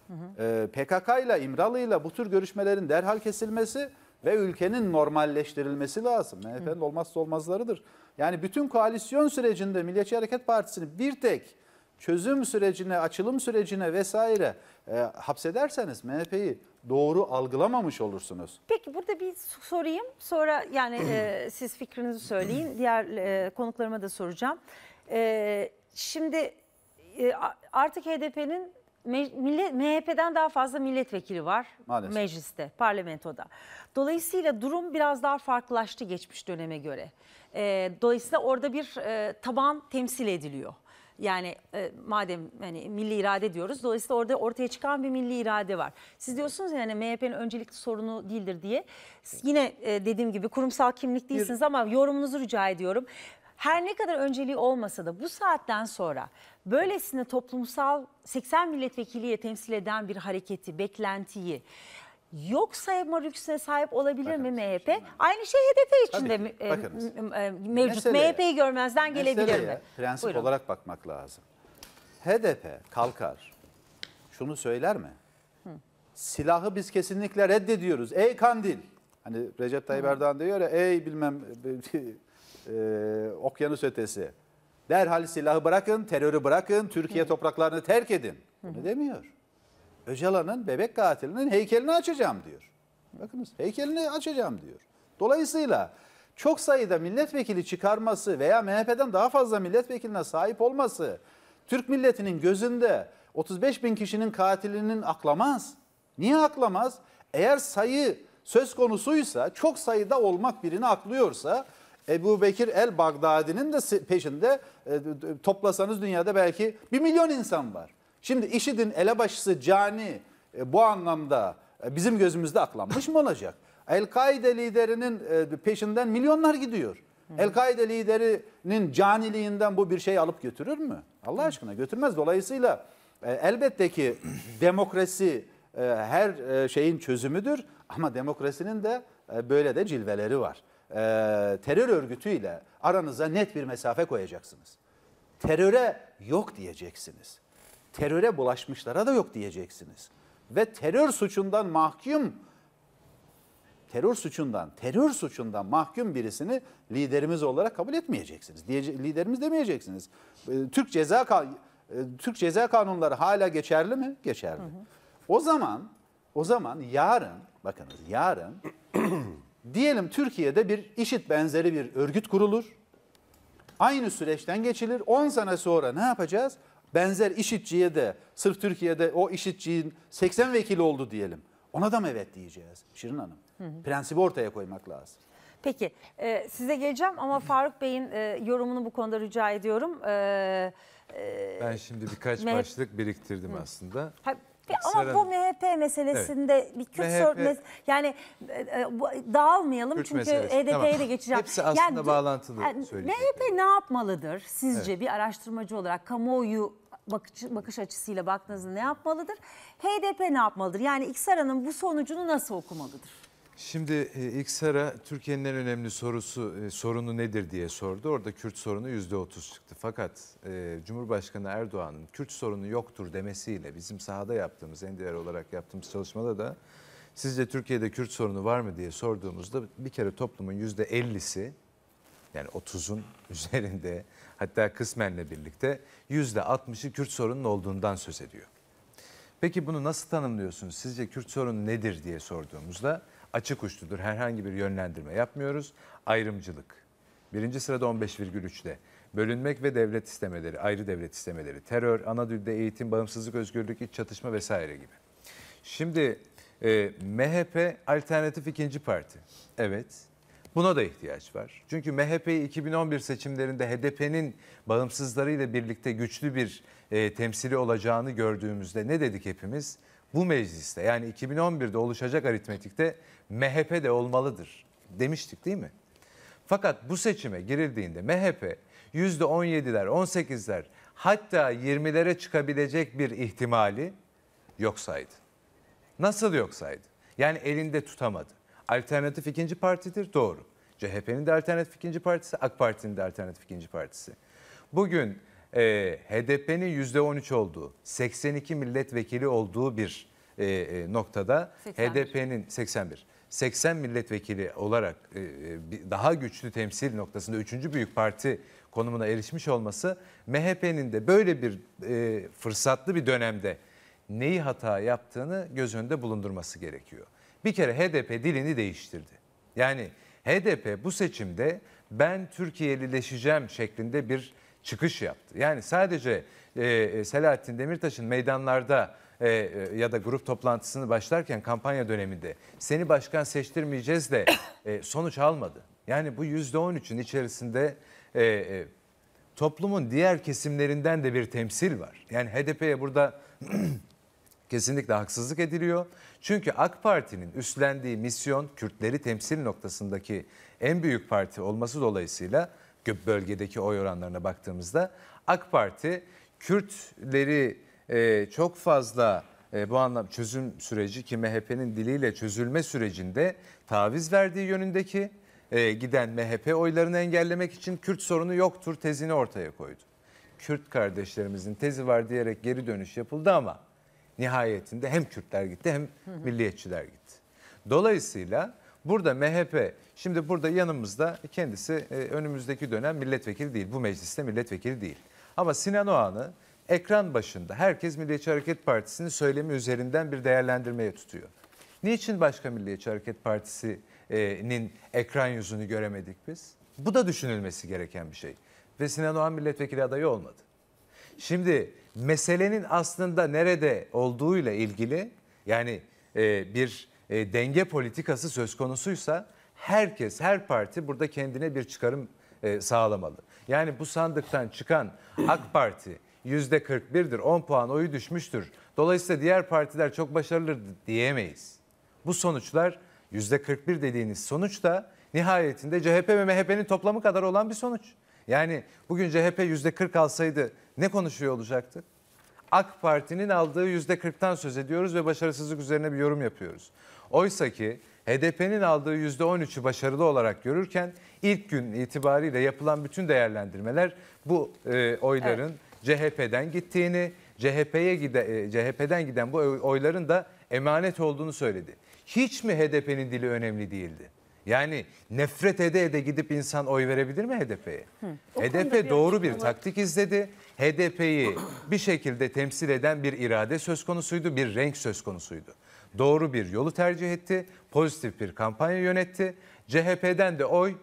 Hı hı. Ee, PKK ile İmralı ile bu tür görüşmelerin derhal kesilmesi ve ülkenin normalleştirilmesi lazım. MHP'nin olmazsa olmazlarıdır. Yani bütün koalisyon sürecinde Milliyetçi Hareket Partisi'ni bir tek çözüm sürecine, açılım sürecine vesaire e, hapsederseniz MHP'yi doğru algılamamış olursunuz. Peki burada bir sorayım. Sonra yani e, siz fikrinizi söyleyin. Diğer e, konuklarıma da soracağım. E, şimdi e, artık HDP'nin MHP'den daha fazla milletvekili var Maalesef. mecliste, parlamentoda. Dolayısıyla durum biraz daha farklılaştı geçmiş döneme göre. E, dolayısıyla orada bir e, taban temsil ediliyor. Yani e, madem hani milli irade diyoruz dolayısıyla orada ortaya çıkan bir milli irade var. Siz diyorsunuz yani MHP'nin öncelikli sorunu değildir diye. Yine e, dediğim gibi kurumsal kimlik değilsiniz ama yorumunuzu rica ediyorum her ne kadar önceliği olmasa da bu saatten sonra böylesine toplumsal 80 milletvekiliye temsil eden bir hareketi, beklentiyi yok sayma lüksüne sahip olabilir Bakın, mi MHP? Şimdi. Aynı şey HDP için de mevcut. MHP'yi görmezden gelebilir mi? Prensip Buyurun. olarak bakmak lazım. HDP kalkar. Şunu söyler mi? Silahı biz kesinlikle reddediyoruz. Ey Kandil. Hani Recep Tayyip Erdoğan diyor ya ey bilmem e, okyanus ötesi. Derhal silahı bırakın, terörü bırakın, Türkiye topraklarını terk edin. Ne demiyor? Öcalan'ın bebek katilinin heykelini açacağım diyor. Bakınız heykelini açacağım diyor. Dolayısıyla çok sayıda milletvekili çıkarması veya MHP'den daha fazla milletvekiline sahip olması Türk milletinin gözünde 35 bin kişinin katilinin aklamaz. Niye aklamaz? Eğer sayı söz konusuysa çok sayıda olmak birini aklıyorsa Ebu Bekir el Bagdadi'nin de peşinde e, toplasanız dünyada belki bir milyon insan var. Şimdi IŞİD'in elebaşısı cani e, bu anlamda e, bizim gözümüzde aklanmış mı olacak? El-Kaide liderinin peşinden milyonlar gidiyor. El-Kaide liderinin caniliğinden bu bir şey alıp götürür mü? Allah aşkına götürmez. Dolayısıyla e, elbette ki demokrasi her şeyin çözümüdür ama demokrasinin de böyle de cilveleri var e, terör örgütüyle aranıza net bir mesafe koyacaksınız. Teröre yok diyeceksiniz. Teröre bulaşmışlara da yok diyeceksiniz. Ve terör suçundan mahkum terör suçundan, terör suçundan mahkum birisini liderimiz olarak kabul etmeyeceksiniz. Diye, liderimiz demeyeceksiniz. E, Türk ceza e, Türk ceza kanunları hala geçerli mi? Geçerli. Hı hı. O zaman o zaman yarın bakınız yarın Diyelim Türkiye'de bir işit benzeri bir örgüt kurulur. Aynı süreçten geçilir. 10 sene sonra ne yapacağız? Benzer işitçiye de sırf Türkiye'de o işitçinin 80 vekili oldu diyelim. Ona da mı evet diyeceğiz Şirin Hanım? Hı Prensibi ortaya koymak lazım. Peki e, size geleceğim ama Faruk Bey'in e, yorumunu bu konuda rica ediyorum. E, e, ben şimdi birkaç başlık biriktirdim aslında. Ha, ama bu MHP meselesinde bir Kürt MHP, mes- yani e, e, bu- dağılmayalım Kürt çünkü meselesi, HDP'ye e tamam. de geçeceğim. Hepsi aslında du- bağlantılı yani MHP ne yapmalıdır sizce bir araştırmacı olarak kamuoyu bakış, bakış açısıyla baktığınızda ne yapmalıdır? HDP ne yapmalıdır? Yani İksara'nın bu sonucunu nasıl okumalıdır? Şimdi e, ilk Sara Türkiye'nin en önemli sorusu e, sorunu nedir diye sordu. Orada Kürt sorunu yüzde otuz çıktı. Fakat e, Cumhurbaşkanı Erdoğan'ın Kürt sorunu yoktur demesiyle bizim sahada yaptığımız, NDR olarak yaptığımız çalışmada da sizce Türkiye'de Kürt sorunu var mı diye sorduğumuzda bir kere toplumun yüzde ellisi yani 30'un üzerinde hatta kısmenle birlikte yüzde 60'ı Kürt sorunun olduğundan söz ediyor. Peki bunu nasıl tanımlıyorsunuz? Sizce Kürt sorunu nedir diye sorduğumuzda açık uçludur. Herhangi bir yönlendirme yapmıyoruz. Ayrımcılık. Birinci sırada 15,3'te. Bölünmek ve devlet istemeleri, ayrı devlet istemeleri, terör, anadülde eğitim, bağımsızlık, özgürlük, iç çatışma vesaire gibi. Şimdi e, MHP alternatif ikinci parti. Evet. Buna da ihtiyaç var. Çünkü MHP'yi 2011 seçimlerinde HDP'nin bağımsızlarıyla birlikte güçlü bir e, temsili olacağını gördüğümüzde ne dedik hepimiz? bu mecliste yani 2011'de oluşacak aritmetikte MHP de olmalıdır demiştik değil mi? Fakat bu seçime girildiğinde MHP %17'ler, 18'ler hatta 20'lere çıkabilecek bir ihtimali yok saydı. Nasıl yok saydı? Yani elinde tutamadı. Alternatif ikinci partidir doğru. CHP'nin de alternatif ikinci partisi, AK Parti'nin de alternatif ikinci partisi. Bugün e, ee, HDP'nin %13 olduğu, 82 milletvekili olduğu bir e, e, noktada HDP'nin 81, 80 milletvekili olarak e, e daha güçlü temsil noktasında 3. büyük parti konumuna erişmiş olması MHP'nin de böyle bir e, fırsatlı bir dönemde neyi hata yaptığını göz önünde bulundurması gerekiyor. Bir kere HDP dilini değiştirdi. Yani HDP bu seçimde ben Türkiye'lileşeceğim şeklinde bir çıkış yaptı. Yani sadece e, e Selahattin Demirtaş'ın meydanlarda e, e, ya da grup toplantısını başlarken kampanya döneminde seni başkan seçtirmeyeceğiz de e, sonuç almadı. Yani bu %13'ün içerisinde e, e, toplumun diğer kesimlerinden de bir temsil var. Yani HDP'ye burada kesinlikle haksızlık ediliyor. Çünkü AK Parti'nin üstlendiği misyon Kürtleri temsil noktasındaki en büyük parti olması dolayısıyla bölgedeki oy oranlarına baktığımızda AK Parti Kürtleri e, çok fazla e, bu anlam çözüm süreci ki MHP'nin diliyle çözülme sürecinde taviz verdiği yönündeki e, giden MHP oylarını engellemek için Kürt sorunu yoktur tezini ortaya koydu. Kürt kardeşlerimizin tezi var diyerek geri dönüş yapıldı ama nihayetinde hem Kürtler gitti hem milliyetçiler gitti. Dolayısıyla Burada MHP şimdi burada yanımızda kendisi e, önümüzdeki dönem milletvekili değil. Bu mecliste milletvekili değil. Ama Sinan Oğan'ı ekran başında herkes Milliyetçi Hareket Partisi'nin söylemi üzerinden bir değerlendirmeye tutuyor. Niçin başka Milliyetçi Hareket Partisi'nin e, ekran yüzünü göremedik biz? Bu da düşünülmesi gereken bir şey. Ve Sinan Oğan milletvekili adayı olmadı. Şimdi meselenin aslında nerede olduğuyla ilgili yani e, bir e, denge politikası söz konusuysa herkes, her parti burada kendine bir çıkarım e, sağlamalı. Yani bu sandıktan çıkan AK Parti %41'dir, 10 puan oyu düşmüştür. Dolayısıyla diğer partiler çok başarılıdır diyemeyiz. Bu sonuçlar %41 dediğiniz sonuç da nihayetinde CHP ve MHP'nin toplamı kadar olan bir sonuç. Yani bugün CHP %40 alsaydı ne konuşuyor olacaktı? AK Parti'nin aldığı %40'tan söz ediyoruz ve başarısızlık üzerine bir yorum yapıyoruz. Oysa ki HDP'nin aldığı %13'ü başarılı olarak görürken ilk gün itibariyle yapılan bütün değerlendirmeler bu e, oyların evet. CHP'den gittiğini, CHP'ye gide, e, CHP'den giden bu oyların da emanet olduğunu söyledi. Hiç mi HDP'nin dili önemli değildi? Yani nefret ede ede gidip insan oy verebilir mi HDP'ye? HDP bir doğru bir taktik izledi. HDP'yi bir şekilde temsil eden bir irade söz konusuydu, bir renk söz konusuydu doğru bir yolu tercih etti. Pozitif bir kampanya yönetti. CHP'den de oy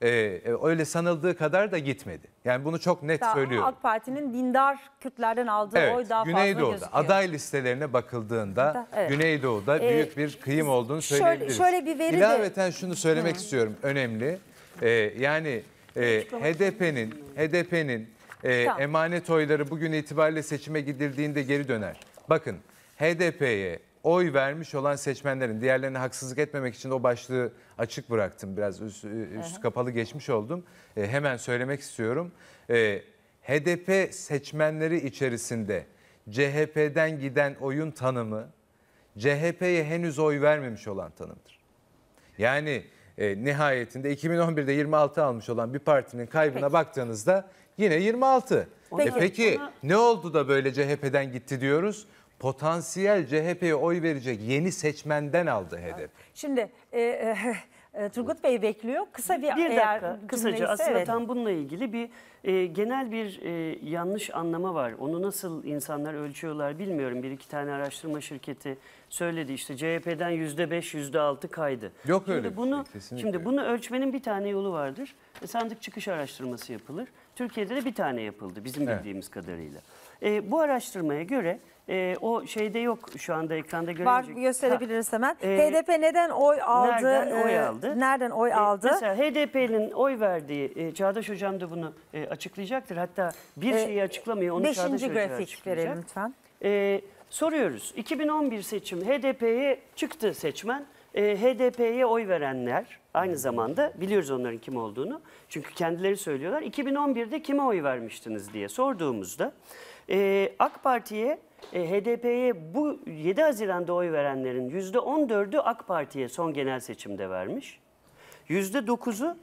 e, e, öyle sanıldığı kadar da gitmedi. Yani bunu çok net daha söylüyorum. AK Parti'nin dindar Kürtlerden aldığı evet, oy daha Güneydoğu'da, fazla gözüküyor. Aday listelerine bakıldığında da, evet. Güneydoğu'da ee, büyük bir kıyım olduğunu söyleyebiliriz. Şöyle, şöyle bir veri İlaveten de... şunu söylemek Hı. istiyorum önemli. Ee, yani e, HDP'nin HDP'nin e, tamam. emanet oyları bugün itibariyle seçime gidildiğinde geri döner. Bakın HDP'ye oy vermiş olan seçmenlerin diğerlerine haksızlık etmemek için de o başlığı açık bıraktım. Biraz üst, üst kapalı geçmiş oldum. E, hemen söylemek istiyorum. E, HDP seçmenleri içerisinde CHP'den giden oyun tanımı CHP'ye henüz oy vermemiş olan tanımdır. Yani e, nihayetinde 2011'de 26 almış olan bir partinin kaybına Peki. baktığınızda yine 26. E, peki, e peki ona... ne oldu da böyle CHP'den gitti diyoruz? potansiyel CHP'ye oy verecek yeni seçmenden aldı hedef. Şimdi e, e, e Turgut Bey bekliyor. Kısa bir, bir dakika kısaca aslında evet. tam bununla ilgili bir e, genel bir e, yanlış anlama var. Onu nasıl insanlar ölçüyorlar bilmiyorum. Bir iki tane araştırma şirketi söyledi işte CHP'den yüzde beş yüzde altı kaydı. Yok şimdi öyle. Bunu, şey, şimdi bunu ölçmenin bir tane yolu vardır. E, sandık çıkış araştırması yapılır. Türkiye'de de bir tane yapıldı bizim bildiğimiz evet. kadarıyla. E, bu araştırmaya göre e, o şeyde yok şu anda ekranda Var görünecek. gösterebiliriz hemen. Ee, HDP neden oy aldı? nereden oy Ee, aldı? Nereden oy e, aldı? Mesela HDP'nin oy verdiği, e, Çağdaş Hocam da bunu e, açıklayacaktır. Hatta bir Ee, şeyi açıklamıyor, onu Çağdaş Beşinci Hoca grafik verelim lütfen. E, soruyoruz. 2011 seçim HDP'ye çıktı seçmen. E, HDP'ye oy verenler aynı zamanda biliyoruz onların kim olduğunu. Çünkü kendileri söylüyorlar. 2011'de kime oy vermiştiniz diye sorduğumuzda e, AK Parti'ye e, HDP'ye bu 7 Haziran'da oy verenlerin %14'ü AK Parti'ye son genel seçimde vermiş. %9'u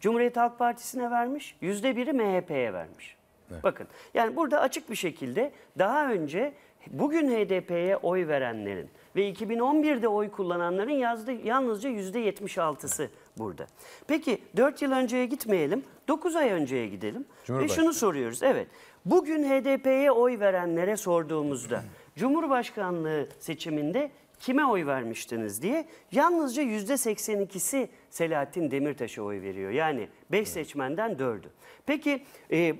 Cumhuriyet Halk Partisi'ne vermiş, %1'i MHP'ye vermiş. Evet. Bakın yani burada açık bir şekilde daha önce bugün HDP'ye oy verenlerin ve 2011'de oy kullananların yazdı, yalnızca %76'sı burada. Peki 4 yıl önceye gitmeyelim, 9 ay önceye gidelim ve şunu soruyoruz. Evet Bugün HDP'ye oy verenlere sorduğumuzda Cumhurbaşkanlığı seçiminde kime oy vermiştiniz diye yalnızca %82'si Selahattin Demirtaş'a oy veriyor. Yani 5 seçmenden 4'ü. Peki e,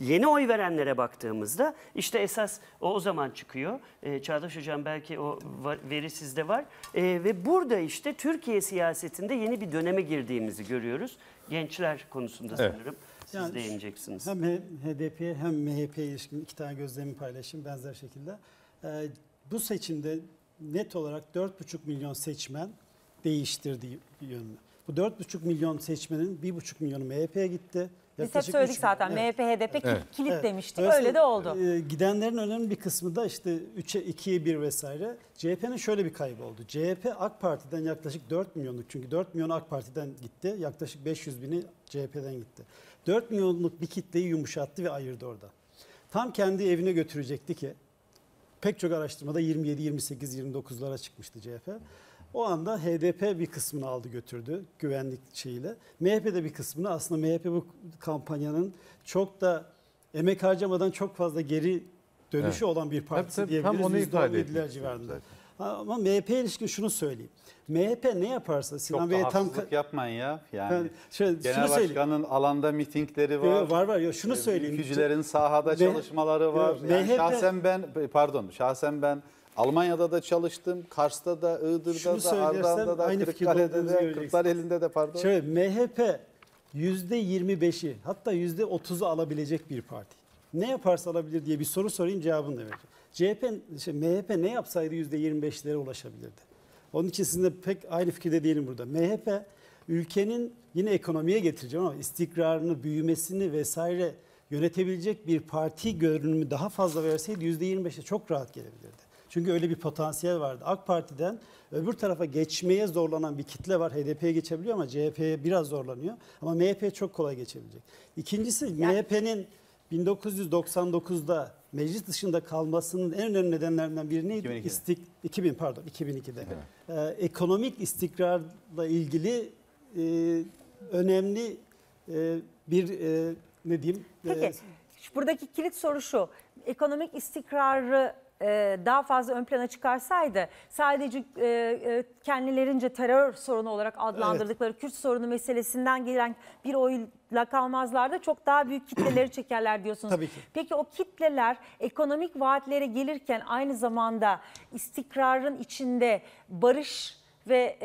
yeni oy verenlere baktığımızda işte esas o o zaman çıkıyor. E, Çağdaş Hocam belki o var, veri sizde var. E, ve burada işte Türkiye siyasetinde yeni bir döneme girdiğimizi görüyoruz. Gençler konusunda sanırım. Evet. Siz yani, de Hem HDP hem MHP ilişkin iki tane gözlemi paylaşayım benzer şekilde. Ee, bu seçimde net olarak 4,5 milyon seçmen değiştirdi yönlü. Bu 4,5 milyon seçmenin 1,5 milyonu MHP'ye gitti. Biz hep söyledik zaten evet. MHP, HDP evet. kilit evet. demiştik. Öyleyse, Öyle de oldu. E, gidenlerin önemli bir kısmı da işte 3'e 2'ye 1 vesaire. CHP'nin şöyle bir kaybı oldu. CHP AK Parti'den yaklaşık 4 milyonluk çünkü 4 milyon AK Parti'den gitti. Yaklaşık 500 bini CHP'den gitti. 4 milyonluk bir kitleyi yumuşattı ve ayırdı orada. Tam kendi evine götürecekti ki pek çok araştırmada 27, 28, 29'lara çıkmıştı CHP. O anda HDP bir kısmını aldı götürdü güvenlik şeyiyle. MHP de bir kısmını aslında MHP bu kampanyanın çok da emek harcamadan çok fazla geri dönüşü evet. olan bir parti evet, diyebiliriz. Hem onu ifade ettiler civarında. Ama MHP ilişkin şunu söyleyeyim. MHP ne yaparsa Sinan Bey'e tam... Çok yapmayın ya. Yani ben şöyle, Genel Başkan'ın alanda mitingleri var. Ee, var var. Ya şunu ee, söyleyeyim. Ülkücülerin sahada Me çalışmaları var. yani MHP... Şahsen ben, pardon şahsen ben Almanya'da da çalıştım. Kars'ta da, Iğdır'da şunu da, Ardahan'da da, Kırıkkale'de de, Kırklareli'nde de pardon. Şöyle MHP %25'i hatta %30'u alabilecek bir parti. Ne yaparsa alabilir diye bir soru sorayım cevabını da vereceğim. CHP, şey, MHP ne yapsaydı %25'lere ulaşabilirdi? Onun için sizinle pek aynı fikirde değilim burada. MHP ülkenin yine ekonomiye getireceğim ama istikrarını, büyümesini vesaire yönetebilecek bir parti görünümü daha fazla verseydi %25'e çok rahat gelebilirdi. Çünkü öyle bir potansiyel vardı. AK Parti'den öbür tarafa geçmeye zorlanan bir kitle var. HDP'ye geçebiliyor ama CHP'ye biraz zorlanıyor. Ama MHP çok kolay geçebilecek. İkincisi MHP'nin 1999'da meclis dışında kalmasının en önemli nedenlerinden biri neydi? 2002'de. İstik 2000 pardon 2002'de. Evet e, ekonomik istikrarla ilgili e, önemli e, bir e, ne diyeyim? E, Peki. E, Buradaki kilit soru şu. Ekonomik istikrarı e, daha fazla ön plana çıkarsaydı sadece e, e, kendilerince terör sorunu olarak adlandırdıkları evet. Kürt sorunu meselesinden gelen bir oyla kalmazlardı. Çok daha büyük kitleleri çekerler diyorsunuz. Tabii ki. Peki o kitleler ekonomik vaatlere gelirken aynı zamanda istikrarın içinde barış ve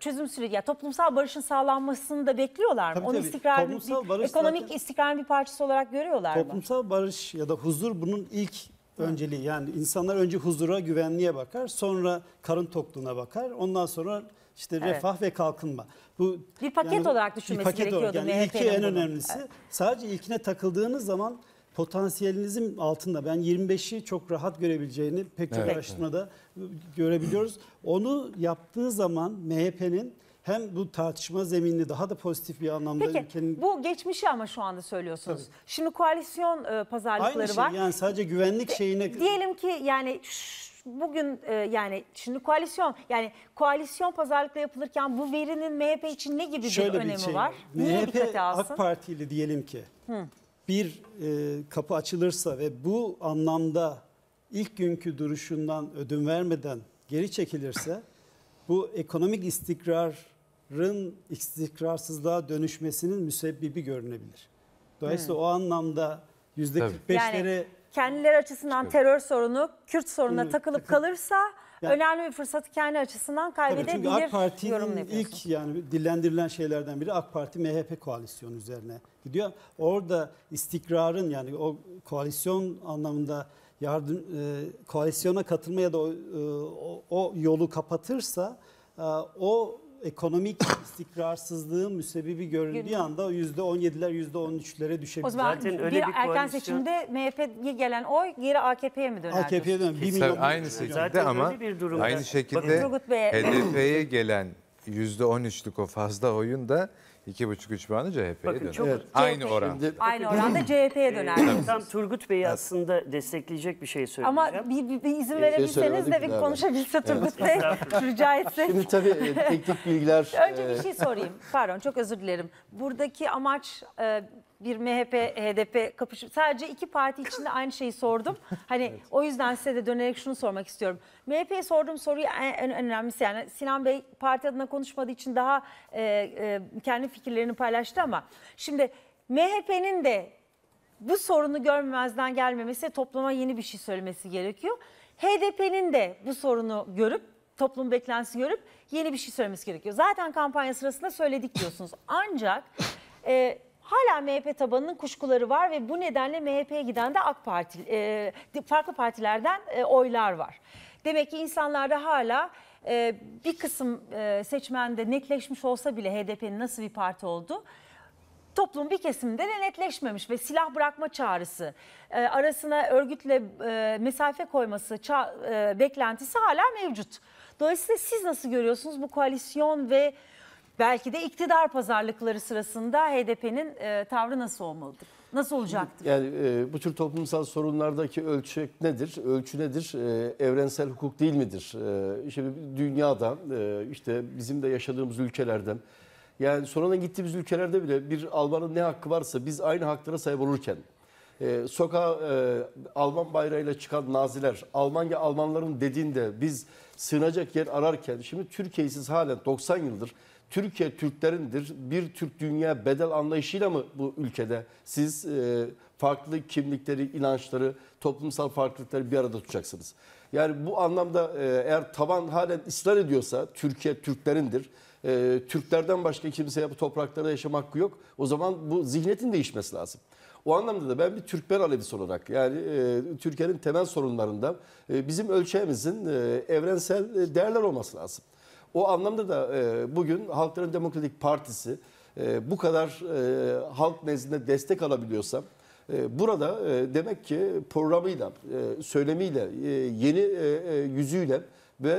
çözüm süreci, yani toplumsal barışın sağlanmasını da bekliyorlar mı? Tabii, Onu tabii. toplumsal bir, barış ekonomik zaten, istikrarın bir parçası olarak görüyorlar toplumsal mı? Toplumsal barış ya da huzur bunun ilk Önceliği yani insanlar önce huzura, güvenliğe bakar. Sonra karın tokluğuna bakar. Ondan sonra işte evet. refah ve kalkınma. Bu bir paket yani, olarak düşünmesi paket gerekiyordu yani MHP'nin. en bunu. önemlisi. Evet. Sadece ilkine takıldığınız zaman potansiyelinizin altında ben 25'i çok rahat görebileceğini pek çok evet. araştırmada görebiliyoruz. Onu yaptığı zaman MHP'nin hem bu tartışma zeminini daha da pozitif bir anlamda Peki, ülkenin... bu geçmişi ama şu anda söylüyorsunuz. Tabii. Şimdi koalisyon e, pazarlıkları Aynı şey, var. yani sadece güvenlik şeyine... Diyelim ki yani bugün e, yani şimdi koalisyon yani koalisyon pazarlıkla yapılırken bu verinin MHP için ne gibi Şöyle bir önemi şey, var? Niye MHP AK Partili diyelim ki Hı. bir e, kapı açılırsa ve bu anlamda ilk günkü duruşundan ödün vermeden geri çekilirse bu ekonomik istikrar rın istikrarsızlığa dönüşmesinin müsebbibi görünebilir. Dolayısıyla hmm. o anlamda yüzde %45'lere... Yani kendileri açısından Çıkıyor. terör sorunu, Kürt sorununa hmm. takılıp kalırsa yani, önemli bir fırsatı kendi açısından kaybedebilir. Tabii AK Parti'nin ilk yani dillendirilen şeylerden biri AK Parti MHP koalisyonu üzerine gidiyor. Orada istikrarın yani o koalisyon anlamında yardım e, koalisyona katılmaya da o, e, o, o yolu kapatırsa e, o ekonomik istikrarsızlığı müsebbibi görüldüğü anda %17'ler %13'lere düşebilir. O zaman Zaten öyle bir, bir erken koalisyon... seçimde MHP'ye gelen oy geri AKP'ye mi döner? AKP'ye döner. 1 milyon aynı şekilde Zaten ama bir durumda. aynı şekilde HDP'ye gelen %13'lük o fazla oyun da 2,5-3 puanı CHP'ye Bakın döner. çok- Evet. Aynı oran. Şimdi Aynı oranda CHP'ye döner. Tam Turgut Bey'i aslında destekleyecek bir şey Ama bir, bir- bir izin verebilseniz de söylemedik bir daha ben. Turgut Bey rica etsek. Şimdi tabii e, teknik bilgiler Önce bir e, şey sorayım. Pardon çok özür dilerim. Buradaki amaç e, bir MHP, HDP kapışı. Sadece iki parti içinde aynı şeyi sordum. Hani evet. o yüzden size de dönerek şunu sormak istiyorum. MHP'ye sorduğum soruyu en, en önemlisi yani Sinan Bey parti adına konuşmadığı için daha e, e, kendi fikirlerini paylaştı ama şimdi MHP'nin de bu sorunu görmezden gelmemesi, topluma yeni bir şey söylemesi gerekiyor. HDP'nin de bu sorunu görüp toplum beklentisi görüp yeni bir şey söylemesi gerekiyor. Zaten kampanya sırasında söyledik diyorsunuz. Ancak e, Hala MHP tabanının kuşkuları var ve bu nedenle MHP'ye giden de AK Parti, e, farklı partilerden e, oylar var. Demek ki insanlarda hala e, bir kısım e, seçmende netleşmiş olsa bile HDP'nin nasıl bir parti oldu, toplum bir kesiminde de netleşmemiş ve silah bırakma çağrısı e, arasına örgütle e, mesafe koyması ça, e, beklentisi hala mevcut. Dolayısıyla siz nasıl görüyorsunuz bu koalisyon ve Belki de iktidar pazarlıkları sırasında HDP'nin e, tavrı nasıl olmalıdır? Nasıl olacaktır? Yani e, bu tür toplumsal sorunlardaki ölçek nedir? Ölçü nedir? E, evrensel hukuk değil midir? E, işte dünyadan, e, işte bizim de yaşadığımız ülkelerden. Yani sonradan gittiğimiz ülkelerde bile bir Alman'ın ne hakkı varsa biz aynı haklara sahip olurken e, sokağa e, Alman bayrağıyla çıkan naziler, Almanya Almanların dediğinde biz sığınacak yer ararken şimdi Türkiye'yi siz halen 90 yıldır Türkiye Türklerindir. Bir Türk dünya bedel anlayışıyla mı bu ülkede siz e, farklı kimlikleri, inançları, toplumsal farklılıkları bir arada tutacaksınız? Yani bu anlamda e, eğer taban halen ısrar ediyorsa Türkiye Türklerindir. E, Türklerden başka kimseye bu topraklarda yaşam hakkı yok. O zaman bu zihniyetin değişmesi lazım. O anlamda da ben bir Türkmen Alevisi olarak yani e, Türkiye'nin temel sorunlarında e, bizim ölçeğimizin e, evrensel e, değerler olması lazım. O anlamda da e, bugün Halkların Demokratik Partisi e, bu kadar e, halk nezdinde destek alabiliyorsam e, burada e, demek ki programıyla, e, söylemiyle, yeni yüzüyle ve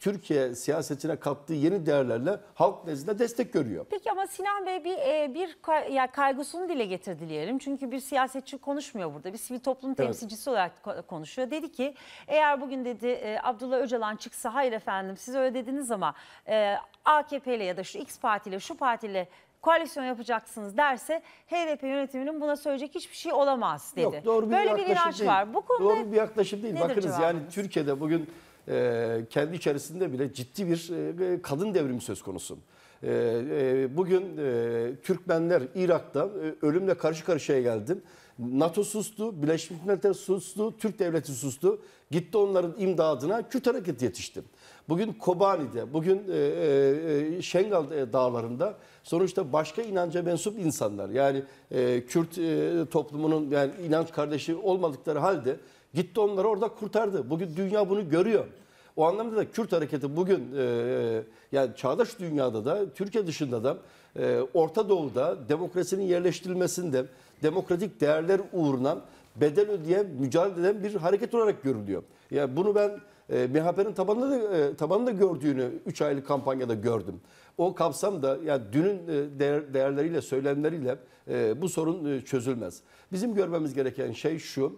Türkiye siyasetine kattığı yeni değerlerle halk nezdinde destek görüyor. Peki ama Sinan Bey bir e, bir kaygısını dile getirdi diyelim. Çünkü bir siyasetçi konuşmuyor burada. Bir sivil toplum temsilcisi olarak konuşuyor. Dedi ki eğer bugün dedi e, Abdullah Öcalan çıksa hayır efendim siz öyle dediniz ama e, AKP ile ya da şu X partiyle şu partiyle koalisyon yapacaksınız derse HDP yönetiminin buna söyleyecek hiçbir şey olamaz dedi. Yok, doğru bir Böyle bir yaklaşım inanç değil. var. Bu konuda Doğru bir yaklaşım değil. nedir Bakınız yani Türkiye'de bugün ee, kendi içerisinde bile ciddi bir e, e, kadın devrimi söz konusu. Ee, e, bugün Türkmenler Irak'ta ölümle karşı karşıya geldi. NATO sustu, Birleşmiş Milletler sustu, Türk Devleti sustu. Gitti onların imdadına Kürt Hareketi yetişti. Bugün Kobani'de, bugün Şengal dağlarında sonuçta başka inanca mensup insanlar yani Kürt toplumunun yani inanç kardeşi olmadıkları halde Gitti onları orada kurtardı. Bugün dünya bunu görüyor. O anlamda da Kürt hareketi bugün e, e, yani çağdaş dünyada da Türkiye dışında da e, Orta Doğu'da demokrasinin yerleştirilmesinde demokratik değerler uğruna bedel ödeyen, mücadele eden bir hareket olarak görülüyor. Yani bunu ben e, MHP'nin tabanında da, e, tabanında gördüğünü 3 aylık kampanyada gördüm. O kapsamda yani dünün e, değer, değerleriyle, söylemleriyle e, bu sorun e, çözülmez. Bizim görmemiz gereken şey şu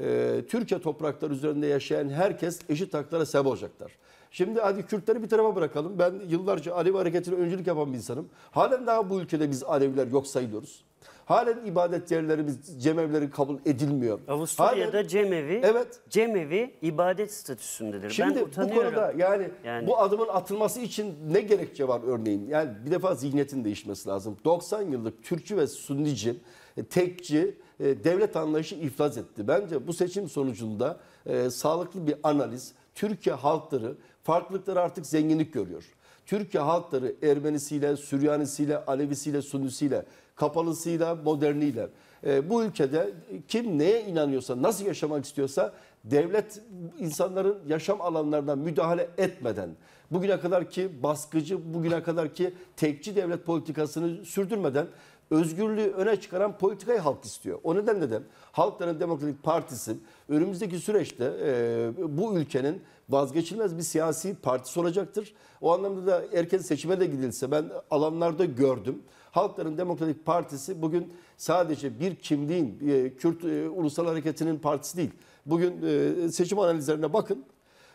e, Türkiye toprakları üzerinde yaşayan herkes eşit haklara sebep olacaklar. Şimdi hadi Kürtleri bir tarafa bırakalım. Ben yıllarca Alevi hareketine öncülük yapan bir insanım. Halen daha bu ülkede biz Aleviler yok sayılıyoruz. Halen ibadet yerlerimiz, cemevleri kabul edilmiyor. Avusturya'da Halen, cemevi, evet. cemevi ibadet statüsündedir. Şimdi ben utanıyorum. bu konuda yani, yani bu adımın atılması için ne gerekçe var örneğin? Yani bir defa zihniyetin değişmesi lazım. 90 yıllık Türkçü ve Sünnici, e, tekçi, e, devlet anlayışı iflas etti. Bence bu seçim sonucunda e, sağlıklı bir analiz, Türkiye halkları farklılıkları artık zenginlik görüyor. Türkiye halkları Ermenisiyle, Süryanisiyle, Alevisiyle, Sunnisiyle, kapalısıyla, moderniyle e, bu ülkede kim neye inanıyorsa, nasıl yaşamak istiyorsa devlet insanların yaşam alanlarına müdahale etmeden bugüne kadar ki baskıcı, bugüne kadar ki tekçi devlet politikasını sürdürmeden özgürlüğü öne çıkaran politikayı halk istiyor. O nedenle de Halkların Demokratik Partisi önümüzdeki süreçte e, bu ülkenin vazgeçilmez bir siyasi partisi olacaktır. O anlamda da erken seçime de gidilse ben alanlarda gördüm. Halkların Demokratik Partisi bugün sadece bir kimliğin, e, Kürt e, Ulusal Hareketi'nin partisi değil. Bugün e, seçim analizlerine bakın.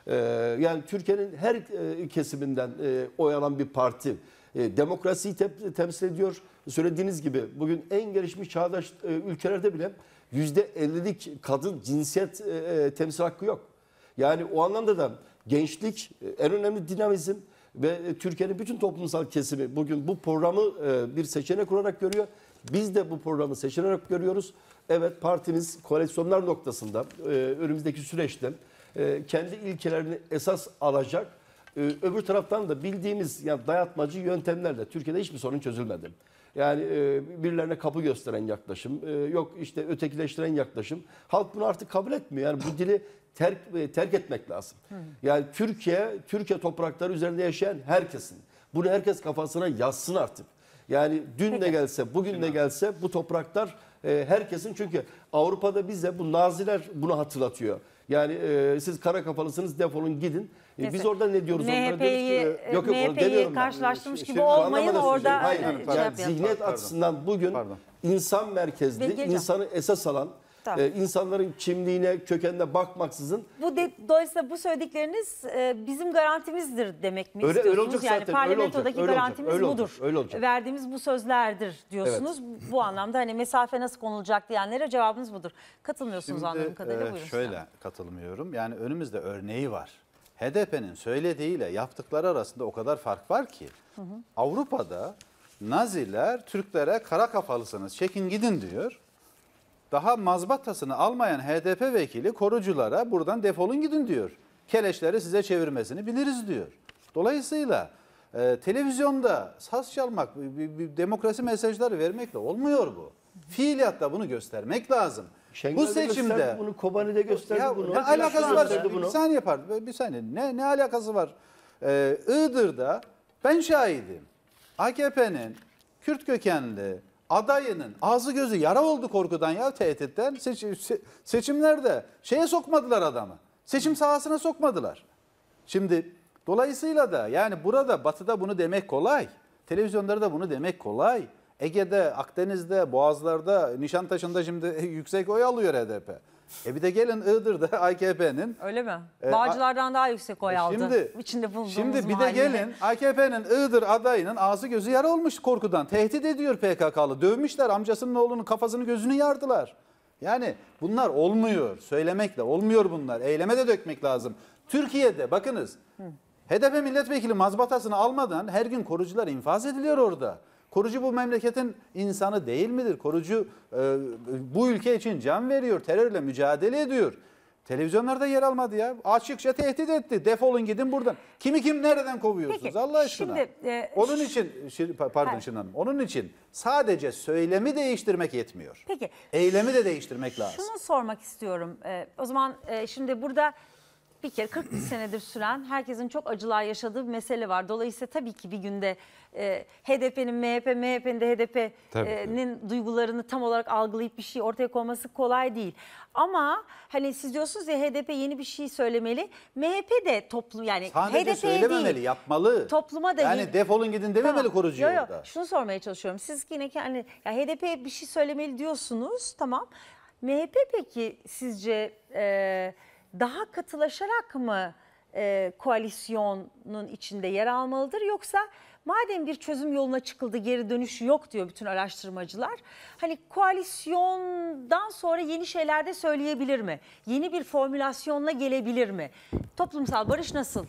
E, yani Türkiye'nin her e, kesiminden e, oy alan bir parti. E, demokrasiyi te temsil ediyor. Söylediğiniz gibi bugün en gelişmiş çağdaş e, ülkelerde bile %50'lik kadın cinsiyet e, temsil hakkı yok. Yani o anlamda da gençlik en önemli dinamizm ve Türkiye'nin bütün toplumsal kesimi bugün bu programı bir seçenek olarak görüyor. Biz de bu programı seçenek görüyoruz. Evet partimiz koalisyonlar noktasında önümüzdeki süreçte kendi ilkelerini esas alacak ee, öbür taraftan da bildiğimiz yani dayatmacı yöntemlerle Türkiye'de hiçbir sorun çözülmedi. Yani e, birilerine kapı gösteren yaklaşım, e, yok işte ötekileştiren yaklaşım. Halk bunu artık kabul etmiyor. Yani bu dili terk e, terk etmek lazım. Yani Türkiye, Türkiye toprakları üzerinde yaşayan herkesin. Bunu herkes kafasına yazsın artık. Yani dün de gelse, bugün de gelse bu topraklar e, herkesin çünkü Avrupa'da bize bu naziler bunu hatırlatıyor. Yani e, siz kara kafalısınız defolun gidin. E, biz orada ne diyoruz? MHP'yi e, yok, yok, MHP'yi karşılaştırmış gibi şey, olmayın orada. Şey. Hayır, hayır, pardon, yani zihniyet pardon. açısından bugün pardon. insan merkezli, Bilgeceğim. insanı esas alan, Tabii. E, insanların kimliğine, kökenine bakmaksızın. Bu de, dolayısıyla bu söyledikleriniz e, bizim garantimizdir demek mi öyle, istiyorsunuz? Öyle yani zaten, parlamentodaki öyle garantimiz öyle budur. Öyle olacak. Verdiğimiz bu sözlerdir diyorsunuz. Evet. Bu anlamda hani mesafe nasıl konulacak diyenlere cevabınız budur. Katılmıyorsunuz Şimdi, anladığım kadarıyla. E, Şöyle sana. katılmıyorum. Yani önümüzde örneği var. HDP'nin söylediğiyle yaptıkları arasında o kadar fark var ki hı hı. Avrupa'da Naziler Türklere kara kafalısınız çekin gidin diyor. Daha mazbatasını almayan HDP vekili koruculara buradan defolun gidin diyor. Keleşleri size çevirmesini biliriz diyor. Dolayısıyla e, televizyonda saz çalmak, bir, bir, bir demokrasi mesajları vermekle olmuyor bu. Fiiliyatta bunu göstermek lazım. Şengör'de bu seçimde bunu Kobani'de gösterdi ya, bunu. Ne alakası var? bunu. Bir saniye pardon. Bir saniye. Ne ne alakası var? Ee, Iğdır'da ben şahidim. AKP'nin Kürt kökenli adayının ağzı gözü yara oldu korkudan ya tehditten. Seç, seçimlerde şeye sokmadılar adamı. Seçim sahasına sokmadılar. Şimdi dolayısıyla da yani burada batıda bunu demek kolay. Televizyonlarda bunu demek kolay. Ege'de, Akdeniz'de, Boğazlar'da, Nişantaşı'nda şimdi yüksek oy alıyor HDP. E bir de gelin Iğdır'da AKP'nin... Öyle mi? E, Bağcılar'dan daha yüksek oy e aldı. Şimdi, İçinde bulunduğumuz Şimdi bir mahalline. de gelin AKP'nin Iğdır adayının ağzı gözü yara olmuş korkudan. Tehdit ediyor PKK'lı. Dövmüşler amcasının oğlunun kafasını gözünü yardılar. Yani bunlar olmuyor. Söylemekle olmuyor bunlar. Eyleme de dökmek lazım. Türkiye'de bakınız Hı. HDP milletvekili mazbatasını almadan her gün korucular infaz ediliyor orada. Korucu bu memleketin insanı değil midir? Korucu e, bu ülke için can veriyor, terörle mücadele ediyor. Televizyonlarda yer almadı ya. Açıkça tehdit etti. Defolun gidin buradan. Kimi kim nereden kovuyorsunuz Peki, Allah aşkına? Şimdi, e, Onun için şir, pardon Şirin Hanım. Onun için sadece söylemi değiştirmek yetmiyor. Peki. Eylemi de değiştirmek lazım. Şunu sormak istiyorum. E, o zaman e, şimdi burada bir kere 40 senedir süren herkesin çok acılar yaşadığı bir mesele var. Dolayısıyla tabii ki bir günde e, HDP'nin MHP, MHP'nin de HDP'nin e, duygularını tam olarak algılayıp bir şey ortaya koyması kolay değil. Ama hani siz diyorsunuz ya HDP yeni bir şey söylemeli. MHP de toplum yani Sadece HDP'ye söylememeli, değil. yapmalı. Topluma da Yani defolun gidin dememeli tamam. korucu Yok, yok. Şunu sormaya çalışıyorum. Siz yine kendi hani, ya HDP bir şey söylemeli diyorsunuz tamam. MHP peki sizce... E, daha katılaşarak mı e, koalisyonun içinde yer almalıdır yoksa madem bir çözüm yoluna çıkıldı geri dönüş yok diyor bütün araştırmacılar. Hani koalisyondan sonra yeni şeyler de söyleyebilir mi? Yeni bir formülasyonla gelebilir mi? Toplumsal barış nasıl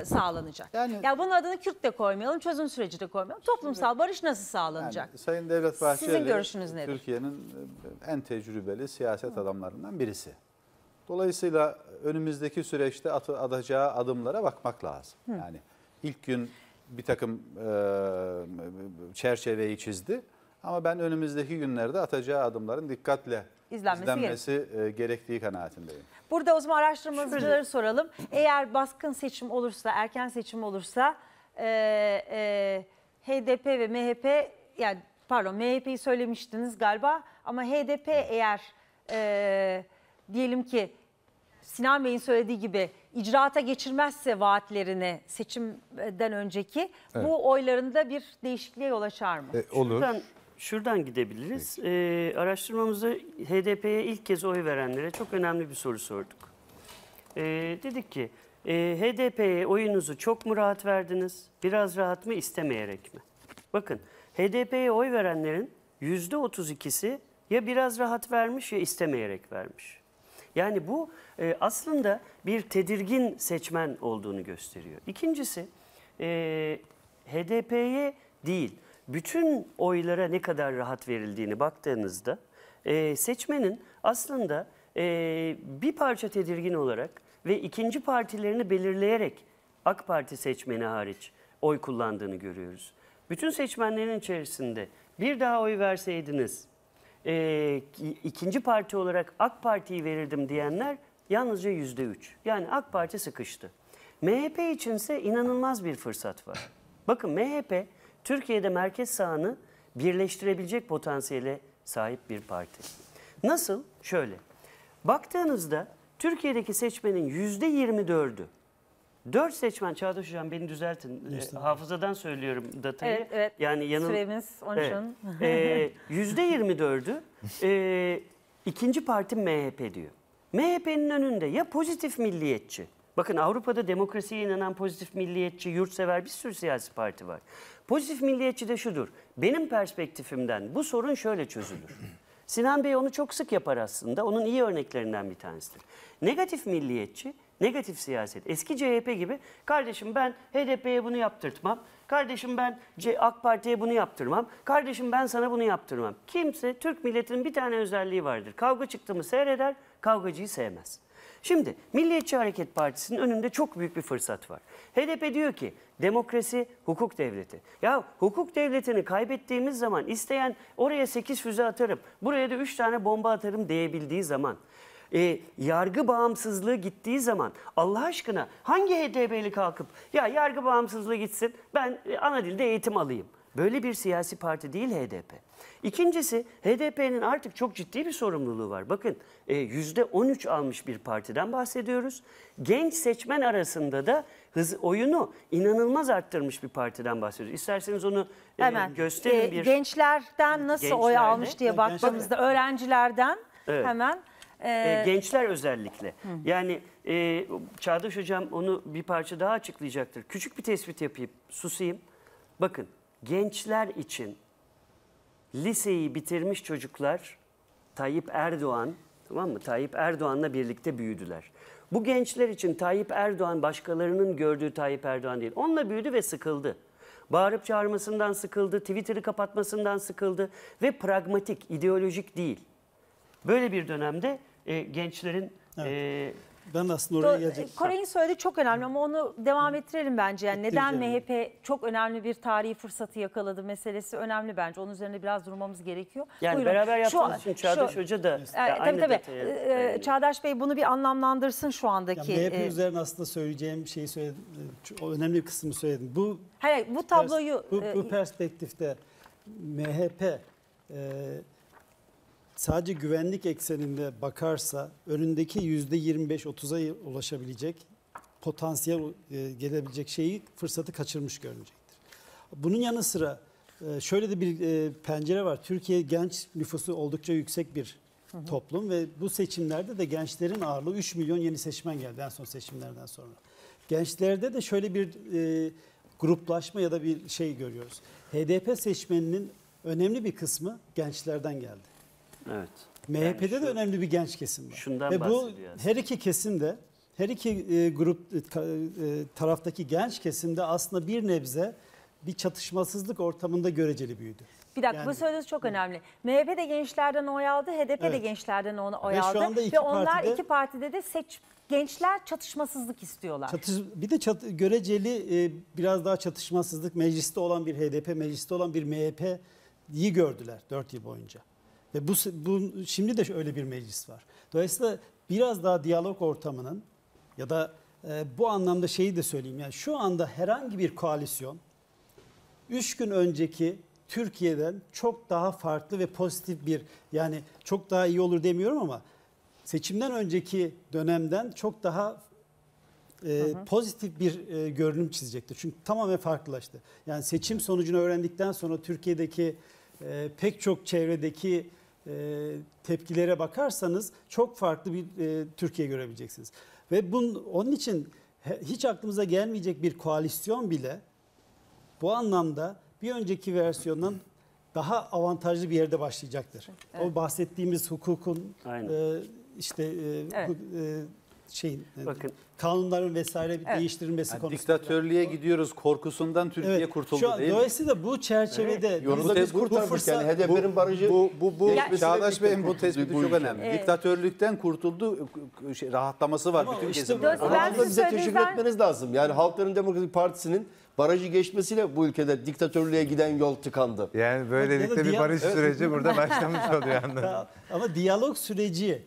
e, sağlanacak? Yani, ya bunun adını Kürt de koymayalım, çözüm süreci de koymayalım. Toplumsal şimdi, barış nasıl sağlanacak? Yani, Sayın Devlet Bahçeli Sizin görüşünüz nedir? Türkiye'nin e, en tecrübeli siyaset adamlarından birisi. Dolayısıyla önümüzdeki süreçte at atacağı adımlara bakmak lazım. Hı. Yani ilk gün bir takım e, çerçeveyi çizdi ama ben önümüzdeki günlerde atacağı adımların dikkatle izlenmesi, izlenmesi e, gerektiği kanaatindeyim. Burada o zaman araştırmacıları soralım. Eğer baskın seçim olursa, erken seçim olursa e, e, HDP ve MHP yani pardon MHP'yi söylemiştiniz galiba ama HDP eğer e, diyelim ki Sinan Bey'in söylediği gibi icraata geçirmezse vaatlerini seçimden önceki evet. bu oylarında bir değişikliğe yol açar mı? E, olur. Şuradan, şuradan gidebiliriz. E, araştırmamızda HDP'ye ilk kez oy verenlere çok önemli bir soru sorduk. E, dedik ki e, HDP'ye oyunuzu çok mu rahat verdiniz? Biraz rahat mı istemeyerek mi? Bakın HDP'ye oy verenlerin %32'si ya biraz rahat vermiş ya istemeyerek vermiş. Yani bu e, aslında bir tedirgin seçmen olduğunu gösteriyor. İkincisi e, HDP'ye değil bütün oylara ne kadar rahat verildiğini baktığınızda e, seçmenin aslında e, bir parça tedirgin olarak ve ikinci partilerini belirleyerek AK Parti seçmeni hariç oy kullandığını görüyoruz. Bütün seçmenlerin içerisinde bir daha oy verseydiniz e, ikinci parti olarak AK Parti'yi verirdim diyenler yalnızca yüzde üç. Yani AK Parti sıkıştı. MHP içinse inanılmaz bir fırsat var. Bakın MHP Türkiye'de merkez sağını birleştirebilecek potansiyele sahip bir parti. Nasıl? Şöyle. Baktığınızda Türkiye'deki seçmenin yüzde 24'ü Dört seçmen Çağdaş Hocam beni düzeltin. E, hafızadan söylüyorum datayı. Evet, evet. Yani yanıl... Süremiz onun evet. e, ee, %24'ü e, ikinci parti MHP diyor. MHP'nin önünde ya pozitif milliyetçi. Bakın Avrupa'da demokrasiye inanan pozitif milliyetçi, yurtsever bir sürü siyasi parti var. Pozitif milliyetçi de şudur. Benim perspektifimden bu sorun şöyle çözülür. Sinan Bey onu çok sık yapar aslında. Onun iyi örneklerinden bir tanesidir. Negatif milliyetçi Negatif siyaset. Eski CHP gibi kardeşim ben HDP'ye bunu yaptırtmam. Kardeşim ben AK Parti'ye bunu yaptırmam. Kardeşim ben sana bunu yaptırmam. Kimse Türk milletinin bir tane özelliği vardır. Kavga çıktığımı seyreder, kavgacıyı sevmez. Şimdi Milliyetçi Hareket Partisi'nin önünde çok büyük bir fırsat var. HDP diyor ki demokrasi hukuk devleti. Ya hukuk devletini kaybettiğimiz zaman isteyen oraya 8 füze atarım, buraya da 3 tane bomba atarım diyebildiği zaman e, yargı bağımsızlığı gittiği zaman Allah aşkına hangi HDP'li kalkıp ya yargı bağımsızlığı gitsin ben e, ana dilde eğitim alayım. Böyle bir siyasi parti değil HDP. İkincisi HDP'nin artık çok ciddi bir sorumluluğu var. Bakın e, yüzde %13 almış bir partiden bahsediyoruz. Genç seçmen arasında da hız oyunu inanılmaz arttırmış bir partiden bahsediyoruz. İsterseniz onu e, Hemen. E, gösterin bir. Gençlerden nasıl Gençlerde, oy almış diye baktığımızda öğrencilerden evet. hemen ee, e, Gençler özellikle. Hı. Yani e, Çağdaş Hocam onu bir parça daha açıklayacaktır. Küçük bir tespit yapayım, susayım. Bakın gençler için liseyi bitirmiş çocuklar Tayyip Erdoğan, tamam mı? Tayyip Erdoğan'la birlikte büyüdüler. Bu gençler için Tayyip Erdoğan başkalarının gördüğü Tayyip Erdoğan değil. Onunla büyüdü ve sıkıldı. Bağırıp çağırmasından sıkıldı, Twitter'ı kapatmasından sıkıldı ve pragmatik, ideolojik değil. Böyle bir dönemde e, gençlerin... Evet. E, ben aslında oraya gelecektim. Koray'ın söylediği çok önemli ama onu devam ettirelim bence. Yani neden MHP çok önemli bir tarihi fırsatı yakaladı meselesi önemli bence. Onun üzerine biraz durmamız gerekiyor. Yani Buyurun. beraber yaptığımız şu, Çağdaş şu, Hoca da e, aynı tabii, tabii. Detaya, ee, e, Çağdaş Bey bunu bir anlamlandırsın şu andaki. Yani MHP e, üzerine aslında söyleyeceğim şeyi söyledim. E, o önemli bir kısmı söyledim. Bu Hayır, bu tabloyu... Pers, bu, bu e, perspektifte MHP... E, sadece güvenlik ekseninde bakarsa önündeki yüzde 25-30'a ulaşabilecek potansiyel e, gelebilecek şeyi fırsatı kaçırmış görünecektir. Bunun yanı sıra e, şöyle de bir e, pencere var. Türkiye genç nüfusu oldukça yüksek bir toplum ve bu seçimlerde de gençlerin ağırlığı 3 milyon yeni seçmen geldi en son seçimlerden sonra. Gençlerde de şöyle bir e, gruplaşma ya da bir şey görüyoruz. HDP seçmeninin önemli bir kısmı gençlerden geldi. Evet. MHP'de yani şu, de önemli bir genç kesim var. Şundan Ve bu her iki kesim de her iki e, grup e, e taraftaki genç kesimde aslında bir nebze bir çatışmasızlık ortamında göreceli büyüdü. Bir dakika yani, bu söylediğiniz çok önemli. MHP de gençlerden oy aldı, HDP evet. de gençlerden oy Ve aldı. Ve, şu Ve onlar partide, iki partide de seç, gençler çatışmasızlık istiyorlar. Çatış, bir de çat, göreceli e, biraz daha çatışmasızlık mecliste olan bir HDP, mecliste olan bir MHP iyi gördüler 4 yıl boyunca. Ve bu, bu şimdi de öyle bir meclis var. Dolayısıyla biraz daha diyalog ortamının ya da e, bu anlamda şeyi de söyleyeyim. Yani şu anda herhangi bir koalisyon 3 gün önceki Türkiye'den çok daha farklı ve pozitif bir yani çok daha iyi olur demiyorum ama seçimden önceki dönemden çok daha e, pozitif bir e, görünüm çizecekti. Çünkü tamamen farklılaştı. Yani seçim sonucunu öğrendikten sonra Türkiye'deki e, pek çok çevredeki e, tepkilere bakarsanız çok farklı bir e, Türkiye görebileceksiniz. Ve bunun onun için hiç aklımıza gelmeyecek bir koalisyon bile bu anlamda bir önceki versiyonun daha avantajlı bir yerde başlayacaktır. Evet. O bahsettiğimiz hukukun Aynen. E, işte evet şeyin Bakın, kanunların vesaire evet. değiştirilmesi yani konusunda. Diktatörlüğe gidiyoruz korkusundan Türkiye evet. kurtuldu Şu an, değil mi? Dolayısıyla bu çerçevede evet. Yolunda biz bu, bu fırsat yani HDP'nin barajı bu bu, bu, bu Çağdaş Bey'in bu tespiti bu çok önemli. Evet. Diktatörlükten kurtuldu şey, rahatlaması var Ama bütün işte, kesimlerde. Ama bize teşekkür etmeniz lazım. Yani Halkların Demokratik Partisi'nin barajı geçmesiyle bu ülkede diktatörlüğe giden yol tıkandı. Yani böylelikle bir barış süreci burada başlamış oluyor anladın. Ama diyalog süreci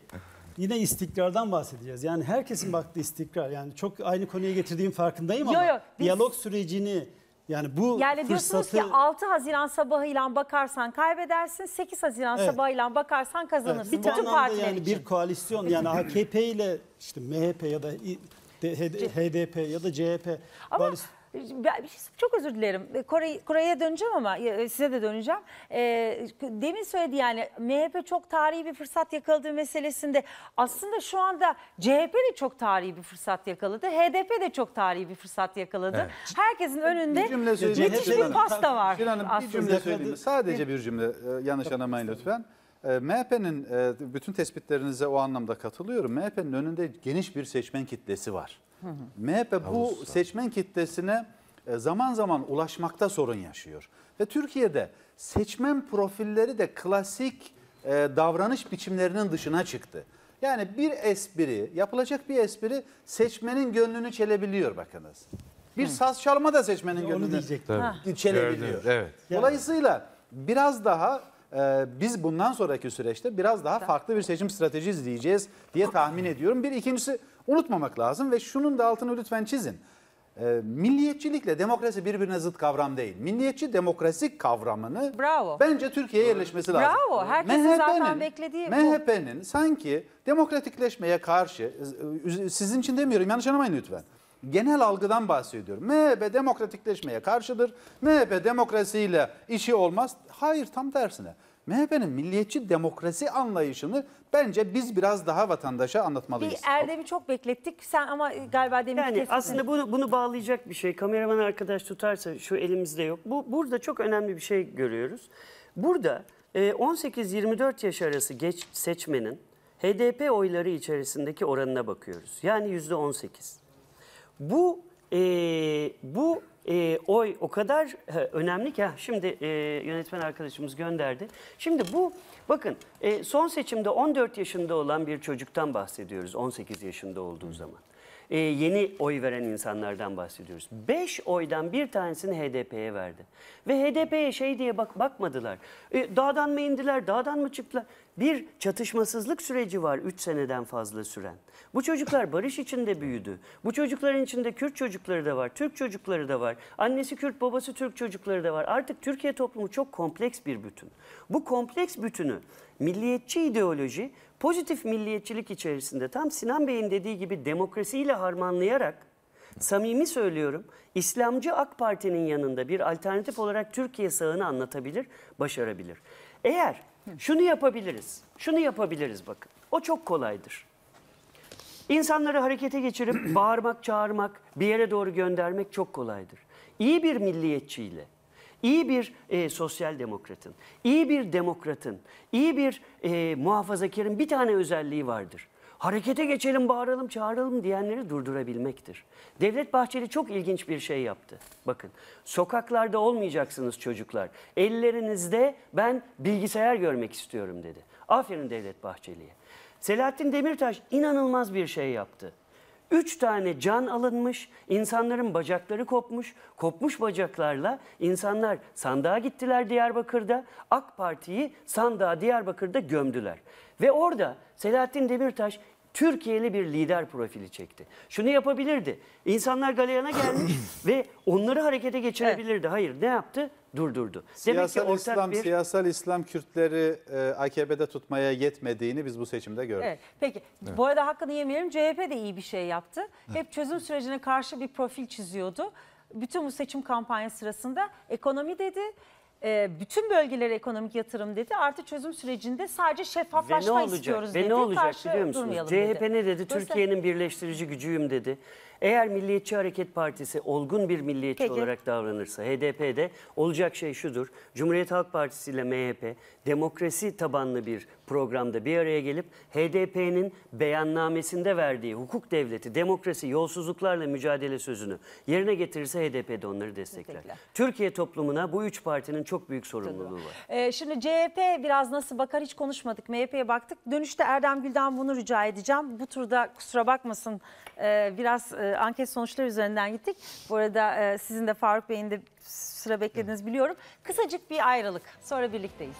yine istikrardan bahsedeceğiz. Yani herkesin baktığı istikrar. Yani çok aynı konuya getirdiğim farkındayım ama yo, yo, biz... diyalog sürecini yani bu yani fırsatı... diyorsunuz ki 6 Haziran sabahıyla bakarsan kaybedersin, 8 Haziran evet. sabahıyla bakarsan kazanırsın. Evet, bir Bütün partiler yani için. bir koalisyon yani AKP ile işte MHP ya da HDP ya da CHP. Ama koalisyon... Ben, şey, çok özür dilerim. Kore, Kore'ye döneceğim ama e, size de döneceğim. E, demin söyledi yani MHP çok tarihi bir fırsat yakaladığı meselesinde aslında şu anda CHP de çok tarihi bir fırsat yakaladı. HDP de çok tarihi bir fırsat yakaladı. Evet. Herkesin önünde müthiş bir pasta var. Hanım, bir cümle söyleyeyim. Sadece bir cümle e, yanlış anlamayın lütfen. E, MHP'nin bütün tespitlerinize o anlamda katılıyorum. MHP'nin önünde geniş bir seçmen kitlesi var. Hı hı. MHP bu Havuz. seçmen kitlesine e, zaman zaman ulaşmakta sorun yaşıyor. Ve Türkiye'de seçmen profilleri de klasik e, davranış biçimlerinin dışına çıktı. Yani bir espri, yapılacak bir espri seçmenin gönlünü çelebiliyor bakınız. Bir Hı. saz çalma da seçmenin gönlünü çelebiliyor. Evet. Dolayısıyla biraz daha e, biz bundan sonraki süreçte biraz daha farklı bir seçim strateji izleyeceğiz diye tahmin ediyorum. Bir ikincisi unutmamak lazım ve şunun da altını lütfen çizin. E, milliyetçilikle demokrasi birbirine zıt kavram değil. Milliyetçi demokrasi kavramını Bravo. bence Türkiye'ye yerleşmesi lazım. Bravo. Herkesin zaten beklediği bu. MHP'nin sanki demokratikleşmeye karşı e, e, sizin için demiyorum yanlış anlamayın lütfen. Genel algıdan bahsediyorum. MHP demokratikleşmeye karşıdır. MHP demokrasiyle işi olmaz. Hayır tam tersine. MHP'nin milliyetçi demokrasi anlayışını bence biz biraz daha vatandaşa anlatmalıyız. Bir Erdem'i çok beklettik. Sen ama galiba demin yani kestin. aslında bunu bunu bağlayacak bir şey. Kameraman arkadaş tutarsa şu elimizde yok. Bu burada çok önemli bir şey görüyoruz. Burada 18-24 e, yaş arası geç seçmenin HDP oyları içerisindeki oranına bakıyoruz. Yani %18. Bu e, bu e, oy o kadar he, önemli ki. şimdi e, yönetmen arkadaşımız gönderdi. Şimdi bu bakın e, son seçimde 14 yaşında olan bir çocuktan bahsediyoruz 18 yaşında olduğu zaman. E, yeni oy veren insanlardan bahsediyoruz. 5 oydan bir tanesini HDP'ye verdi. Ve HDP'ye şey diye bak bakmadılar. E, dağdan mı indiler, dağdan mı çıktılar? bir çatışmasızlık süreci var 3 seneden fazla süren. Bu çocuklar barış içinde büyüdü. Bu çocukların içinde Kürt çocukları da var, Türk çocukları da var. Annesi Kürt, babası Türk çocukları da var. Artık Türkiye toplumu çok kompleks bir bütün. Bu kompleks bütünü milliyetçi ideoloji pozitif milliyetçilik içerisinde tam Sinan Bey'in dediği gibi demokrasiyle harmanlayarak samimi söylüyorum İslamcı AK Parti'nin yanında bir alternatif olarak Türkiye sağını anlatabilir, başarabilir. Eğer şunu yapabiliriz. Şunu yapabiliriz bakın. O çok kolaydır. İnsanları harekete geçirip bağırmak, çağırmak, bir yere doğru göndermek çok kolaydır. İyi bir milliyetçiyle, iyi bir e, sosyal demokratın, iyi bir demokratın, iyi bir e, muhafazakarın bir tane özelliği vardır harekete geçelim, bağıralım, çağıralım diyenleri durdurabilmektir. Devlet Bahçeli çok ilginç bir şey yaptı. Bakın, sokaklarda olmayacaksınız çocuklar. Ellerinizde ben bilgisayar görmek istiyorum dedi. Aferin Devlet Bahçeli'ye. Selahattin Demirtaş inanılmaz bir şey yaptı. Üç tane can alınmış, insanların bacakları kopmuş, kopmuş bacaklarla insanlar sandığa gittiler Diyarbakır'da. AK Parti'yi sandığa Diyarbakır'da gömdüler. Ve orada Selahattin Demirtaş Türkiye'li bir lider profili çekti. Şunu yapabilirdi. İnsanlar galeyana gelmiş ve onları harekete geçirebilirdi. Hayır ne yaptı? durdurdu. Siyasal Demek ki İslam, bir... siyasal İslam Kürtleri e, AKP'de tutmaya yetmediğini biz bu seçimde gördük. Evet. Peki evet. bu arada hakkını yemeyelim CHP de iyi bir şey yaptı. Hep çözüm sürecine karşı bir profil çiziyordu. Bütün bu seçim kampanya sırasında ekonomi dedi, e, bütün bölgelere ekonomik yatırım dedi. Artı çözüm sürecinde sadece şeffaflaşma istiyoruz dedi. Ve ne olacak, Ve dedi. ne olacak biliyor musunuz? CHP dedi. ne dedi? Türkiye'nin birleştirici gücüyüm dedi. Eğer Milliyetçi Hareket Partisi olgun bir milliyetçi Peki. olarak davranırsa HDP'de olacak şey şudur. Cumhuriyet Halk Partisi ile MHP demokrasi tabanlı bir programda bir araya gelip HDP'nin beyannamesinde verdiği hukuk devleti, demokrasi, yolsuzluklarla mücadele sözünü yerine getirirse HDP'de onları destekler. Destekler. Türkiye toplumuna bu üç partinin çok büyük sorumluluğu var. Ee, şimdi CHP biraz nasıl bakar hiç konuşmadık. MHP'ye baktık. Dönüşte Erdem Gül'den bunu rica edeceğim. Bu turda kusura bakmasın ee, biraz e, anket sonuçları üzerinden gittik. Bu arada e, sizin de Faruk Bey'in de sıra beklediğinizi biliyorum. Kısacık bir ayrılık sonra birlikteyiz.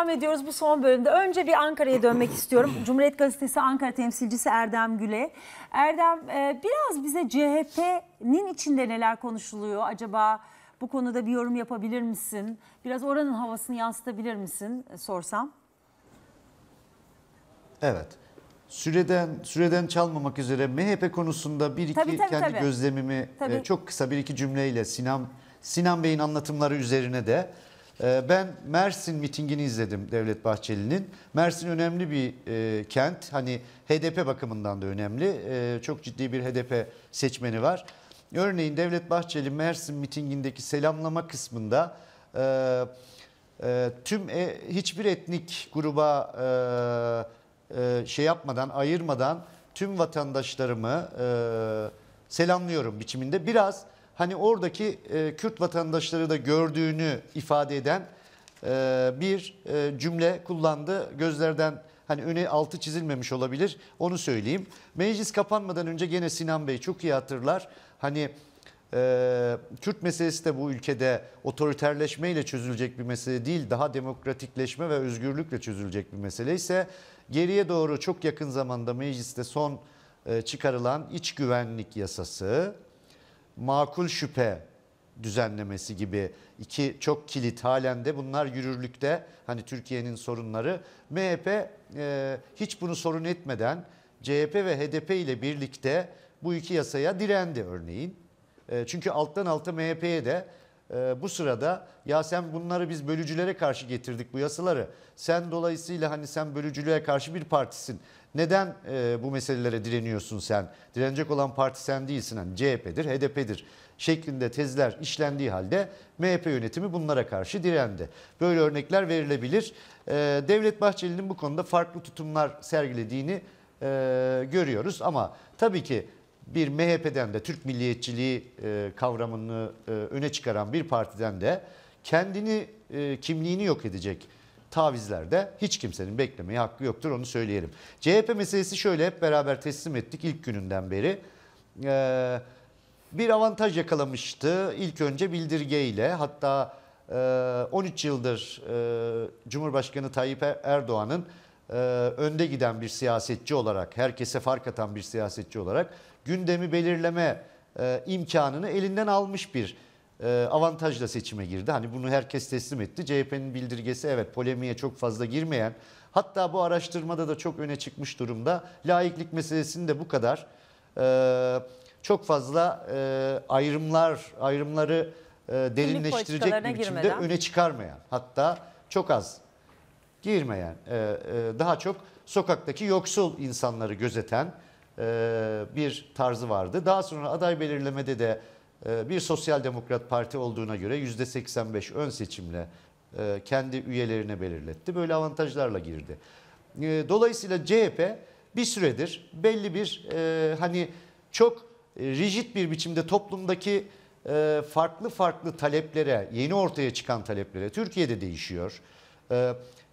devam ediyoruz bu son bölümde. Önce bir Ankara'ya dönmek istiyorum. Cumhuriyet Gazetesi Ankara temsilcisi Erdem Güle. Erdem e, biraz bize CHP'nin içinde neler konuşuluyor acaba? Bu konuda bir yorum yapabilir misin? Biraz oranın havasını yansıtabilir misin e, sorsam? Evet. Süreden süreden çalmamak üzere MHP konusunda bir iki tabii, tabii, kendi tabii. gözlemimi e, tabii. çok kısa bir iki cümleyle Sinan Sinan Bey'in anlatımları üzerine de ee, ben Mersin mitingini izledim Devlet Bahçeli'nin. Mersin önemli bir e, kent. Hani HDP bakımından da önemli. E, çok ciddi bir HDP seçmeni var. Örneğin Devlet Bahçeli Mersin mitingindeki selamlama kısmında e, tüm hiçbir etnik gruba şey yapmadan, ayırmadan tüm vatandaşlarımı selamlıyorum biçiminde. Biraz hani oradaki e, Kürt vatandaşları da gördüğünü ifade eden e, bir e, cümle kullandı. Gözlerden hani öne altı çizilmemiş olabilir onu söyleyeyim. Meclis kapanmadan önce gene Sinan Bey çok iyi hatırlar. Hani e, Kürt meselesi de bu ülkede otoriterleşmeyle çözülecek bir mesele değil. Daha demokratikleşme ve özgürlükle çözülecek bir mesele ise geriye doğru çok yakın zamanda mecliste son e, çıkarılan iç güvenlik yasası makul şüphe düzenlemesi gibi iki çok kilit halen de bunlar yürürlükte hani Türkiye'nin sorunları MHP e, hiç bunu sorun etmeden CHP ve HDP ile birlikte bu iki yasaya direndi örneğin. E, çünkü alttan alta MHP'ye de e, bu sırada ya sen bunları biz bölücülere karşı getirdik bu yasaları. Sen dolayısıyla hani sen bölücülüğe karşı bir partisin. Neden e, bu meselelere direniyorsun sen? Direnecek olan parti sen değilsin. Yani CHP'dir, HDP'dir şeklinde tezler işlendiği halde MHP yönetimi bunlara karşı direndi. Böyle örnekler verilebilir. E, Devlet Bahçeli'nin bu konuda farklı tutumlar sergilediğini e, görüyoruz. Ama tabii ki bir MHP'den de Türk milliyetçiliği e, kavramını e, öne çıkaran bir partiden de kendini, e, kimliğini yok edecek tavizlerde hiç kimsenin beklemeye hakkı yoktur onu söyleyelim. CHP meselesi şöyle hep beraber teslim ettik ilk gününden beri. Ee, bir avantaj yakalamıştı ilk önce bildirge ile hatta e, 13 yıldır e, Cumhurbaşkanı Tayyip er- Erdoğan'ın e, önde giden bir siyasetçi olarak herkese fark atan bir siyasetçi olarak gündemi belirleme e, imkanını elinden almış bir e, avantajla seçime girdi. Hani bunu herkes teslim etti. CHP'nin bildirgesi evet polemiğe çok fazla girmeyen hatta bu araştırmada da çok öne çıkmış durumda. Laiklik meselesini de bu kadar e, çok fazla e, ayrımlar ayrımları derinleştirecek bir biçimde girmeden. öne çıkarmayan hatta çok az girmeyen daha çok sokaktaki yoksul insanları gözeten bir tarzı vardı. Daha sonra aday belirlemede de ee, bir sosyal demokrat parti olduğuna göre %85 ön seçimle e, kendi üyelerini belirletti. Böyle avantajlarla girdi. Ee, dolayısıyla CHP bir süredir belli bir e, hani çok e, rigid bir biçimde toplumdaki farklı farklı taleplere, yeni ortaya çıkan taleplere, Türkiye'de değişiyor.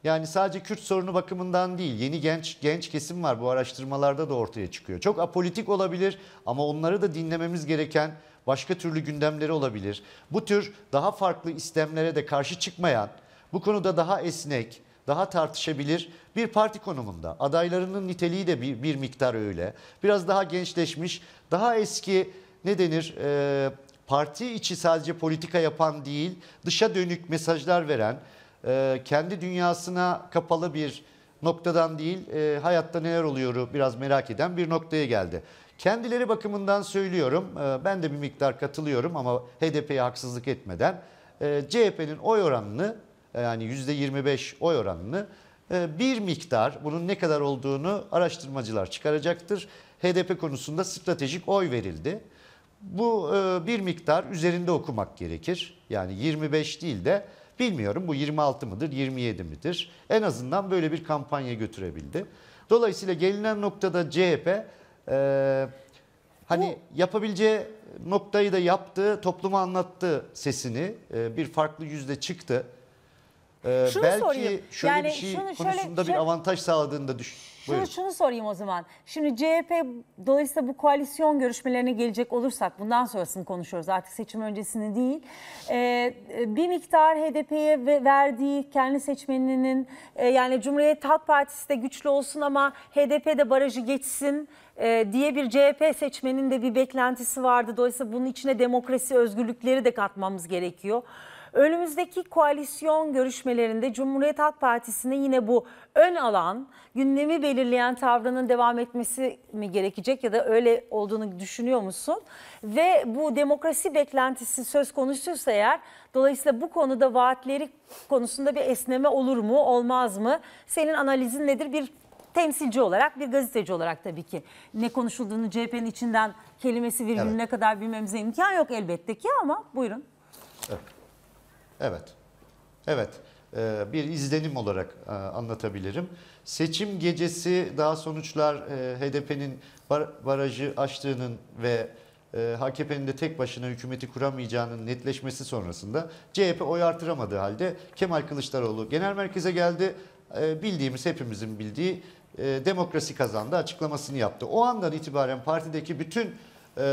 Yani sadece Kürt sorunu bakımından değil, yeni genç genç kesim var bu araştırmalarda da ortaya çıkıyor. Çok apolitik olabilir ama onları da dinlememiz gereken başka türlü gündemleri olabilir. Bu tür daha farklı istemlere de karşı çıkmayan, bu konuda daha esnek, daha tartışabilir bir parti konumunda. Adaylarının niteliği de bir, bir miktar öyle. Biraz daha gençleşmiş, daha eski ne denir e, parti içi sadece politika yapan değil, dışa dönük mesajlar veren, e, kendi dünyasına kapalı bir noktadan değil, e, hayatta neler oluyoru biraz merak eden bir noktaya geldi. Kendileri bakımından söylüyorum ee, ben de bir miktar katılıyorum ama HDP'ye haksızlık etmeden ee, CHP'nin oy oranını e, yani %25 oy oranını e, bir miktar bunun ne kadar olduğunu araştırmacılar çıkaracaktır. HDP konusunda stratejik oy verildi. Bu e, bir miktar üzerinde okumak gerekir. Yani 25 değil de bilmiyorum bu 26 mıdır 27 midir? En azından böyle bir kampanya götürebildi. Dolayısıyla gelinen noktada CHP ee, hani Bu... yapabileceği noktayı da yaptı, topluma anlattı sesini. Ee, bir farklı yüzde çıktı. Ee, şunu belki sorayım. şöyle yani bir şey şunu, konusunda şöyle, bir avantaj sağladığını da düşün şunu, şunu sorayım o zaman. Şimdi CHP dolayısıyla bu koalisyon görüşmelerine gelecek olursak bundan sonrasını konuşuyoruz artık seçim öncesini değil. Ee, bir miktar HDP'ye verdiği kendi seçmeninin e, yani Cumhuriyet Halk Partisi de güçlü olsun ama HDP de barajı geçsin e, diye bir CHP seçmeninin de bir beklentisi vardı. Dolayısıyla bunun içine demokrasi özgürlükleri de katmamız gerekiyor. Önümüzdeki koalisyon görüşmelerinde Cumhuriyet Halk Partisi'nin yine bu ön alan, gündemi belirleyen tavrının devam etmesi mi gerekecek ya da öyle olduğunu düşünüyor musun? Ve bu demokrasi beklentisi söz konusuysa eğer dolayısıyla bu konuda vaatleri konusunda bir esneme olur mu, olmaz mı? Senin analizin nedir? Bir temsilci olarak bir gazeteci olarak tabii ki ne konuşulduğunu CHP'nin içinden kelimesi virgülüne evet. kadar bilmemize imkan yok elbette ki ama buyurun. Evet. Evet. Evet. Ee, bir izlenim olarak e, anlatabilirim. Seçim gecesi daha sonuçlar e, HDP'nin barajı aştığının ve e, HKP'nin de tek başına hükümeti kuramayacağının netleşmesi sonrasında CHP oy artıramadığı halde Kemal Kılıçdaroğlu genel merkeze geldi. Bildiğimiz hepimizin bildiği demokrasi kazandı açıklamasını yaptı. O andan itibaren partideki bütün e,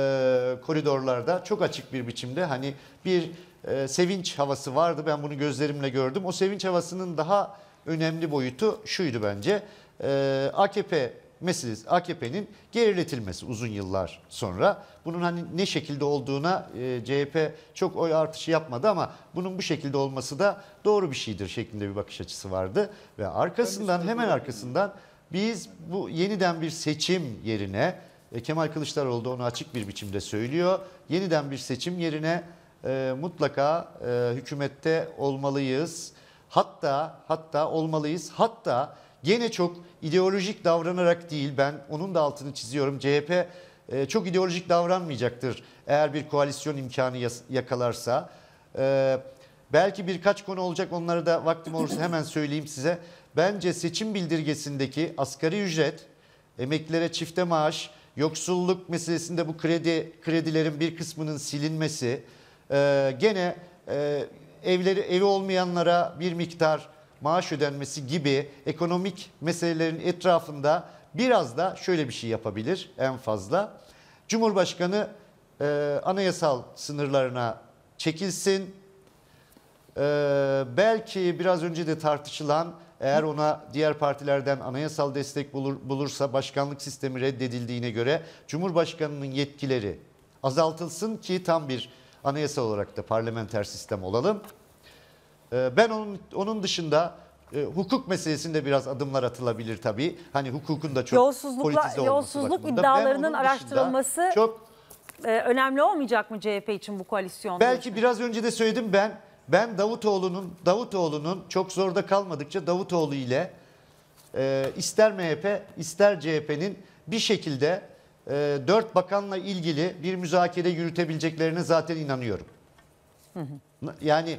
koridorlarda çok açık bir biçimde hani bir e, sevinç havası vardı. Ben bunu gözlerimle gördüm. O sevinç havasının daha önemli boyutu şuydu bence. E, AKP meselesi AKP'nin geriletilmesi uzun yıllar sonra. Bunun hani ne şekilde olduğuna e, CHP çok oy artışı yapmadı ama bunun bu şekilde olması da doğru bir şeydir şeklinde bir bakış açısı vardı. Ve arkasından hemen arkasından biz bu yeniden bir seçim yerine e, Kemal Kılıçdaroğlu da onu açık bir biçimde söylüyor. Yeniden bir seçim yerine e, mutlaka e, hükümette olmalıyız. Hatta hatta olmalıyız. Hatta gene çok ideolojik davranarak değil ben onun da altını çiziyorum. CHP e, çok ideolojik davranmayacaktır eğer bir koalisyon imkanı yakalarsa. E, belki birkaç konu olacak onları da vaktim olursa hemen söyleyeyim size. Bence seçim bildirgesindeki asgari ücret, emeklilere çifte maaş, Yoksulluk meselesinde bu kredi kredilerin bir kısmının silinmesi, e, gene e, evleri evi olmayanlara bir miktar maaş ödenmesi gibi ekonomik meselelerin etrafında biraz da şöyle bir şey yapabilir en fazla. Cumhurbaşkanı e, anayasal sınırlarına çekilsin. E, belki biraz önce de tartışılan eğer ona diğer partilerden anayasal destek bulur, bulursa başkanlık sistemi reddedildiğine göre Cumhurbaşkanı'nın yetkileri azaltılsın ki tam bir anayasa olarak da parlamenter sistem olalım. Ee, ben onun, onun dışında e, hukuk meselesinde biraz adımlar atılabilir tabii. Hani hukukun da çok politize olması Yolsuzluk iddialarının araştırılması çok e, önemli olmayacak mı CHP için bu koalisyonda? Belki biraz önce de söyledim ben ben Davutoğlu'nun Davutoğlu'nun çok zorda kalmadıkça Davutoğlu ile e, ister MHP ister CHP'nin bir şekilde e, dört bakanla ilgili bir müzakere yürütebileceklerine zaten inanıyorum. Hı hı. Yani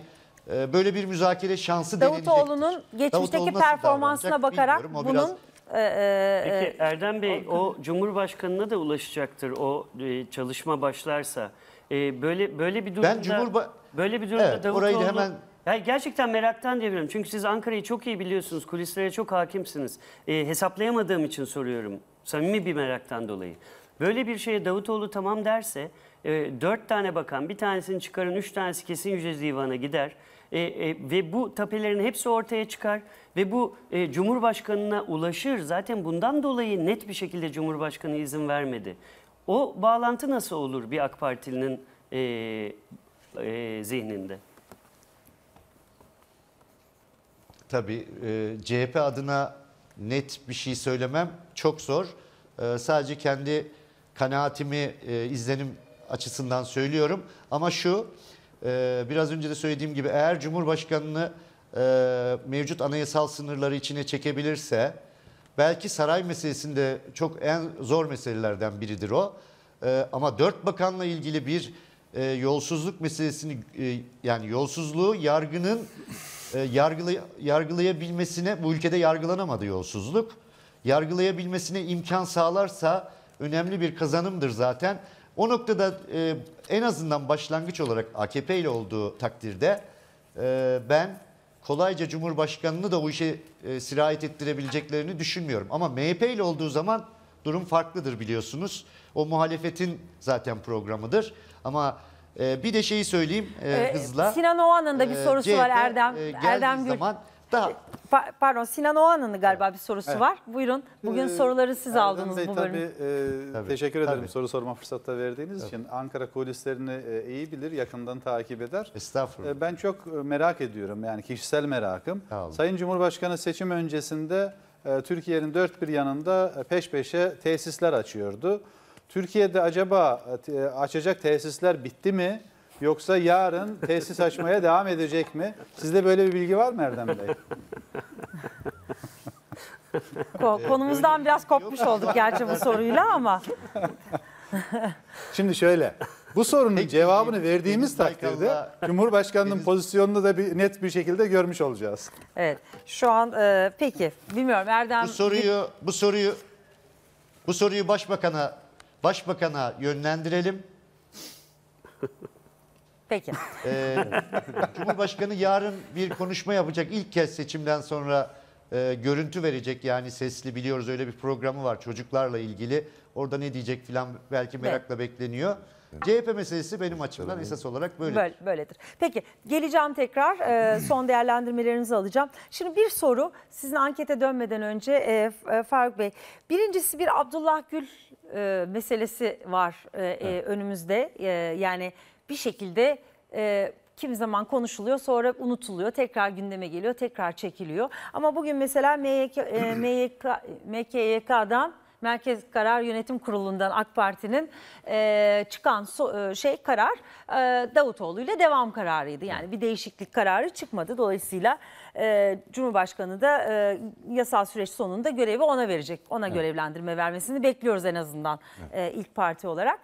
e, böyle bir müzakere şansı Davutoğlu'nun geçmişteki Davutoğlu performansına bakarak bunun biraz... E, e, Peki Erdem Bey o, o Cumhurbaşkanı'na da ulaşacaktır o e, çalışma başlarsa. E, böyle böyle bir durumda Ben Cumhurba Böyle bir durumda evet, Davutoğlu... hemen yani gerçekten meraktan diyebilirim. Çünkü siz Ankara'yı çok iyi biliyorsunuz. Kulislere çok hakimsiniz. E, hesaplayamadığım için soruyorum. Samimi bir meraktan dolayı. Böyle bir şeye Davutoğlu tamam derse e, dört tane bakan bir tanesini çıkarın üç tanesi kesin Yüce Divan'a gider. E, e, ve bu tapelerin hepsi ortaya çıkar ve bu e, Cumhurbaşkanı'na ulaşır. Zaten bundan dolayı net bir şekilde Cumhurbaşkanı izin vermedi. O bağlantı nasıl olur bir AK Partili'nin e, e, zihninde. Tabii e, CHP adına net bir şey söylemem çok zor. E, sadece kendi kanaatimi, e, izlenim açısından söylüyorum. Ama şu, e, biraz önce de söylediğim gibi eğer Cumhurbaşkanı'nı e, mevcut anayasal sınırları içine çekebilirse, belki saray meselesinde çok en zor meselelerden biridir o. E, ama dört bakanla ilgili bir e, yolsuzluk meselesini e, yani yolsuzluğu yargının e, yargılay yargılayabilmesine bu ülkede yargılanamadı yolsuzluk. Yargılayabilmesine imkan sağlarsa önemli bir kazanımdır zaten. O noktada e, en azından başlangıç olarak AKP ile olduğu takdirde e, ben kolayca Cumhurbaşkanı'nı da o işe e, sirayet ettirebileceklerini düşünmüyorum. Ama MHP ile olduğu zaman durum farklıdır biliyorsunuz. O muhalefetin zaten programıdır. Ama e, bir de şeyi söyleyeyim e, ee, hızla. Sinan Oğan'ın da bir e, sorusu CHP, var Erdem. E, Erdem Gül. Zaman daha... Şey, pa pardon Sinan Oğan'ın galiba bir sorusu evet. var. Buyurun bugün ee, soruları siz Erdem aldınız Bey, bu bölüm. Tabii, e, tabii, teşekkür ederim tabii. soru sorma fırsatı verdiğiniz tabii. için. Ankara kulislerini e, iyi bilir, yakından takip eder. Estağfurullah. E, ben çok e, merak ediyorum yani kişisel merakım. Sayın Cumhurbaşkanı seçim öncesinde e, Türkiye'nin dört bir yanında e, peş peşe tesisler açıyordu. Türkiye'de acaba e, açacak tesisler bitti mi? Yoksa yarın tesis açmaya devam edecek mi? Sizde böyle bir bilgi var mı Erdem Bey? Ee, konumuzdan biraz kopmuş olduk gerçi bu soruyla ama. Şimdi şöyle. Bu sorunun Peki, cevabını şey, verdiğimiz şey takdirde Cumhurbaşkanının pozisyonunu da bir net bir şekilde görmüş olacağız. Evet. Şu an e, peki bilmiyorum Erdem Bu soruyu bu soruyu bu soruyu Başbakan'a başbakana yönlendirelim. Peki. Ee, Cumhurbaşkanı yarın bir konuşma yapacak. İlk kez seçimden sonra e, görüntü verecek. Yani sesli biliyoruz öyle bir programı var çocuklarla ilgili. Orada ne diyecek filan belki merakla bekleniyor. CHP meselesi benim açımdan esas olarak böyledir. Böyle, böyledir. Peki geleceğim tekrar e, son değerlendirmelerinizi alacağım. Şimdi bir soru sizin ankete dönmeden önce e, e, Faruk Bey. Birincisi bir Abdullah Gül e, meselesi var e, e, evet. önümüzde. E, yani bir şekilde e, kim zaman konuşuluyor sonra unutuluyor. Tekrar gündeme geliyor, tekrar çekiliyor. Ama bugün mesela MYK, e, MYK, MKYK'dan Merkez Karar Yönetim Kurulu'ndan AK Parti'nin e, çıkan so, e, şey karar e, Davutoğlu ile devam kararıydı. Yani bir değişiklik kararı çıkmadı. Dolayısıyla e, Cumhurbaşkanı da e, yasal süreç sonunda görevi ona verecek. Ona evet. görevlendirme vermesini bekliyoruz en azından evet. e, ilk parti olarak.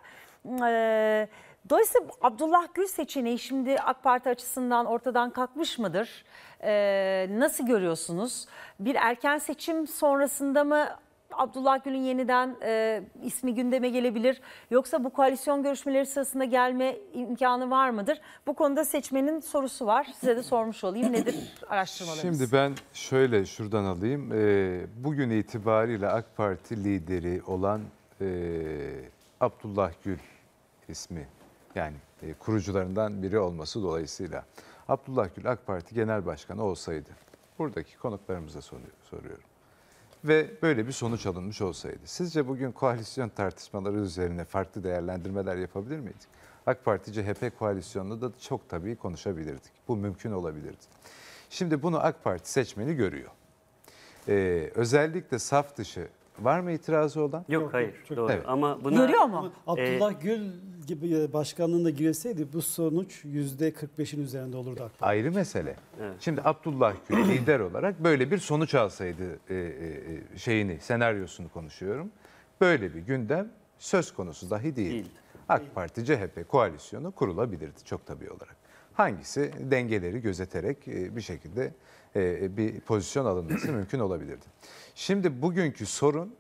Evet. Dolayısıyla Abdullah Gül seçeneği şimdi AK Parti açısından ortadan kalkmış mıdır? Ee, nasıl görüyorsunuz? Bir erken seçim sonrasında mı Abdullah Gül'ün yeniden e, ismi gündeme gelebilir? Yoksa bu koalisyon görüşmeleri sırasında gelme imkanı var mıdır? Bu konuda seçmenin sorusu var. Size de sormuş olayım. Nedir araştırmalarınız? Şimdi ben şöyle şuradan alayım. E, bugün itibariyle AK Parti lideri olan e, Abdullah Gül ismi yani e, kurucularından biri olması dolayısıyla Abdullah Gül AK Parti Genel Başkanı olsaydı buradaki konuklarımıza soruyorum ve böyle bir sonuç alınmış olsaydı. Sizce bugün koalisyon tartışmaları üzerine farklı değerlendirmeler yapabilir miydik? AK Parti CHP koalisyonunda da çok tabii konuşabilirdik. Bu mümkün olabilirdi. Şimdi bunu AK Parti seçmeni görüyor. Ee, özellikle saf dışı var mı itirazı olan? Yok, hayır. Çok doğru. Evet. Ama buna Görüyor mu? E, Abdullah Gül gibi e, başkanlığına girilseydi bu sonuç %45'in üzerinde olurdu AK Ayrı mesele. Evet. Şimdi Abdullah Gül lider olarak böyle bir sonuç alsaydı e, e, e, şeyini, senaryosunu konuşuyorum. Böyle bir gündem söz konusu dahi değil. değil. AK Parti CHP koalisyonu kurulabilirdi çok tabii olarak. Hangisi dengeleri gözeterek e, bir şekilde bir pozisyon alınması mümkün olabilirdi. Şimdi bugünkü sorun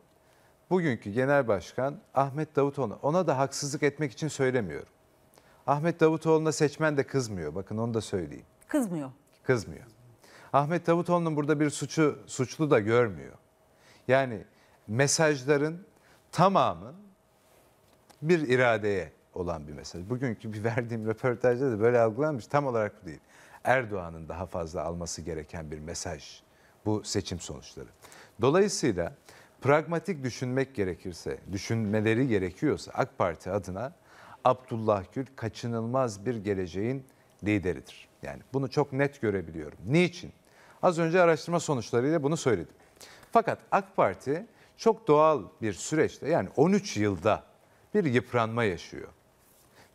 bugünkü Genel Başkan Ahmet Davutoğlu ona da haksızlık etmek için söylemiyorum. Ahmet Davutoğlu'na seçmen de kızmıyor. Bakın onu da söyleyeyim. Kızmıyor. Kızmıyor. Ahmet Davutoğlu'nun burada bir suçu suçlu da görmüyor. Yani mesajların tamamı bir iradeye olan bir mesaj. Bugünkü bir verdiğim röportajda da böyle algılanmış. Tam olarak bu değil. Erdoğan'ın daha fazla alması gereken bir mesaj bu seçim sonuçları. Dolayısıyla pragmatik düşünmek gerekirse, düşünmeleri gerekiyorsa AK Parti adına Abdullah Gül kaçınılmaz bir geleceğin lideridir. Yani bunu çok net görebiliyorum. Niçin? Az önce araştırma sonuçlarıyla bunu söyledim. Fakat AK Parti çok doğal bir süreçte yani 13 yılda bir yıpranma yaşıyor.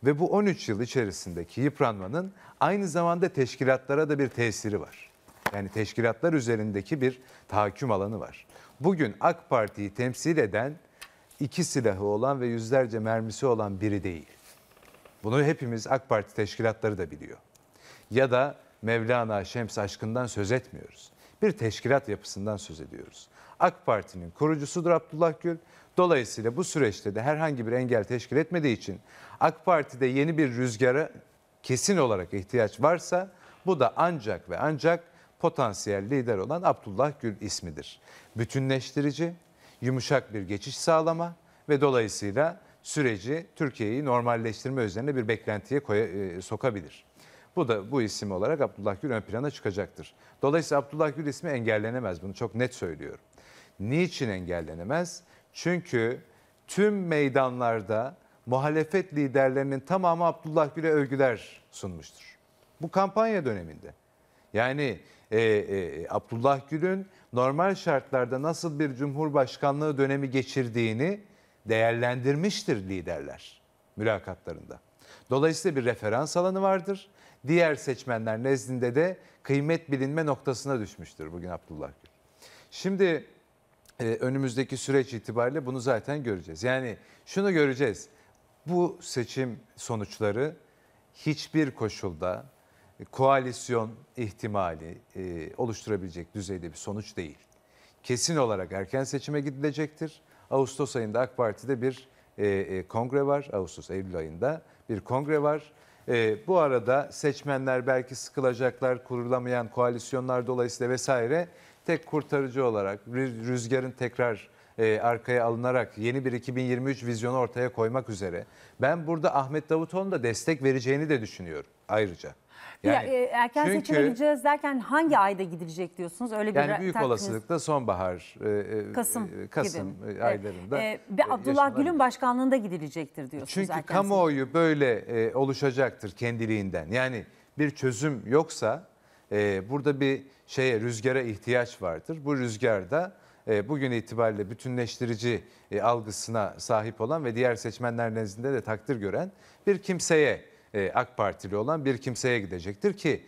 Ve bu 13 yıl içerisindeki yıpranmanın aynı zamanda teşkilatlara da bir tesiri var. Yani teşkilatlar üzerindeki bir tahakküm alanı var bugün AK Parti'yi temsil eden iki silahı olan ve yüzlerce mermisi olan biri değil. Bunu hepimiz AK Parti teşkilatları da biliyor. Ya da Mevlana Şems Aşkı'ndan söz etmiyoruz. Bir teşkilat yapısından söz ediyoruz. AK Parti'nin kurucusudur Abdullah Gül. Dolayısıyla bu süreçte de herhangi bir engel teşkil etmediği için AK Parti'de yeni bir rüzgara kesin olarak ihtiyaç varsa bu da ancak ve ancak potansiyel lider olan Abdullah Gül ismidir. Bütünleştirici, yumuşak bir geçiş sağlama ve dolayısıyla süreci Türkiye'yi normalleştirme üzerine bir beklentiye koya, e, sokabilir. Bu da bu isim olarak Abdullah Gül ön plana çıkacaktır. Dolayısıyla Abdullah Gül ismi engellenemez. Bunu çok net söylüyorum. Niçin engellenemez? Çünkü tüm meydanlarda muhalefet liderlerinin tamamı Abdullah Gül'e övgüler sunmuştur. Bu kampanya döneminde. Yani e, e, Abdullah Gül'ün normal şartlarda nasıl bir cumhurbaşkanlığı dönemi geçirdiğini değerlendirmiştir liderler mülakatlarında. Dolayısıyla bir referans alanı vardır. Diğer seçmenler nezdinde de kıymet bilinme noktasına düşmüştür bugün Abdullah Gül. Şimdi e, önümüzdeki süreç itibariyle bunu zaten göreceğiz. Yani şunu göreceğiz. Bu seçim sonuçları hiçbir koşulda koalisyon ihtimali e, oluşturabilecek düzeyde bir sonuç değil. Kesin olarak erken seçime gidilecektir. Ağustos ayında AK Parti'de bir e, e, kongre var. Ağustos, Eylül ayında bir kongre var. E, bu arada seçmenler belki sıkılacaklar, kurulamayan koalisyonlar dolayısıyla vesaire. Tek kurtarıcı olarak rüzgarın tekrar e, arkaya alınarak yeni bir 2023 vizyonu ortaya koymak üzere. Ben burada Ahmet Davutoğlu'nun da destek vereceğini de düşünüyorum ayrıca. Yani, ya, e, erken çünkü, seçime gideceğiz derken hangi ayda gidilecek diyorsunuz? Öyle bir yani büyük takviniz... olasılıkla sonbahar, e, e, e Kasım, e, Kasım gibi. aylarında. E, Abdullah Gül'ün başkanlığında gidilecektir diyorsunuz. Çünkü kamuoyu seçim. böyle e, oluşacaktır kendiliğinden. Yani bir çözüm yoksa e, burada bir şeye rüzgara ihtiyaç vardır. Bu rüzgarda bugün itibariyle bütünleştirici algısına sahip olan ve diğer seçmenler nezdinde de takdir gören bir kimseye e, AK Partili olan bir kimseye gidecektir ki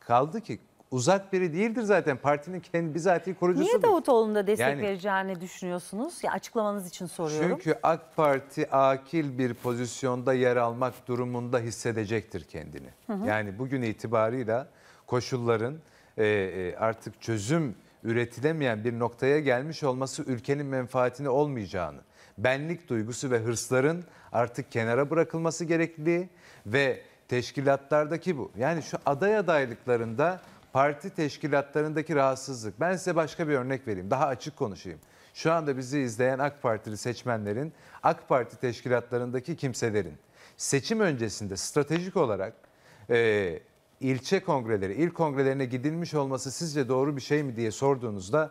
kaldı ki uzak biri değildir zaten partinin kendi bizatihi kurucusudur. Niye Davutoğlu'na destek yani, vereceğini düşünüyorsunuz? Ya açıklamanız için soruyorum. Çünkü AK Parti akil bir pozisyonda yer almak durumunda hissedecektir kendini. Hı hı. Yani bugün itibarıyla koşulların e, e artık çözüm üretilemeyen bir noktaya gelmiş olması ülkenin menfaatini olmayacağını, benlik duygusu ve hırsların artık kenara bırakılması gerekliliği ve teşkilatlardaki bu. Yani şu aday adaylıklarında parti teşkilatlarındaki rahatsızlık. Ben size başka bir örnek vereyim. Daha açık konuşayım. Şu anda bizi izleyen AK Partili seçmenlerin, AK Parti teşkilatlarındaki kimselerin seçim öncesinde stratejik olarak e, ilçe kongreleri, il kongrelerine gidilmiş olması sizce doğru bir şey mi diye sorduğunuzda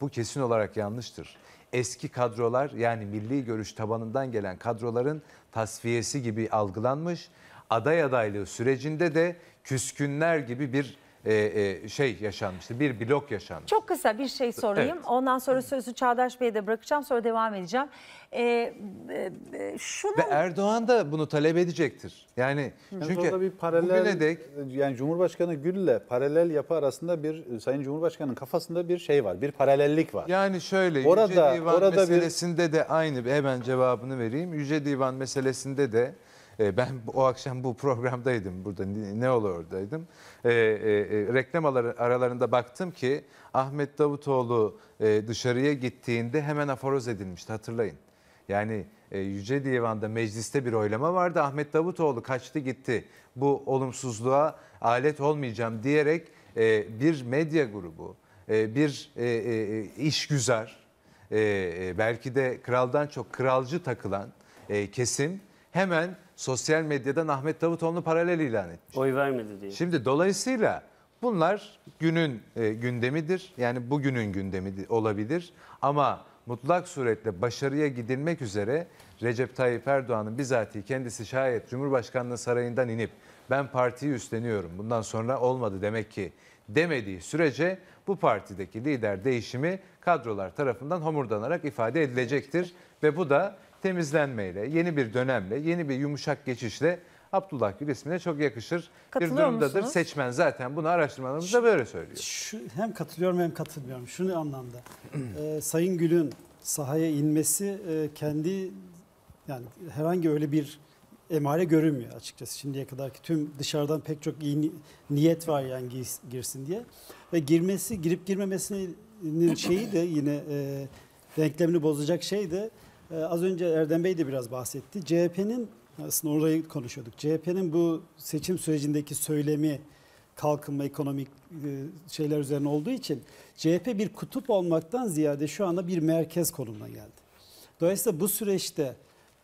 bu kesin olarak yanlıştır. Eski kadrolar yani milli görüş tabanından gelen kadroların tasfiyesi gibi algılanmış aday adaylığı sürecinde de küskünler gibi bir e, e, şey yaşanmıştı. Bir blok yaşanmıştı. Çok kısa bir şey sorayım. Evet. Ondan sonra sözü Çağdaş Bey'e de bırakacağım. Sonra devam edeceğim. E, e, e şunu... Ve Erdoğan da bunu talep edecektir. Yani Hı. çünkü Orada bir paralel, bugüne dek... yani Cumhurbaşkanı Gül'le paralel yapı arasında bir Sayın Cumhurbaşkanı'nın kafasında bir şey var. Bir paralellik var. Yani şöyle orada, Yüce Divan orada meselesinde bir... de aynı. Hemen cevabını vereyim. Yüce Divan meselesinde de e, ben o akşam bu programdaydım burada ne olur oradaydım. E, e, reklam aralarında baktım ki Ahmet Davutoğlu dışarıya gittiğinde hemen aforoz edilmişti hatırlayın. Yani Yüce Divan'da mecliste bir oylama vardı. Ahmet Davutoğlu kaçtı gitti. Bu olumsuzluğa alet olmayacağım diyerek bir medya grubu, bir işgüzar, belki de kraldan çok kralcı takılan kesim hemen sosyal medyada Ahmet Davutoğlu'nu paralel ilan etmiş. Oy vermedi diye. Şimdi dolayısıyla bunlar günün e, gündemidir. Yani bugünün gündemi olabilir. Ama mutlak suretle başarıya gidilmek üzere Recep Tayyip Erdoğan'ın bizatihi kendisi şayet Cumhurbaşkanlığı sarayından inip ben partiyi üstleniyorum bundan sonra olmadı demek ki demediği sürece bu partideki lider değişimi kadrolar tarafından homurdanarak ifade edilecektir. Ve bu da temizlenmeyle, yeni bir dönemle, yeni bir yumuşak geçişle Abdullah Gül ismine çok yakışır bir durumdadır. musunuz? Seçmen zaten bunu araştırmalarımızda böyle söylüyor. Şu, hem katılıyorum hem katılmıyorum. Şunu anlamda. Ee, Sayın Gül'ün sahaya inmesi e, kendi yani herhangi öyle bir emare görünmüyor açıkçası şimdiye kadarki tüm dışarıdan pek çok iyi niyet var yani girsin diye ve girmesi girip girmemesinin şeyi de yine e, denklemini bozacak şey de ee, az önce Erdem Bey de biraz bahsetti. CHP'nin aslında orayı konuşuyorduk. CHP'nin bu seçim sürecindeki söylemi kalkınma ekonomik e, şeyler üzerine olduğu için CHP bir kutup olmaktan ziyade şu anda bir merkez konumuna geldi. Dolayısıyla bu süreçte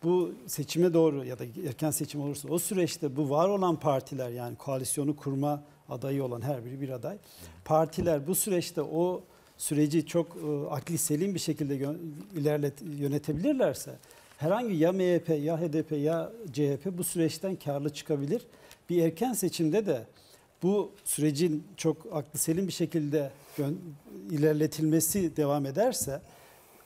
bu seçime doğru ya da erken seçim olursa o süreçte bu var olan partiler yani koalisyonu kurma adayı olan her biri bir aday. Partiler bu süreçte o süreci çok e, akli selim bir şekilde ilerlet yönetebilirlerse herhangi ya MHP ya HDP ya CHP bu süreçten karlı çıkabilir. Bir erken seçimde de bu sürecin çok aklı selim bir şekilde ilerletilmesi devam ederse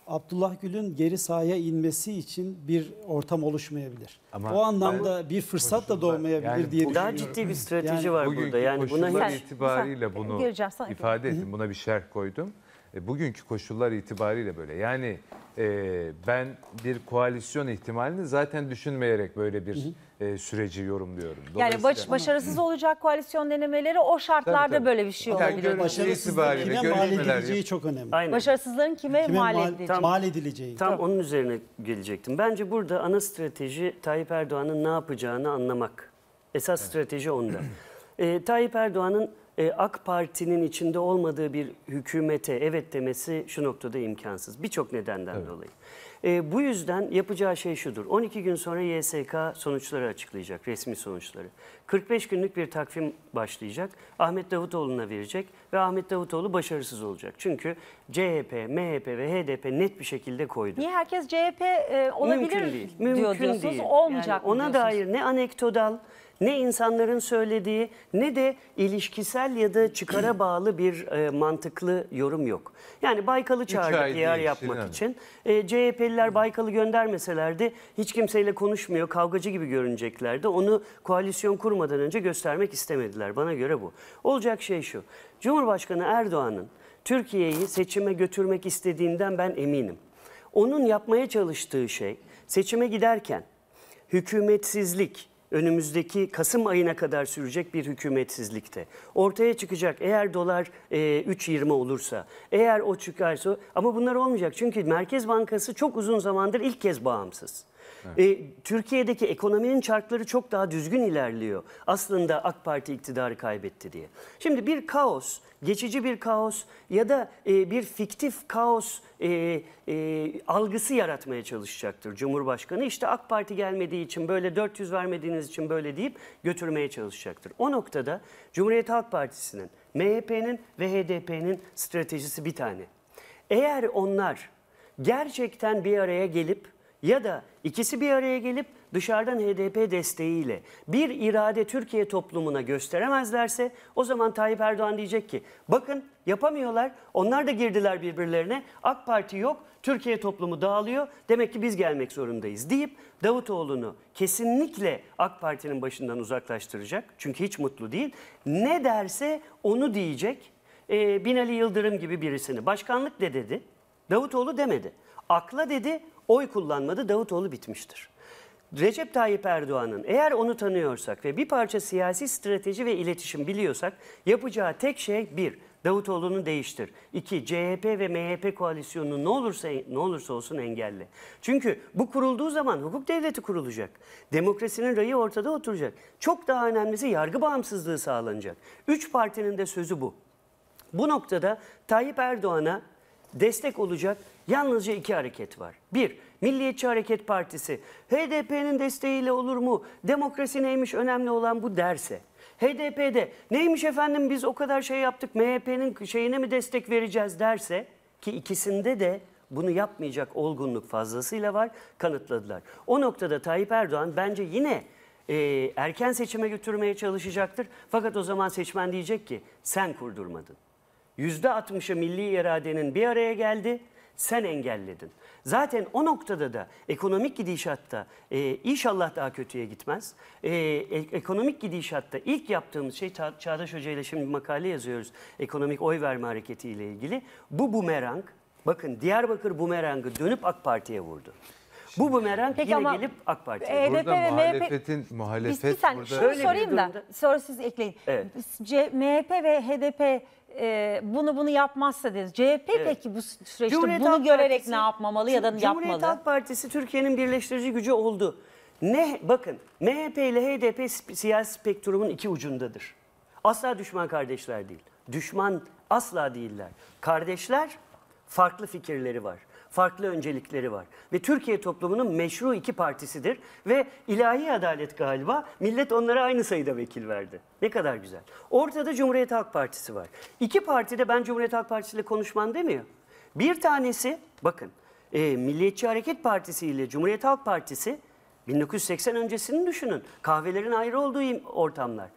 Abdullah Gül'ün geri sahaya inmesi için bir ortam oluşmayabilir. Ama o anlamda bir fırsat da doğmayabilir yani diye Daha ciddi bir strateji yani, var burada. Yani buna hiç itibariyle bunu ifade ettim. Buna bir şerh koydum. E, bugünkü koşullar itibariyle böyle. Yani e, ben bir koalisyon ihtimalini zaten düşünmeyerek böyle bir e, süreci yorumluyorum. Yani baş, başarısız olacak koalisyon denemeleri o şartlarda Tabii, tabii. böyle bir şey Yani olabilir. görüntü Başarısızların itibariyle kime mal edileceği çok önemli. Aynen. Başarısızların kime, Kime mal mal, edileceği. mal edileceği. Tam onun üzerine gelecektim. Bence burada ana strateji Tayyip Erdoğan'ın ne yapacağını anlamak. Esas strateji onda. Ee, Tayyip Erdoğan'ın e, AK Parti'nin içinde olmadığı bir hükümete evet demesi şu noktada imkansız. Birçok nedenden evet. dolayı. E, bu yüzden yapacağı şey şudur. 12 gün sonra YSK sonuçları açıklayacak, resmi sonuçları. 45 günlük bir takvim başlayacak. Ahmet Davutoğlu'na verecek ve Ahmet Davutoğlu başarısız olacak. Çünkü CHP, MHP ve HDP net bir şekilde koydu. Niye herkes CHP e, olabilir Mümkün değil. Mümkün diyor diyorsunuz, değil. olmayacak yani Ona diyorsunuz? dair ne anekdotal ne insanların söylediği ne de ilişkisel ya da çıkara bağlı bir e, mantıklı yorum yok. Yani Baykal'ı çağırdı yer yapmak yani. için. E, CHP'liler Baykal'ı göndermeselerdi hiç kimseyle konuşmuyor, kavgacı gibi görüneceklerdi. Onu koalisyon kurmadan önce göstermek istemediler. Bana göre bu. Olacak şey şu. Cumhurbaşkanı Erdoğan'ın Türkiye'yi seçime götürmek istediğinden ben eminim. Onun yapmaya çalıştığı şey seçime giderken hükümetsizlik, önümüzdeki Kasım ayına kadar sürecek bir hükümetsizlikte. Ortaya çıkacak eğer dolar e, 3.20 olursa, eğer o çıkarsa ama bunlar olmayacak. Çünkü Merkez Bankası çok uzun zamandır ilk kez bağımsız. Evet. E, Türkiye'deki ekonominin çarkları çok daha düzgün ilerliyor. Aslında AK Parti iktidarı kaybetti diye. Şimdi bir kaos, geçici bir kaos ya da e, bir fiktif kaos e, e, algısı yaratmaya çalışacaktır Cumhurbaşkanı. İşte AK Parti gelmediği için böyle 400 vermediğiniz için böyle deyip götürmeye çalışacaktır. O noktada Cumhuriyet Halk Partisi'nin, MHP'nin ve HDP'nin stratejisi bir tane. Eğer onlar gerçekten bir araya gelip ya da ikisi bir araya gelip dışarıdan HDP desteğiyle bir irade Türkiye toplumuna gösteremezlerse o zaman Tayyip Erdoğan diyecek ki bakın yapamıyorlar onlar da girdiler birbirlerine AK Parti yok Türkiye toplumu dağılıyor demek ki biz gelmek zorundayız deyip Davutoğlu'nu kesinlikle AK Parti'nin başından uzaklaştıracak çünkü hiç mutlu değil ne derse onu diyecek e, Binali Yıldırım gibi birisini başkanlık de dedi Davutoğlu demedi akla dedi oy kullanmadı Davutoğlu bitmiştir. Recep Tayyip Erdoğan'ın eğer onu tanıyorsak ve bir parça siyasi strateji ve iletişim biliyorsak yapacağı tek şey bir, Davutoğlu'nu değiştir. İki, CHP ve MHP koalisyonunu ne olursa ne olursa olsun engelle. Çünkü bu kurulduğu zaman hukuk devleti kurulacak. Demokrasinin rayı ortada oturacak. Çok daha önemlisi yargı bağımsızlığı sağlanacak. Üç partinin de sözü bu. Bu noktada Tayyip Erdoğan'a destek olacak Yalnızca iki hareket var. Bir, Milliyetçi Hareket Partisi HDP'nin desteğiyle olur mu? Demokrasi neymiş önemli olan bu derse. HDP'de neymiş efendim biz o kadar şey yaptık MHP'nin şeyine mi destek vereceğiz derse ki ikisinde de bunu yapmayacak olgunluk fazlasıyla var kanıtladılar. O noktada Tayyip Erdoğan bence yine e, erken seçime götürmeye çalışacaktır. Fakat o zaman seçmen diyecek ki sen kurdurmadın. %60'ı milli iradenin bir araya geldi sen engelledin. Zaten o noktada da ekonomik gidişatta e, inşallah daha kötüye gitmez. E, e ekonomik gidişatta ilk yaptığımız şey Çağdaş Hoca ile şimdi bir makale yazıyoruz. Ekonomik oy verme hareketi ile ilgili. Bu bumerang bakın Diyarbakır bumerangı dönüp AK Parti'ye vurdu. Bu bumerang Peki yine ama gelip AK Parti'ye. HDP e, e burada ve muhalefetin MHP... muhalefet Biz, sen, burada. Şunu sorayım da Sonra siz ekleyin. Evet. C, MHP ve HDP e, bunu bunu yapmazsa deriz. CHP evet. peki bu süreçte Cumhuriyet bunu Halk görerek Partisi, ne yapmamalı ya da Cumhuriyet yapmalı? Cumhuriyet Halk Partisi Türkiye'nin birleştirici gücü oldu. Ne bakın MHP ile HDP siyasi spektrumun iki ucundadır. Asla düşman kardeşler değil. Düşman asla değiller. Kardeşler farklı fikirleri var farklı öncelikleri var. Ve Türkiye toplumunun meşru iki partisidir ve ilahi adalet galiba millet onlara aynı sayıda vekil verdi. Ne kadar güzel. Ortada Cumhuriyet Halk Partisi var. İki partide ben Cumhuriyet Halk Partisi ile konuşmam demiyor. Bir tanesi bakın e, Milliyetçi Hareket Partisi ile Cumhuriyet Halk Partisi 1980 öncesini düşünün. Kahvelerin ayrı olduğu ortamlar.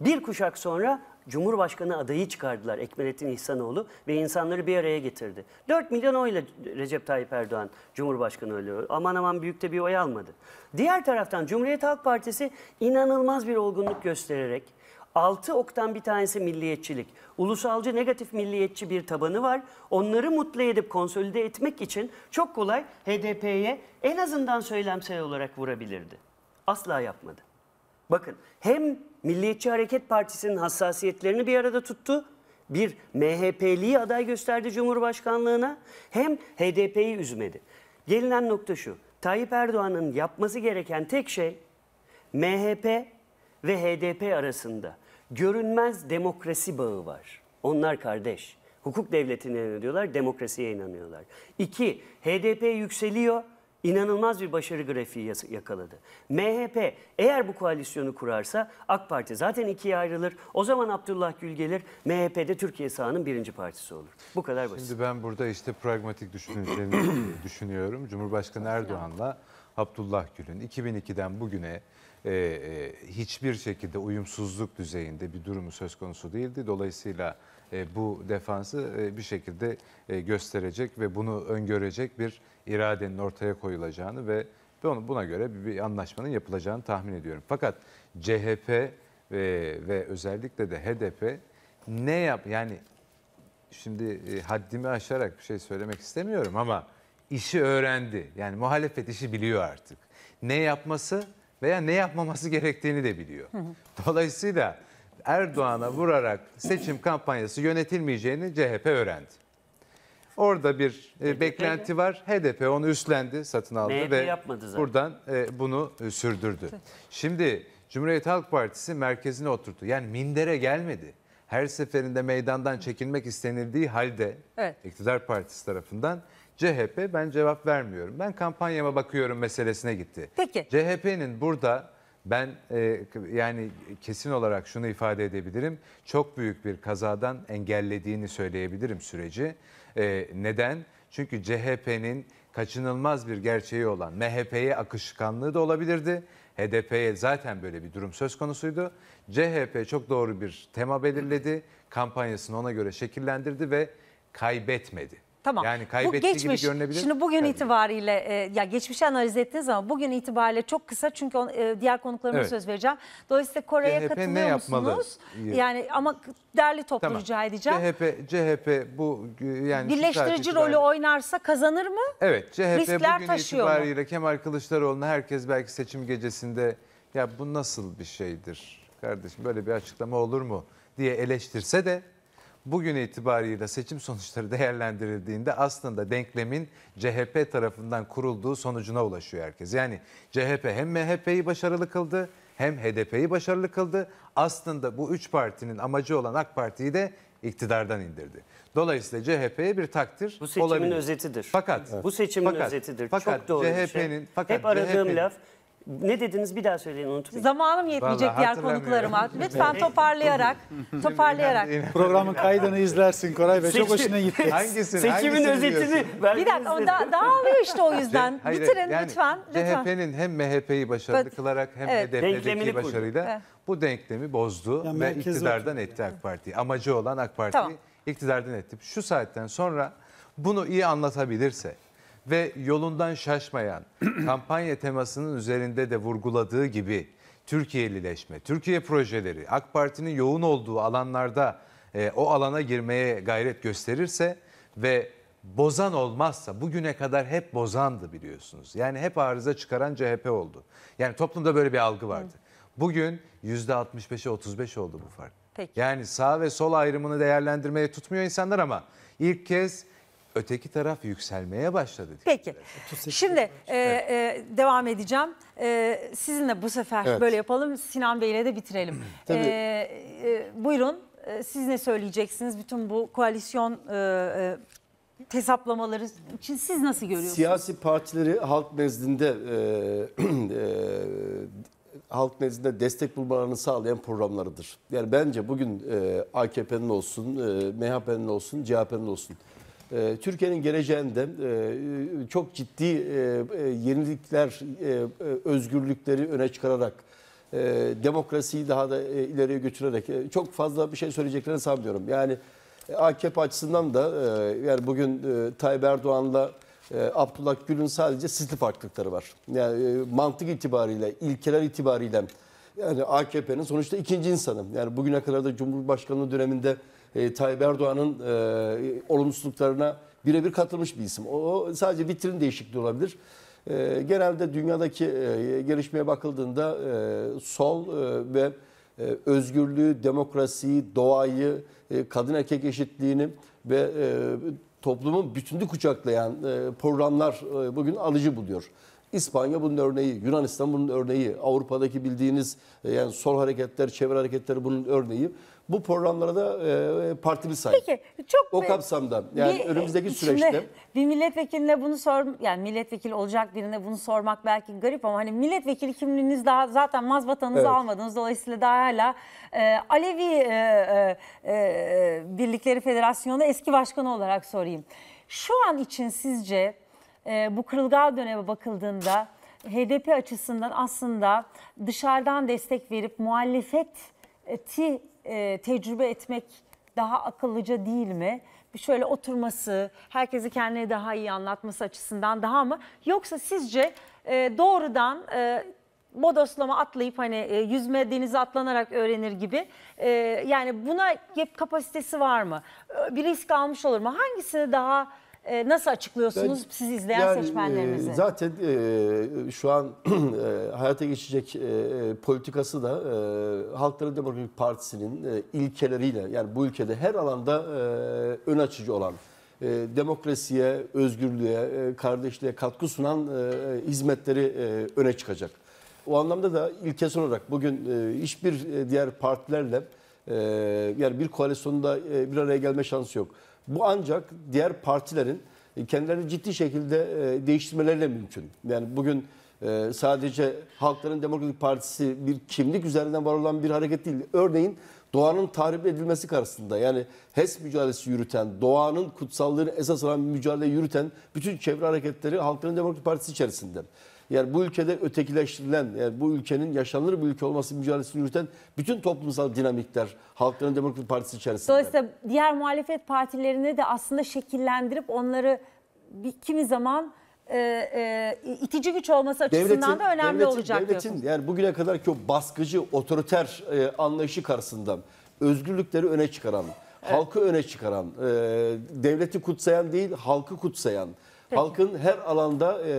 Bir kuşak sonra Cumhurbaşkanı adayı çıkardılar Ekmelettin İhsanoğlu ve insanları bir araya getirdi. 4 milyon oyla Recep Tayyip Erdoğan Cumhurbaşkanı oluyor. Aman aman büyükte bir oy almadı. Diğer taraftan Cumhuriyet Halk Partisi inanılmaz bir olgunluk göstererek 6 oktan bir tanesi milliyetçilik. Ulusalcı negatif milliyetçi bir tabanı var. Onları mutlu edip konsolide etmek için çok kolay HDP'ye en azından söylemsel olarak vurabilirdi. Asla yapmadı. Bakın hem Milliyetçi Hareket Partisi'nin hassasiyetlerini bir arada tuttu. Bir MHP'li aday gösterdi Cumhurbaşkanlığına hem HDP'yi üzmedi. Gelinen nokta şu. Tayyip Erdoğan'ın yapması gereken tek şey MHP ve HDP arasında görünmez demokrasi bağı var. Onlar kardeş. Hukuk devletine inanıyorlar, demokrasiye inanıyorlar. İki, HDP yükseliyor, inanılmaz bir başarı grafiği yakaladı. MHP eğer bu koalisyonu kurarsa AK Parti zaten ikiye ayrılır. O zaman Abdullah Gül gelir. MHP'de Türkiye sağının birinci partisi olur. Bu kadar basit. Şimdi ben burada işte pragmatik düşüncelerini düşünüyorum. Cumhurbaşkanı Erdoğan'la Abdullah Gül'ün 2002'den bugüne e, e, hiçbir şekilde uyumsuzluk düzeyinde bir durumu söz konusu değildi. Dolayısıyla e, bu defansı e, bir şekilde e, gösterecek ve bunu öngörecek bir iradenin ortaya koyulacağını ve buna göre bir anlaşmanın yapılacağını tahmin ediyorum. Fakat CHP ve, ve özellikle de HDP ne yap yani şimdi haddimi aşarak bir şey söylemek istemiyorum ama işi öğrendi. Yani muhalefet işi biliyor artık. Ne yapması veya ne yapmaması gerektiğini de biliyor. Dolayısıyla Erdoğan'a vurarak seçim kampanyası yönetilmeyeceğini CHP öğrendi. Orada bir e, beklenti var. HDP onu üstlendi, satın aldı MHP ve buradan e, bunu e, sürdürdü. Şimdi Cumhuriyet Halk Partisi merkezine oturdu. Yani mindere gelmedi. Her seferinde meydandan çekilmek istenildiği halde Evet. iktidar partisi tarafından CHP ben cevap vermiyorum. Ben kampanyama bakıyorum meselesine gitti. Peki. CHP'nin burada ben e, yani kesin olarak şunu ifade edebilirim. Çok büyük bir kazadan engellediğini söyleyebilirim süreci. E, neden? Çünkü CHP'nin kaçınılmaz bir gerçeği olan MHP'ye akışkanlığı da olabilirdi. HDP'ye zaten böyle bir durum söz konusuydu. CHP çok doğru bir tema belirledi. Kampanyasını ona göre şekillendirdi ve kaybetmedi. Tamam. Yani kaybetti bu geçmiş. gibi görünebilir. Şimdi bugün Tabii. itibariyle e, ya geçmişi analiz ettiğiniz ama bugün itibariyle çok kısa çünkü on, e, diğer konuklarıma evet. söz vereceğim. Dolayısıyla Kore'ye katılıyor ne yapmalı? musunuz? Yani ama değerli toplu tamam. rica edeceğim. CHP, CHP bu e, yani birleştirici rolü oynarsa kazanır mı? Evet. CHP Riskler bugün taşıyor itibariyle mu? Kemal Kılıçdaroğlu'na herkes belki seçim gecesinde ya bu nasıl bir şeydir kardeşim böyle bir açıklama olur mu diye eleştirse de bugün itibariyle seçim sonuçları değerlendirildiğinde aslında denklemin CHP tarafından kurulduğu sonucuna ulaşıyor herkes. Yani CHP hem MHP'yi başarılı kıldı hem HDP'yi başarılı kıldı. Aslında bu üç partinin amacı olan AK Parti'yi de iktidardan indirdi. Dolayısıyla CHP'ye bir takdir Bu seçimin olabilir. özetidir. Fakat evet. bu seçimin fakat, özetidir. Fakat Çok doğru CHP'nin şey. fakat hep aradığım CHP'nin, laf ne dediniz bir daha söyleyin unutmayın. Zamanım yetmeyecek Vallahi diğer konuklarıma. Lütfen toparlayarak, toparlayarak. Programın kaydını izlersin Koray Bey. Çok hoşuna gitti. Hangisini? Seçimin özetini Bir dakika ama da, dağılıyor işte o yüzden. Hayır, Bitirin yani lütfen. lütfen. CHP'nin hem MHP'yi başarılı Evet. kılarak hem Evet. Denklemini HDP'deki başarıyla Evet. bu denklemi bozdu Ya ve merkezi iktidardan etti AK Parti'yi. Amacı olan AK Parti Tamam. iktidardan etti. Şu saatten sonra bunu iyi anlatabilirse ve yolundan şaşmayan kampanya temasının üzerinde de vurguladığı gibi Türkiye'lileşme, Türkiye projeleri AK Parti'nin yoğun olduğu alanlarda e, o alana girmeye gayret gösterirse ve bozan olmazsa bugüne kadar hep bozandı biliyorsunuz. Yani hep arıza çıkaran CHP oldu. Yani toplumda böyle bir algı vardı. Bugün %65'e 35 oldu bu fark. Peki. Yani sağ ve sol ayrımını değerlendirmeye tutmuyor insanlar ama ilk kez Öteki taraf yükselmeye başladı. Peki. Şimdi şey. e, e, devam edeceğim. E, sizinle bu sefer Evet. böyle yapalım. Sinan Bey ile de bitirelim. Tabii. E, e, buyurun. E, siz ne söyleyeceksiniz? Bütün bu koalisyon e, e, hesaplamaları için siz nasıl görüyorsunuz? Siyasi partileri halk nezdinde e, e, halk nezdinde destek bulmalarını sağlayan programlarıdır. Yani bence bugün e, AKP'nin olsun, e, MHP'nin olsun, CHP'nin olsun ee, Türkiye'nin geleceğinde e, çok ciddi e, e, yenilikler, özgürlükleri öne çıkararak demokrasiyi daha da ileriye götürerek çok fazla bir şey söyleyeceklerini sanmıyorum. Yani AKP açısından da yani bugün Tayyip Erdoğan'la Abdullah Gül'ün sadece sisli farklılıkları var. Yani mantık itibariyle, ilkeler itibariyle yani AKP'nin sonuçta ikinci insanı. Yani bugüne kadar da Cumhurbaşkanlığı döneminde e, Tayyip Erdoğan'ın e, olumsuzluklarına birebir katılmış bir isim. O sadece vitrin değişikliği olabilir. E, genelde dünyadaki e, gelişmeye bakıldığında e, sol e, ve e, özgürlüğü, demokrasiyi, doğayı, e, kadın erkek eşitliğini ve e, toplumun bütünü kucaklayan e, programlar e, bugün alıcı buluyor. İspanya bunun örneği, Yunanistan bunun örneği, Avrupa'daki bildiğiniz e, yani sol hareketler, çevre hareketleri bunun örneği bu programlara da e, partili sahip. Peki çok o kapsamda yani bir, önümüzdeki e, süreçte bir milletvekiline bunu sor yani milletvekili olacak birine bunu sormak belki garip ama hani milletvekili kimliğiniz daha zaten mazbatanızı evet. almadınız dolayısıyla daha hala e, Alevi e, e, e, Birlikleri Federasyonu eski başkanı olarak sorayım. Şu an için sizce e, bu kırılgan döneme bakıldığında HDP açısından aslında dışarıdan destek verip muhalefeti e, tecrübe etmek daha akıllıca değil mi? Bir şöyle oturması, herkesi kendine daha iyi anlatması açısından daha mı? Yoksa sizce e, doğrudan e, bodoslama atlayıp hani e, yüzme denize atlanarak öğrenir gibi e, yani buna kapasitesi var mı? Bir risk almış olur mu? Hangisini daha e, nasıl açıklıyorsunuz ben, siz izleyen yani, seçmenlerinizi? E, zaten e, şu an e, hayata geçecek e, politikası da e, Halkları Demokratik Partisi'nin e, ilkeleriyle yani bu ülkede her alanda e, ön açıcı olan e, demokrasiye, özgürlüğe, e, kardeşliğe katkı sunan e, hizmetleri e, öne çıkacak. O anlamda da ilkesel olarak bugün e, hiçbir e, diğer partilerle e, yani bir koalisyonda e, bir araya gelme şansı yok. Bu ancak diğer partilerin e, kendilerini ciddi şekilde e, değiştirmeleriyle mümkün. Yani bugün e, sadece Halkların Demokratik Partisi bir kimlik üzerinden var olan bir hareket değil. Örneğin doğanın tahrip edilmesi karşısında yani HES mücadelesi yürüten, doğanın kutsallığını esas alan mücadele yürüten bütün çevre hareketleri Halkların Demokratik Partisi içerisinde. Yani bu ülkede ötekileştirilen, yani bu ülkenin yaşanılır bir ülke olması mücadelesini yürüten bütün toplumsal dinamikler Halkların Demokratik Partisi içerisinde. Dolayısıyla diğer muhalefet partilerini de aslında şekillendirip onları bir, kimi zaman e, e, itici güç olması açısından da önemli devletin, olacak devletin, diyorsunuz. Yani bugüne kadar ki o baskıcı, otoriter e, anlayışı karşısında özgürlükleri öne çıkaran, evet. halkı öne çıkaran, e, devleti kutsayan değil halkı kutsayan, Peki. Halkın her alanda e,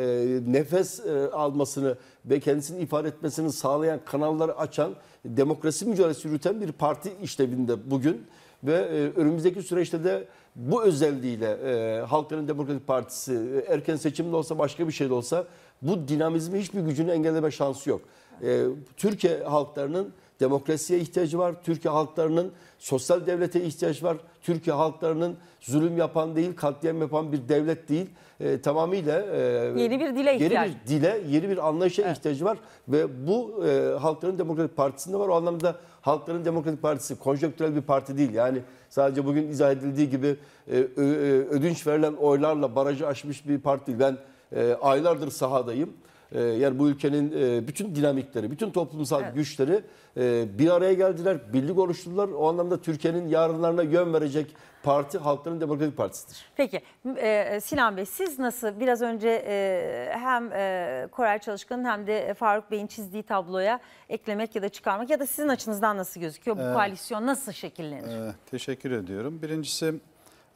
nefes e, almasını ve kendisini ifade etmesini sağlayan kanalları açan, demokrasi mücadelesi yürüten bir parti işlevinde bugün. Ve e, önümüzdeki süreçte de bu özelliğiyle e, Halkların Demokratik Partisi e, erken seçimde olsa başka bir şey de olsa bu dinamizmi hiçbir gücünü engelleme şansı yok. E, Türkiye halklarının demokrasiye ihtiyacı var. Türkiye halklarının sosyal devlete ihtiyaç var. Türkiye halklarının zulüm yapan değil, katliam yapan bir devlet değil e, tamamıyla e, yeni bir dile ihtiyaç. Yeni bir dile, yeni bir anlayışa evet. ihtiyacı var ve bu e, Halkların Demokratik Partisi'nde var. O anlamda Halkların Demokratik Partisi konjonktürel bir parti değil. Yani sadece bugün izah edildiği gibi e, ö, e, ödünç verilen oylarla barajı aşmış bir parti değil. Ben e, aylardır sahadayım. E, yani bu ülkenin e, bütün dinamikleri, bütün toplumsal evet. güçleri e, bir araya geldiler, birlik oluşturdular. O anlamda Türkiye'nin yarınlarına yön verecek parti Halkların Demokratik Partisi'dir. Peki e, Sinan Bey siz nasıl biraz önce e, hem e, Koray Çalışkan'ın hem de Faruk Bey'in çizdiği tabloya eklemek ya da çıkarmak ya da sizin açınızdan nasıl gözüküyor? Bu ee, koalisyon nasıl şekillenir? E, teşekkür ediyorum. Birincisi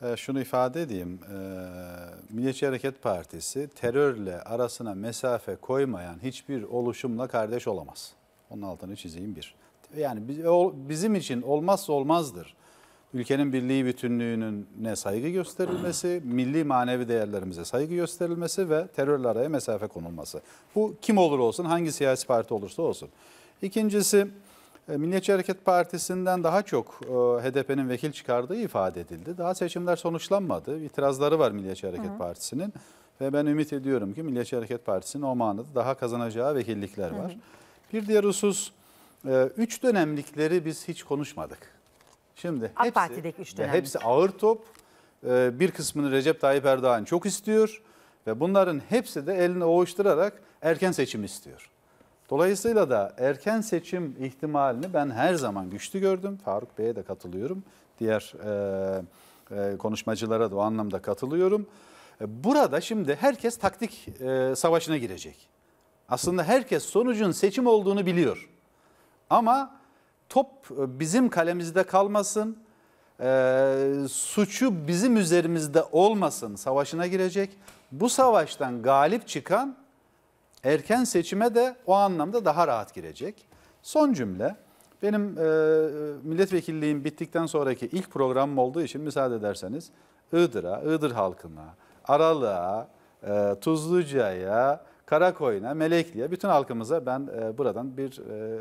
e, şunu ifade edeyim. E, Milliyetçi Hareket Partisi terörle arasına mesafe koymayan hiçbir oluşumla kardeş olamaz. Onun altını çizeyim bir. Yani bizim için olmazsa olmazdır ülkenin birliği bütünlüğüne saygı gösterilmesi, milli manevi değerlerimize saygı gösterilmesi ve terörle araya mesafe konulması. Bu kim olur olsun, hangi siyasi parti olursa olsun. İkincisi, e, Milliyetçi Hareket Partisi'nden daha çok e, HDP'nin vekil çıkardığı ifade edildi. Daha seçimler sonuçlanmadı. İtirazları var Milliyetçi Hareket Hı. Partisi'nin. Ve ben ümit ediyorum ki Milliyetçi Hareket Partisi'nin o manada daha kazanacağı vekillikler var. Hı. Bir diğer husus, e, üç dönemlikleri biz hiç konuşmadık. Şimdi AK hepsi, Parti'deki üç dönem. Hepsi ağır top. Ee, bir kısmını Recep Tayyip Erdoğan çok istiyor ve bunların hepsi de elini ovuşturarak erken seçim istiyor. Dolayısıyla da erken seçim ihtimalini ben her zaman güçlü gördüm. Faruk Bey'e de katılıyorum. Diğer e, e, konuşmacılara da o anlamda katılıyorum. E, burada şimdi herkes taktik e, savaşına girecek. Aslında herkes sonucun seçim olduğunu biliyor. Ama top e, bizim kalemizde kalmasın, e, suçu bizim üzerimizde olmasın savaşına girecek. Bu savaştan galip çıkan erken seçime de o anlamda daha rahat girecek. Son cümle. Benim e, milletvekilliğim bittikten sonraki ilk programım olduğu için müsaade ederseniz Iğdır'a, Iğdır halkına, Aralığa, e, Tuzluca'ya, Karakoyun'a, Melekli'ye, bütün halkımıza ben e, buradan bir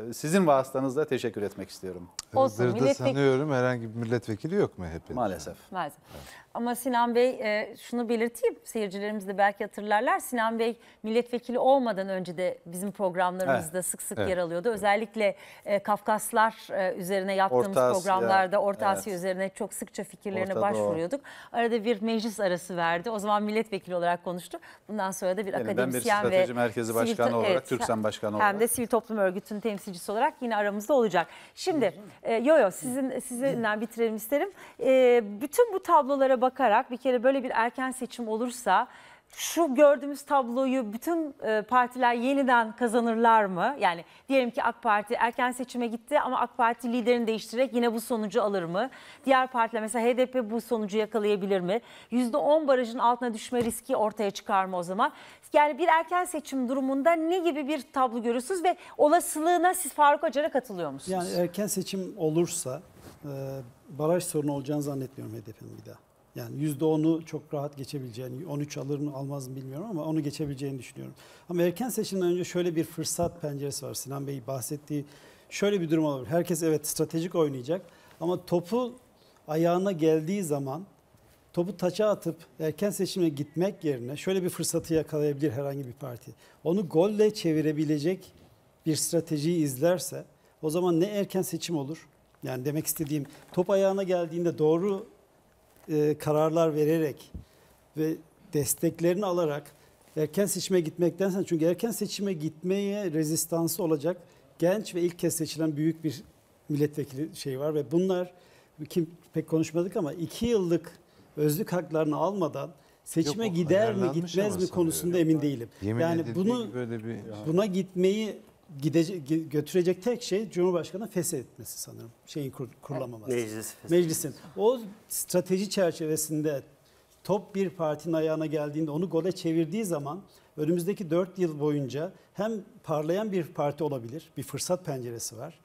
e, sizin vasıtanızla teşekkür etmek istiyorum. Olsun, Iğdır'da milletvek- sanıyorum herhangi bir milletvekili yok mu hepiniz? Maalesef. Maalesef. Ama Sinan Bey e, şunu belirteyim seyircilerimiz de belki hatırlarlar. Sinan Bey milletvekili olmadan önce de bizim programlarımızda evet. sık sık evet. yer alıyordu. Özellikle e, Kafkaslar e, üzerine yaptığımız Orta programlarda Orta Asya evet. üzerine çok sıkça fikirlerine Orta başvuruyorduk. Doğu. Arada bir meclis arası verdi. O zaman milletvekili olarak konuştu. Bundan sonra da bir Yeniden akademisyen bir strateji ve merkezi başkanı sivil, olarak evet, Türksen başkanı hem olarak hem de sivil toplum örgütünün temsilcisi olarak yine aramızda olacak. Şimdi e, yo yo sizin sizinle bitirelim isterim. E, bütün bu tablolara bakarak bir kere böyle bir erken seçim olursa şu gördüğümüz tabloyu bütün e, partiler yeniden kazanırlar mı? Yani diyelim ki AK Parti erken seçime gitti ama AK Parti liderini değiştirerek yine bu sonucu alır mı? Diğer partiler mesela HDP bu sonucu yakalayabilir mi? %10 barajın altına düşme riski ortaya çıkar mı o zaman? Yani bir erken seçim durumunda ne gibi bir tablo görürsünüz ve olasılığına siz Faruk Acar'a katılıyor musunuz? Yani erken seçim olursa e, baraj sorunu olacağını zannetmiyorum HDP'nin bir daha. Yani %10'u çok rahat geçebileceğini, 13 alır mı almaz mı bilmiyorum ama onu geçebileceğini düşünüyorum. Ama erken seçimden önce şöyle bir fırsat penceresi var. Sinan Bey bahsettiği şöyle bir durum olabilir. Herkes evet stratejik oynayacak ama topu ayağına geldiği zaman topu taça atıp erken seçime gitmek yerine şöyle bir fırsatı yakalayabilir herhangi bir parti. Onu golle çevirebilecek bir stratejiyi izlerse o zaman ne erken seçim olur? Yani demek istediğim top ayağına geldiğinde doğru e, kararlar vererek ve desteklerini alarak erken seçime gitmektense çünkü erken seçime gitmeye rezistansı olacak genç ve ilk kez seçilen büyük bir milletvekili şey var ve bunlar kim pek konuşmadık ama iki yıllık özlük haklarını almadan seçime Yok, gider mi gitmez mi konusunda emin değilim. Yemin yani bunu böyle bir buna gitmeyi Gidecek, götürecek tek şey Cumhurbaşkanı feshetmesi sanırım. Şeyin kur, kurulamaması. Meclis Meclisin. O strateji çerçevesinde top bir partinin ayağına geldiğinde onu gole çevirdiği zaman önümüzdeki 4 yıl boyunca hem parlayan bir parti olabilir, bir fırsat penceresi var.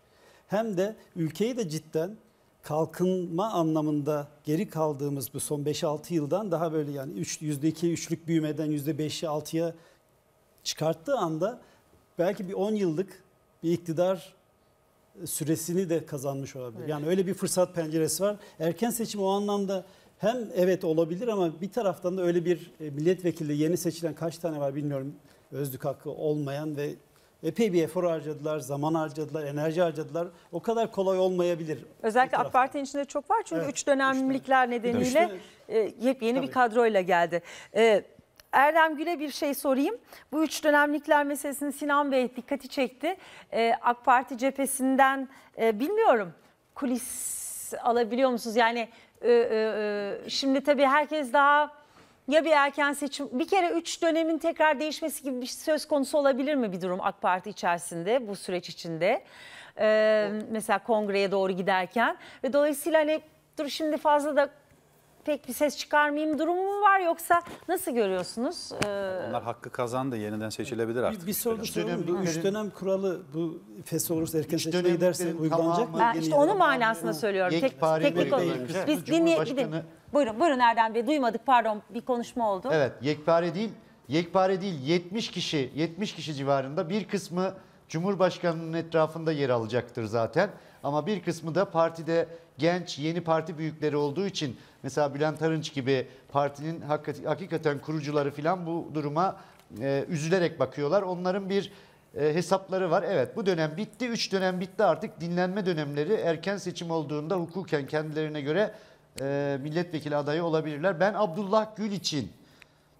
Hem de ülkeyi de cidden kalkınma anlamında geri kaldığımız bu son 5-6 yıldan daha böyle yani 3, %2'ye 3'lük büyümeden %5'i 6'ya çıkarttığı anda belki bir 10 yıllık bir iktidar e, süresini de kazanmış olabilir. Evet. Yani öyle bir fırsat penceresi var. Erken seçim o anlamda hem evet olabilir ama bir taraftan da öyle bir e, milletvekili yeni seçilen kaç tane var bilmiyorum. Özlük hakkı olmayan ve epey bir efor harcadılar, zaman harcadılar, enerji harcadılar. O kadar kolay olmayabilir. Özellikle AK Parti'nin içinde çok var çünkü evet, üç dönemlikler üç dönem. nedeniyle üç dönem. e, yepyeni Tabii. bir kadroyla geldi. E, Erdem Gül'e bir şey sorayım. Bu üç dönemlikler meselesini Sinan Bey dikkati çekti. Ee, AK Parti cephesinden e, bilmiyorum kulis alabiliyor musunuz? Yani e, e, e, şimdi tabii herkes daha ya bir erken seçim bir kere üç dönemin tekrar değişmesi gibi bir söz konusu olabilir mi bir durum AK Parti içerisinde bu süreç içinde? Ee, mesela kongreye doğru giderken ve dolayısıyla hani dur şimdi fazla da pek bir ses çıkarmayayım durumu mu var yoksa nasıl görüyorsunuz? Ee... Onlar hakkı kazandı yeniden seçilebilir artık. Bir, bir soru soruldu. Üç dönem kuralı bu fes olursa erken seçime giderse uygulanacak mı? Ben işte onun manasında söylüyorum. Tek, teknik olarak. Biz dinleyelim. Buyurun, buyurun Erdem Bey duymadık pardon bir konuşma oldu. Evet yekpare değil yekpare değil 70 kişi 70 kişi civarında bir kısmı Cumhurbaşkanının etrafında yer alacaktır zaten. Ama bir kısmı da partide genç yeni parti büyükleri olduğu için mesela Bülent Arınç gibi partinin hakikaten kurucuları filan bu duruma e, üzülerek bakıyorlar. Onların bir e, hesapları var. Evet bu dönem bitti. Üç dönem bitti artık dinlenme dönemleri erken seçim olduğunda hukuken kendilerine göre e, milletvekili adayı olabilirler. Ben Abdullah Gül için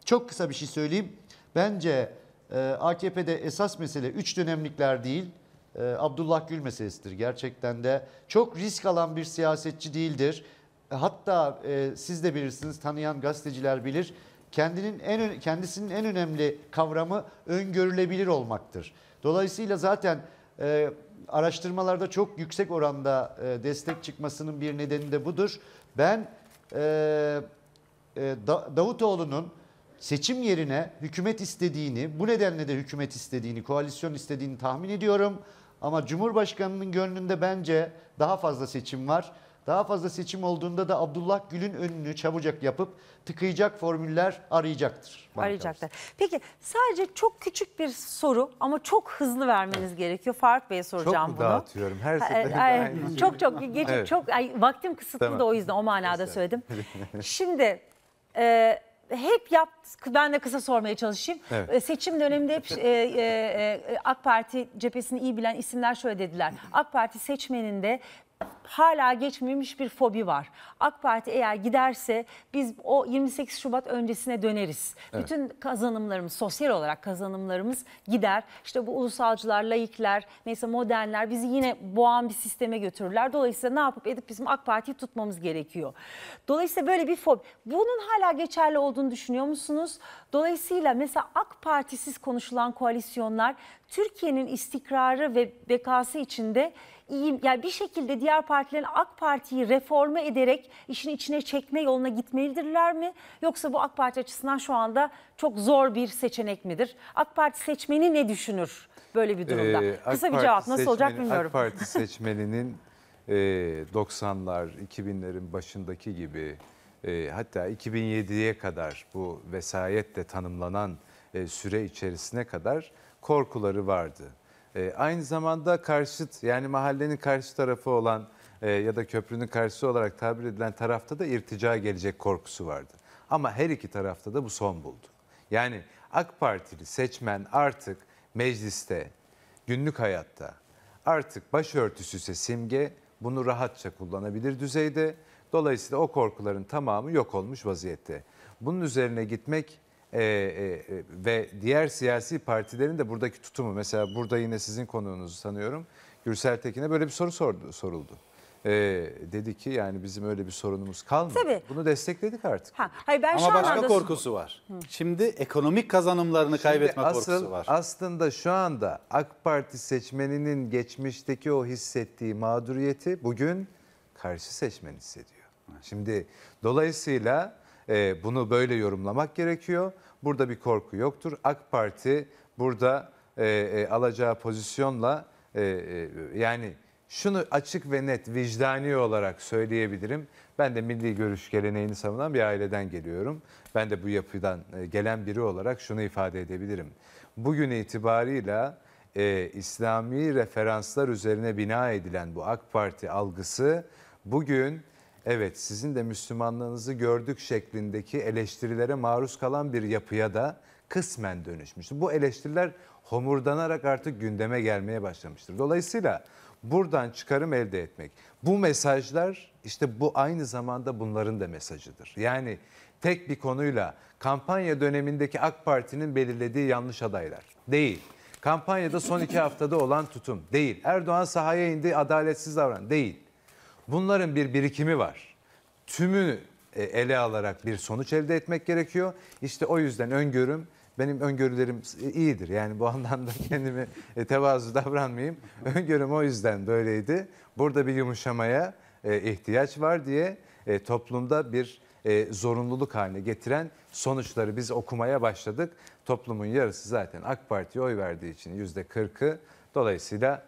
çok kısa bir şey söyleyeyim. Bence e, AKP'de esas mesele üç dönemlikler değil e, Abdullah Gül meselesidir. Gerçekten de çok risk alan bir siyasetçi değildir. Hatta e, siz de bilirsiniz, tanıyan gazeteciler bilir. Kendinin en kendisinin en önemli kavramı öngörülebilir olmaktır. Dolayısıyla zaten e, araştırmalarda çok yüksek oranda e, destek çıkmasının bir nedeni de budur. Ben e, e, Davutoğlu'nun seçim yerine hükümet istediğini, bu nedenle de hükümet istediğini, koalisyon istediğini tahmin ediyorum. Ama Cumhurbaşkanı'nın gönlünde bence daha fazla seçim var. Daha fazla seçim olduğunda da Abdullah Gül'ün önünü çabucak yapıp tıkayacak formüller arayacaktır. Arayacaktır. Peki sadece çok küçük bir soru ama çok hızlı vermeniz evet. gerekiyor. Faruk Bey'e soracağım çok bunu. Çok dağıtıyorum her e, seferinde. Şey. Çok çok gece evet. çok ay, vaktim kısıtlı tamam. da o yüzden o manada Mesela. söyledim. Şimdi e, hep yap, ben de kısa sormaya çalışayım. Evet. Ee, seçim döneminde hep e, e, e, AK Parti cephesini iyi bilen isimler şöyle dediler. AK Parti seçmeninde hala geçmemiş bir fobi var. AK Parti eğer giderse biz o 28 Şubat öncesine döneriz. Evet. Bütün kazanımlarımız, sosyal olarak kazanımlarımız gider. İşte bu ulusalcılar, laikler, neyse modernler bizi yine boğan bir sisteme götürürler. Dolayısıyla ne yapıp edip bizim AK Parti'yi tutmamız gerekiyor. Dolayısıyla böyle bir fobi. Bunun hala geçerli olduğunu düşünüyor musunuz? Dolayısıyla mesela AK Partisiz konuşulan koalisyonlar Türkiye'nin istikrarı ve bekası içinde iyi yani bir şekilde diğer partilerin AK Parti'yi reforme ederek işin içine çekme yoluna gitmelidirler mi? Yoksa bu AK Parti açısından şu anda çok zor bir seçenek midir? AK Parti seçmeni ne düşünür böyle bir durumda? Ee, Kısa AK bir cevap nasıl seçmeni, olacak bilmiyorum. AK Parti seçmeninin e, 90'lar 2000'lerin başındaki gibi e, hatta 2007'ye kadar bu vesayetle tanımlanan e, süre içerisine kadar korkuları vardı e, aynı zamanda karşıt yani mahallenin karşı tarafı olan e, ya da köprünün karşısı olarak tabir edilen tarafta da irtica gelecek korkusu vardı. Ama her iki tarafta da bu son buldu. Yani AK Partili seçmen artık mecliste, günlük hayatta artık başörtüsü ise simge bunu rahatça kullanabilir düzeyde. Dolayısıyla o korkuların tamamı yok olmuş vaziyette. Bunun üzerine gitmek ee, e, e, ve diğer siyasi partilerin de buradaki tutumu mesela burada yine sizin konuğunuzu sanıyorum Gürsel Tekin'e böyle bir soru sordu, soruldu. E, dedi ki yani bizim öyle bir sorunumuz kalmadı. Tabii. Bunu destekledik artık. Ha, hayır ben Ama şu başka anda... korkusu var. Hı. Şimdi ekonomik kazanımlarını Şimdi kaybetme asıl, korkusu var. Aslında şu anda AK Parti seçmeninin geçmişteki o hissettiği mağduriyeti bugün karşı seçmen hissediyor. Şimdi dolayısıyla e, bunu böyle yorumlamak gerekiyor. Burada bir korku yoktur. AK Parti burada e, e, alacağı pozisyonla e, e, yani şunu açık ve net vicdani olarak söyleyebilirim. Ben de milli görüş geleneğini savunan bir aileden geliyorum. Ben de bu yapıdan e, gelen biri olarak şunu ifade edebilirim. Bugün itibarıyla e, İslami referanslar üzerine bina edilen bu AK Parti algısı bugün evet sizin de Müslümanlığınızı gördük şeklindeki eleştirilere maruz kalan bir yapıya da kısmen dönüşmüştü. Bu eleştiriler homurdanarak artık gündeme gelmeye başlamıştır. Dolayısıyla buradan çıkarım elde etmek. Bu mesajlar işte bu aynı zamanda bunların da mesajıdır. Yani tek bir konuyla kampanya dönemindeki AK Parti'nin belirlediği yanlış adaylar değil. Kampanyada son iki haftada olan tutum değil. Erdoğan sahaya indi adaletsiz davran değil. Bunların bir birikimi var. Tümü e, ele alarak bir sonuç elde etmek gerekiyor. İşte o yüzden öngörüm benim öngörülerim iyidir. Yani bu anlamda kendimi e, tevazu davranmayayım. Öngörüm o yüzden böyleydi. Burada bir yumuşamaya e, ihtiyaç var diye toplumda bir zorunluluk haline getiren sonuçları biz okumaya başladık. Toplumun yarısı zaten AK Parti'ye oy verdiği için yüzde %40'ı. Dolayısıyla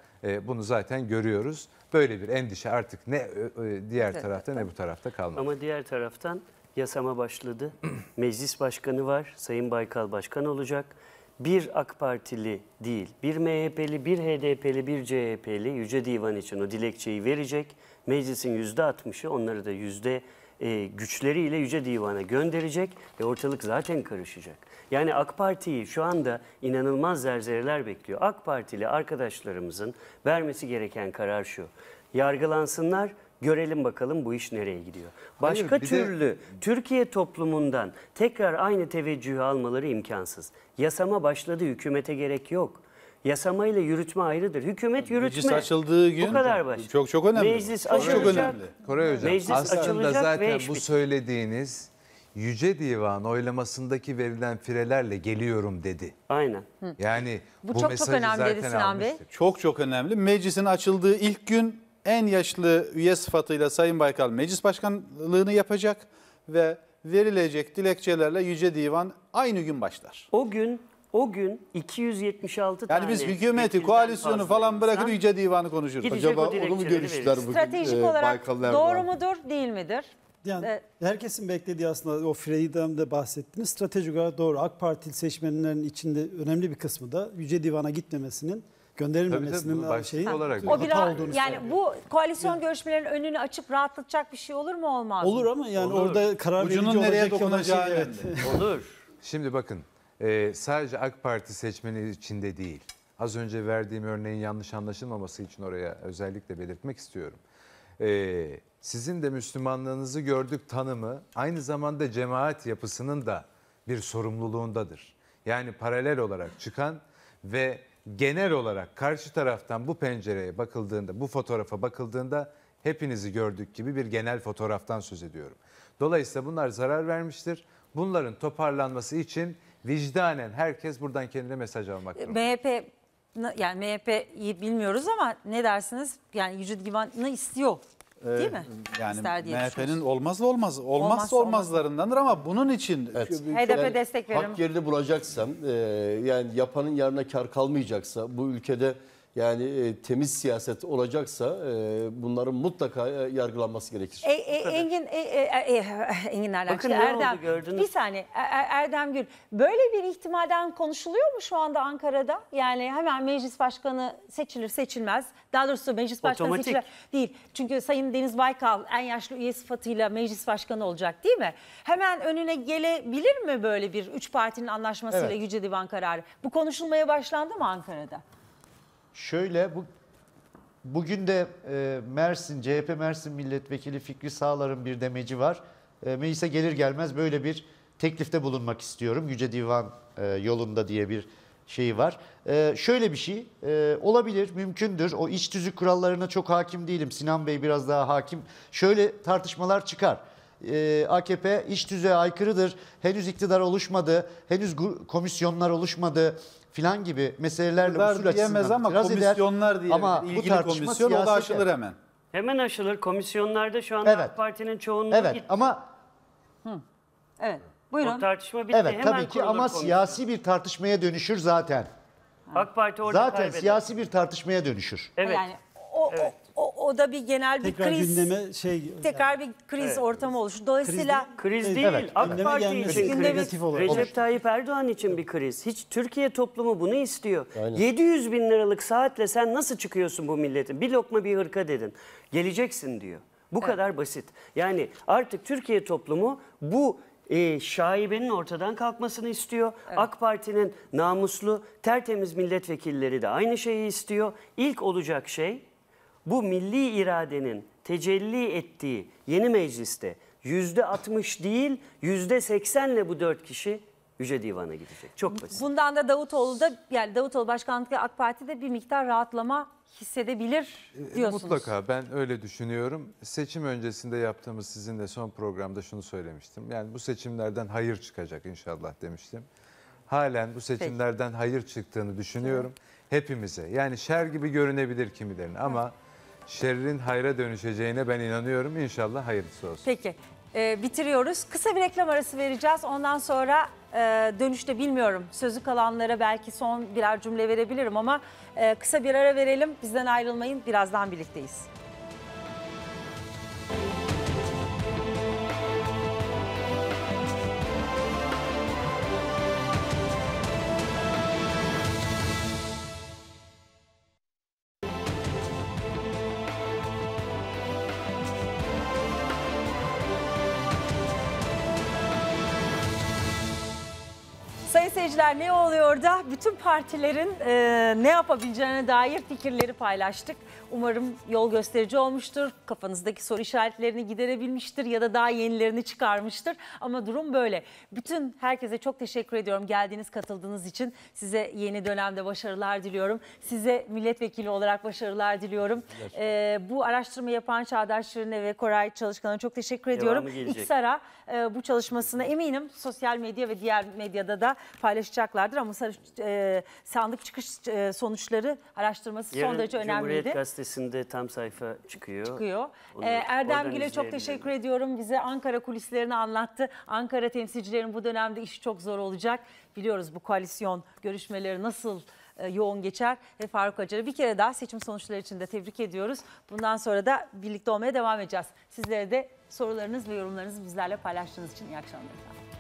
bunu zaten görüyoruz böyle bir endişe artık ne e, e, diğer tarafta ne bu tarafta kalmadı. Ama diğer taraftan yasama başladı. Meclis başkanı var. Sayın Baykal başkan olacak. Bir AK Partili değil, bir MHP'li, bir HDP'li, bir CHP'li Yüce Divan için o dilekçeyi verecek. Meclisin %60'ı, onları da %60 e, güçleriyle Yüce Divan'a gönderecek ve ortalık zaten karışacak. Yani AK Parti'yi şu anda inanılmaz zerzereler bekliyor. AK Partili arkadaşlarımızın vermesi gereken karar şu. Yargılansınlar, görelim bakalım bu iş nereye gidiyor. Başka Hayır, türlü de... Türkiye toplumundan tekrar aynı teveccühü almaları imkansız. Yasama başladı, hükümete gerek yok. Yasama ile yürütme ayrıdır. Hükümet yürütme. Meclis açıldığı gün. Bu kadar baş. Çok çok önemli. Meclis Kore açılacak. Çok önemli. Kore Hocam meclis aslında zaten bu şey- söylediğiniz Yüce Divan oylamasındaki verilen firelerle geliyorum dedi. Aynen. Yani bu, bu çok, mesajı çok önemli zaten Sinan Bey. Çok çok önemli. Meclisin açıldığı ilk gün en yaşlı üye sıfatıyla Sayın Baykal meclis başkanlığını yapacak ve verilecek dilekçelerle Yüce Divan aynı gün başlar. O gün o gün 276 tane... Yani biz hükümeti, koalisyonu falan bırakır Yüce Divan'ı konuşuruz. Gidecek Acaba o onu mu görüştüler bugün Stratejik e, olarak doğru falan. mudur, değil midir? Yani evet. herkesin beklediği aslında o Frey'den de bahsettiniz. Stratejik olarak doğru. AK Parti seçmenlerin içinde önemli bir kısmı da Yüce Divan'a gitmemesinin gönderilmemesinin tabii, şeyi olarak o biraz, yani bu koalisyon görüşmelerinin önünü açıp rahatlatacak bir şey olur mu olmaz Olur ama yani olur. orada karar Ucunun verici nereye dokunacağı şey, evet. Olur. Şimdi bakın e, sadece AK Parti seçmeni içinde değil. Az önce verdiğim örneğin yanlış anlaşılmaması için oraya özellikle belirtmek istiyorum. E, sizin de Müslümanlığınızı gördük tanımı aynı zamanda cemaat yapısının da bir sorumluluğundadır. Yani paralel olarak çıkan ve genel olarak karşı taraftan bu pencereye bakıldığında, bu fotoğrafa bakıldığında hepinizi gördük gibi bir genel fotoğraftan söz ediyorum. Dolayısıyla bunlar zarar vermiştir. Bunların toparlanması için vicdanen herkes buradan kendine mesaj almak durumunda. E, MHP yani MHP'yi bilmiyoruz ama ne dersiniz? Yani Yüce Divan'ı istiyor. Ee, değil mi? Yani MHP'nin olmazla olmaz, olmazsa Olmazsa olmaz. olmazlarındandır ama bunun için Evet. HDP destek veririm. Hak yerini bulacaksam e, yani yapanın yarına kar kalmayacaksa bu ülkede yani e, temiz siyaset olacaksa e, bunların mutlaka e, yargılanması gerekir. E, e, Engin e, e, e, e Engin Erlan. Bakın Erdem, oldu Bir saniye Er- Erdem Gül böyle bir ihtimalden konuşuluyor mu şu anda Ankara'da? Yani hemen meclis başkanı seçilir seçilmez. Daha doğrusu meclis başkanı Otomatik. seçilir değil. Çünkü Sayın Deniz Baykal en yaşlı üye sıfatıyla meclis başkanı olacak değil mi? Hemen önüne gelebilir mi böyle bir üç partinin anlaşmasıyla Evet. Yüce Divan kararı? Bu konuşulmaya başlandı mı Ankara'da? Şöyle bu bugün de e, Mersin CHP Mersin Milletvekili Fikri Sağlar'ın bir demeci var. E, meclise gelir gelmez böyle bir teklifte bulunmak istiyorum. Yüce Divan e, yolunda diye bir şey var. E, şöyle bir şey e, olabilir, mümkündür. O iç tüzük kurallarına çok hakim değilim. Sinan Bey biraz daha hakim. Şöyle tartışmalar çıkar. E, AKP iç tüzüğe aykırıdır. Henüz iktidar oluşmadı. Henüz komisyonlar oluşmadı filan gibi meselelerle Bunlar usul diyemez ama itiraz komisyonlar diye ama ilgili bu tartışma komisyon o da şey. aşılır yani. hemen. Hemen aşılır. Komisyonlarda şu anda evet. AK Parti'nin çoğunluğu Evet gitti. ama Hı. Evet. Buyurun. O tartışma bitti. Evet, hemen tabii ki ama komisyon. siyasi bir tartışmaya dönüşür zaten. AK Parti orada Zaten kaybeder. siyasi bir tartışmaya dönüşür. Evet. Yani o, evet o, o da bir genel bir Tekrar kriz. gündeme şey tekrar bir kriz Evet. ortamı oluşur. Dolayısıyla Kriz değil, Evet, AK Parti için kriz. Recep Tayyip Erdoğan için bir kriz. Hiç Türkiye toplumu bunu istiyor. Aynen. 700 bin liralık saatle sen nasıl çıkıyorsun bu milletin? Bir lokma bir hırka dedin. Geleceksin diyor. Bu kadar basit. Yani artık Türkiye toplumu bu e, şaibenin ortadan kalkmasını istiyor. AK Parti'nin namuslu, tertemiz milletvekilleri de aynı şeyi istiyor. İlk olacak şey bu milli iradenin tecelli ettiği yeni mecliste yüzde 60 değil yüzde 80 80'le bu dört kişi Yüce Divan'a gidecek. Çok basit. Bundan da Davutoğlu da yani Davutoğlu Başkanlık AK Parti de bir miktar rahatlama hissedebilir e, e, diyorsunuz. Mutlaka ben öyle düşünüyorum. Seçim öncesinde yaptığımız sizinle son programda şunu söylemiştim. Yani bu seçimlerden hayır çıkacak inşallah demiştim. Halen bu seçimlerden hayır çıktığını düşünüyorum. Hepimize yani şer gibi görünebilir kimilerine ama şerrin hayra dönüşeceğine ben inanıyorum. İnşallah hayırlısı olsun. Peki e, bitiriyoruz. Kısa bir reklam arası vereceğiz. Ondan sonra e, dönüşte bilmiyorum sözü kalanlara belki son birer cümle verebilirim ama e, kısa bir ara verelim. Bizden ayrılmayın. Birazdan birlikteyiz. haber ne oluyor da bütün partilerin e, ne yapabileceğine dair fikirleri paylaştık. Umarım yol gösterici olmuştur, kafanızdaki soru işaretlerini giderebilmiştir ya da daha yenilerini çıkarmıştır. Ama durum böyle. Bütün herkese çok teşekkür ediyorum geldiğiniz, katıldığınız için. Size yeni dönemde başarılar diliyorum. Size milletvekili olarak başarılar diliyorum. E, bu araştırma yapan Çağdaş Şirin'e ve Koray Çalışkan'a çok teşekkür ediyorum. İksar'a e, bu çalışmasına eminim sosyal medya ve diğer medyada da paylaşacak yapacaklardır ama e, sandık çıkış e, sonuçları araştırması Yarın son derece önemliydi. Cumhuriyet Gazetesi'nde tam sayfa çıkıyor. Çıkıyor. E, Erdem Gül'e çok teşekkür ediyorum. Bize Ankara kulislerini anlattı. Ankara temsilcilerin bu dönemde işi çok zor olacak. Biliyoruz bu koalisyon görüşmeleri nasıl yoğun geçer ve Faruk Acar'ı bir kere daha seçim sonuçları için de tebrik ediyoruz. Bundan sonra da birlikte olmaya devam edeceğiz. Sizlere de sorularınız ve yorumlarınızı bizlerle paylaştığınız için iyi akşamlar.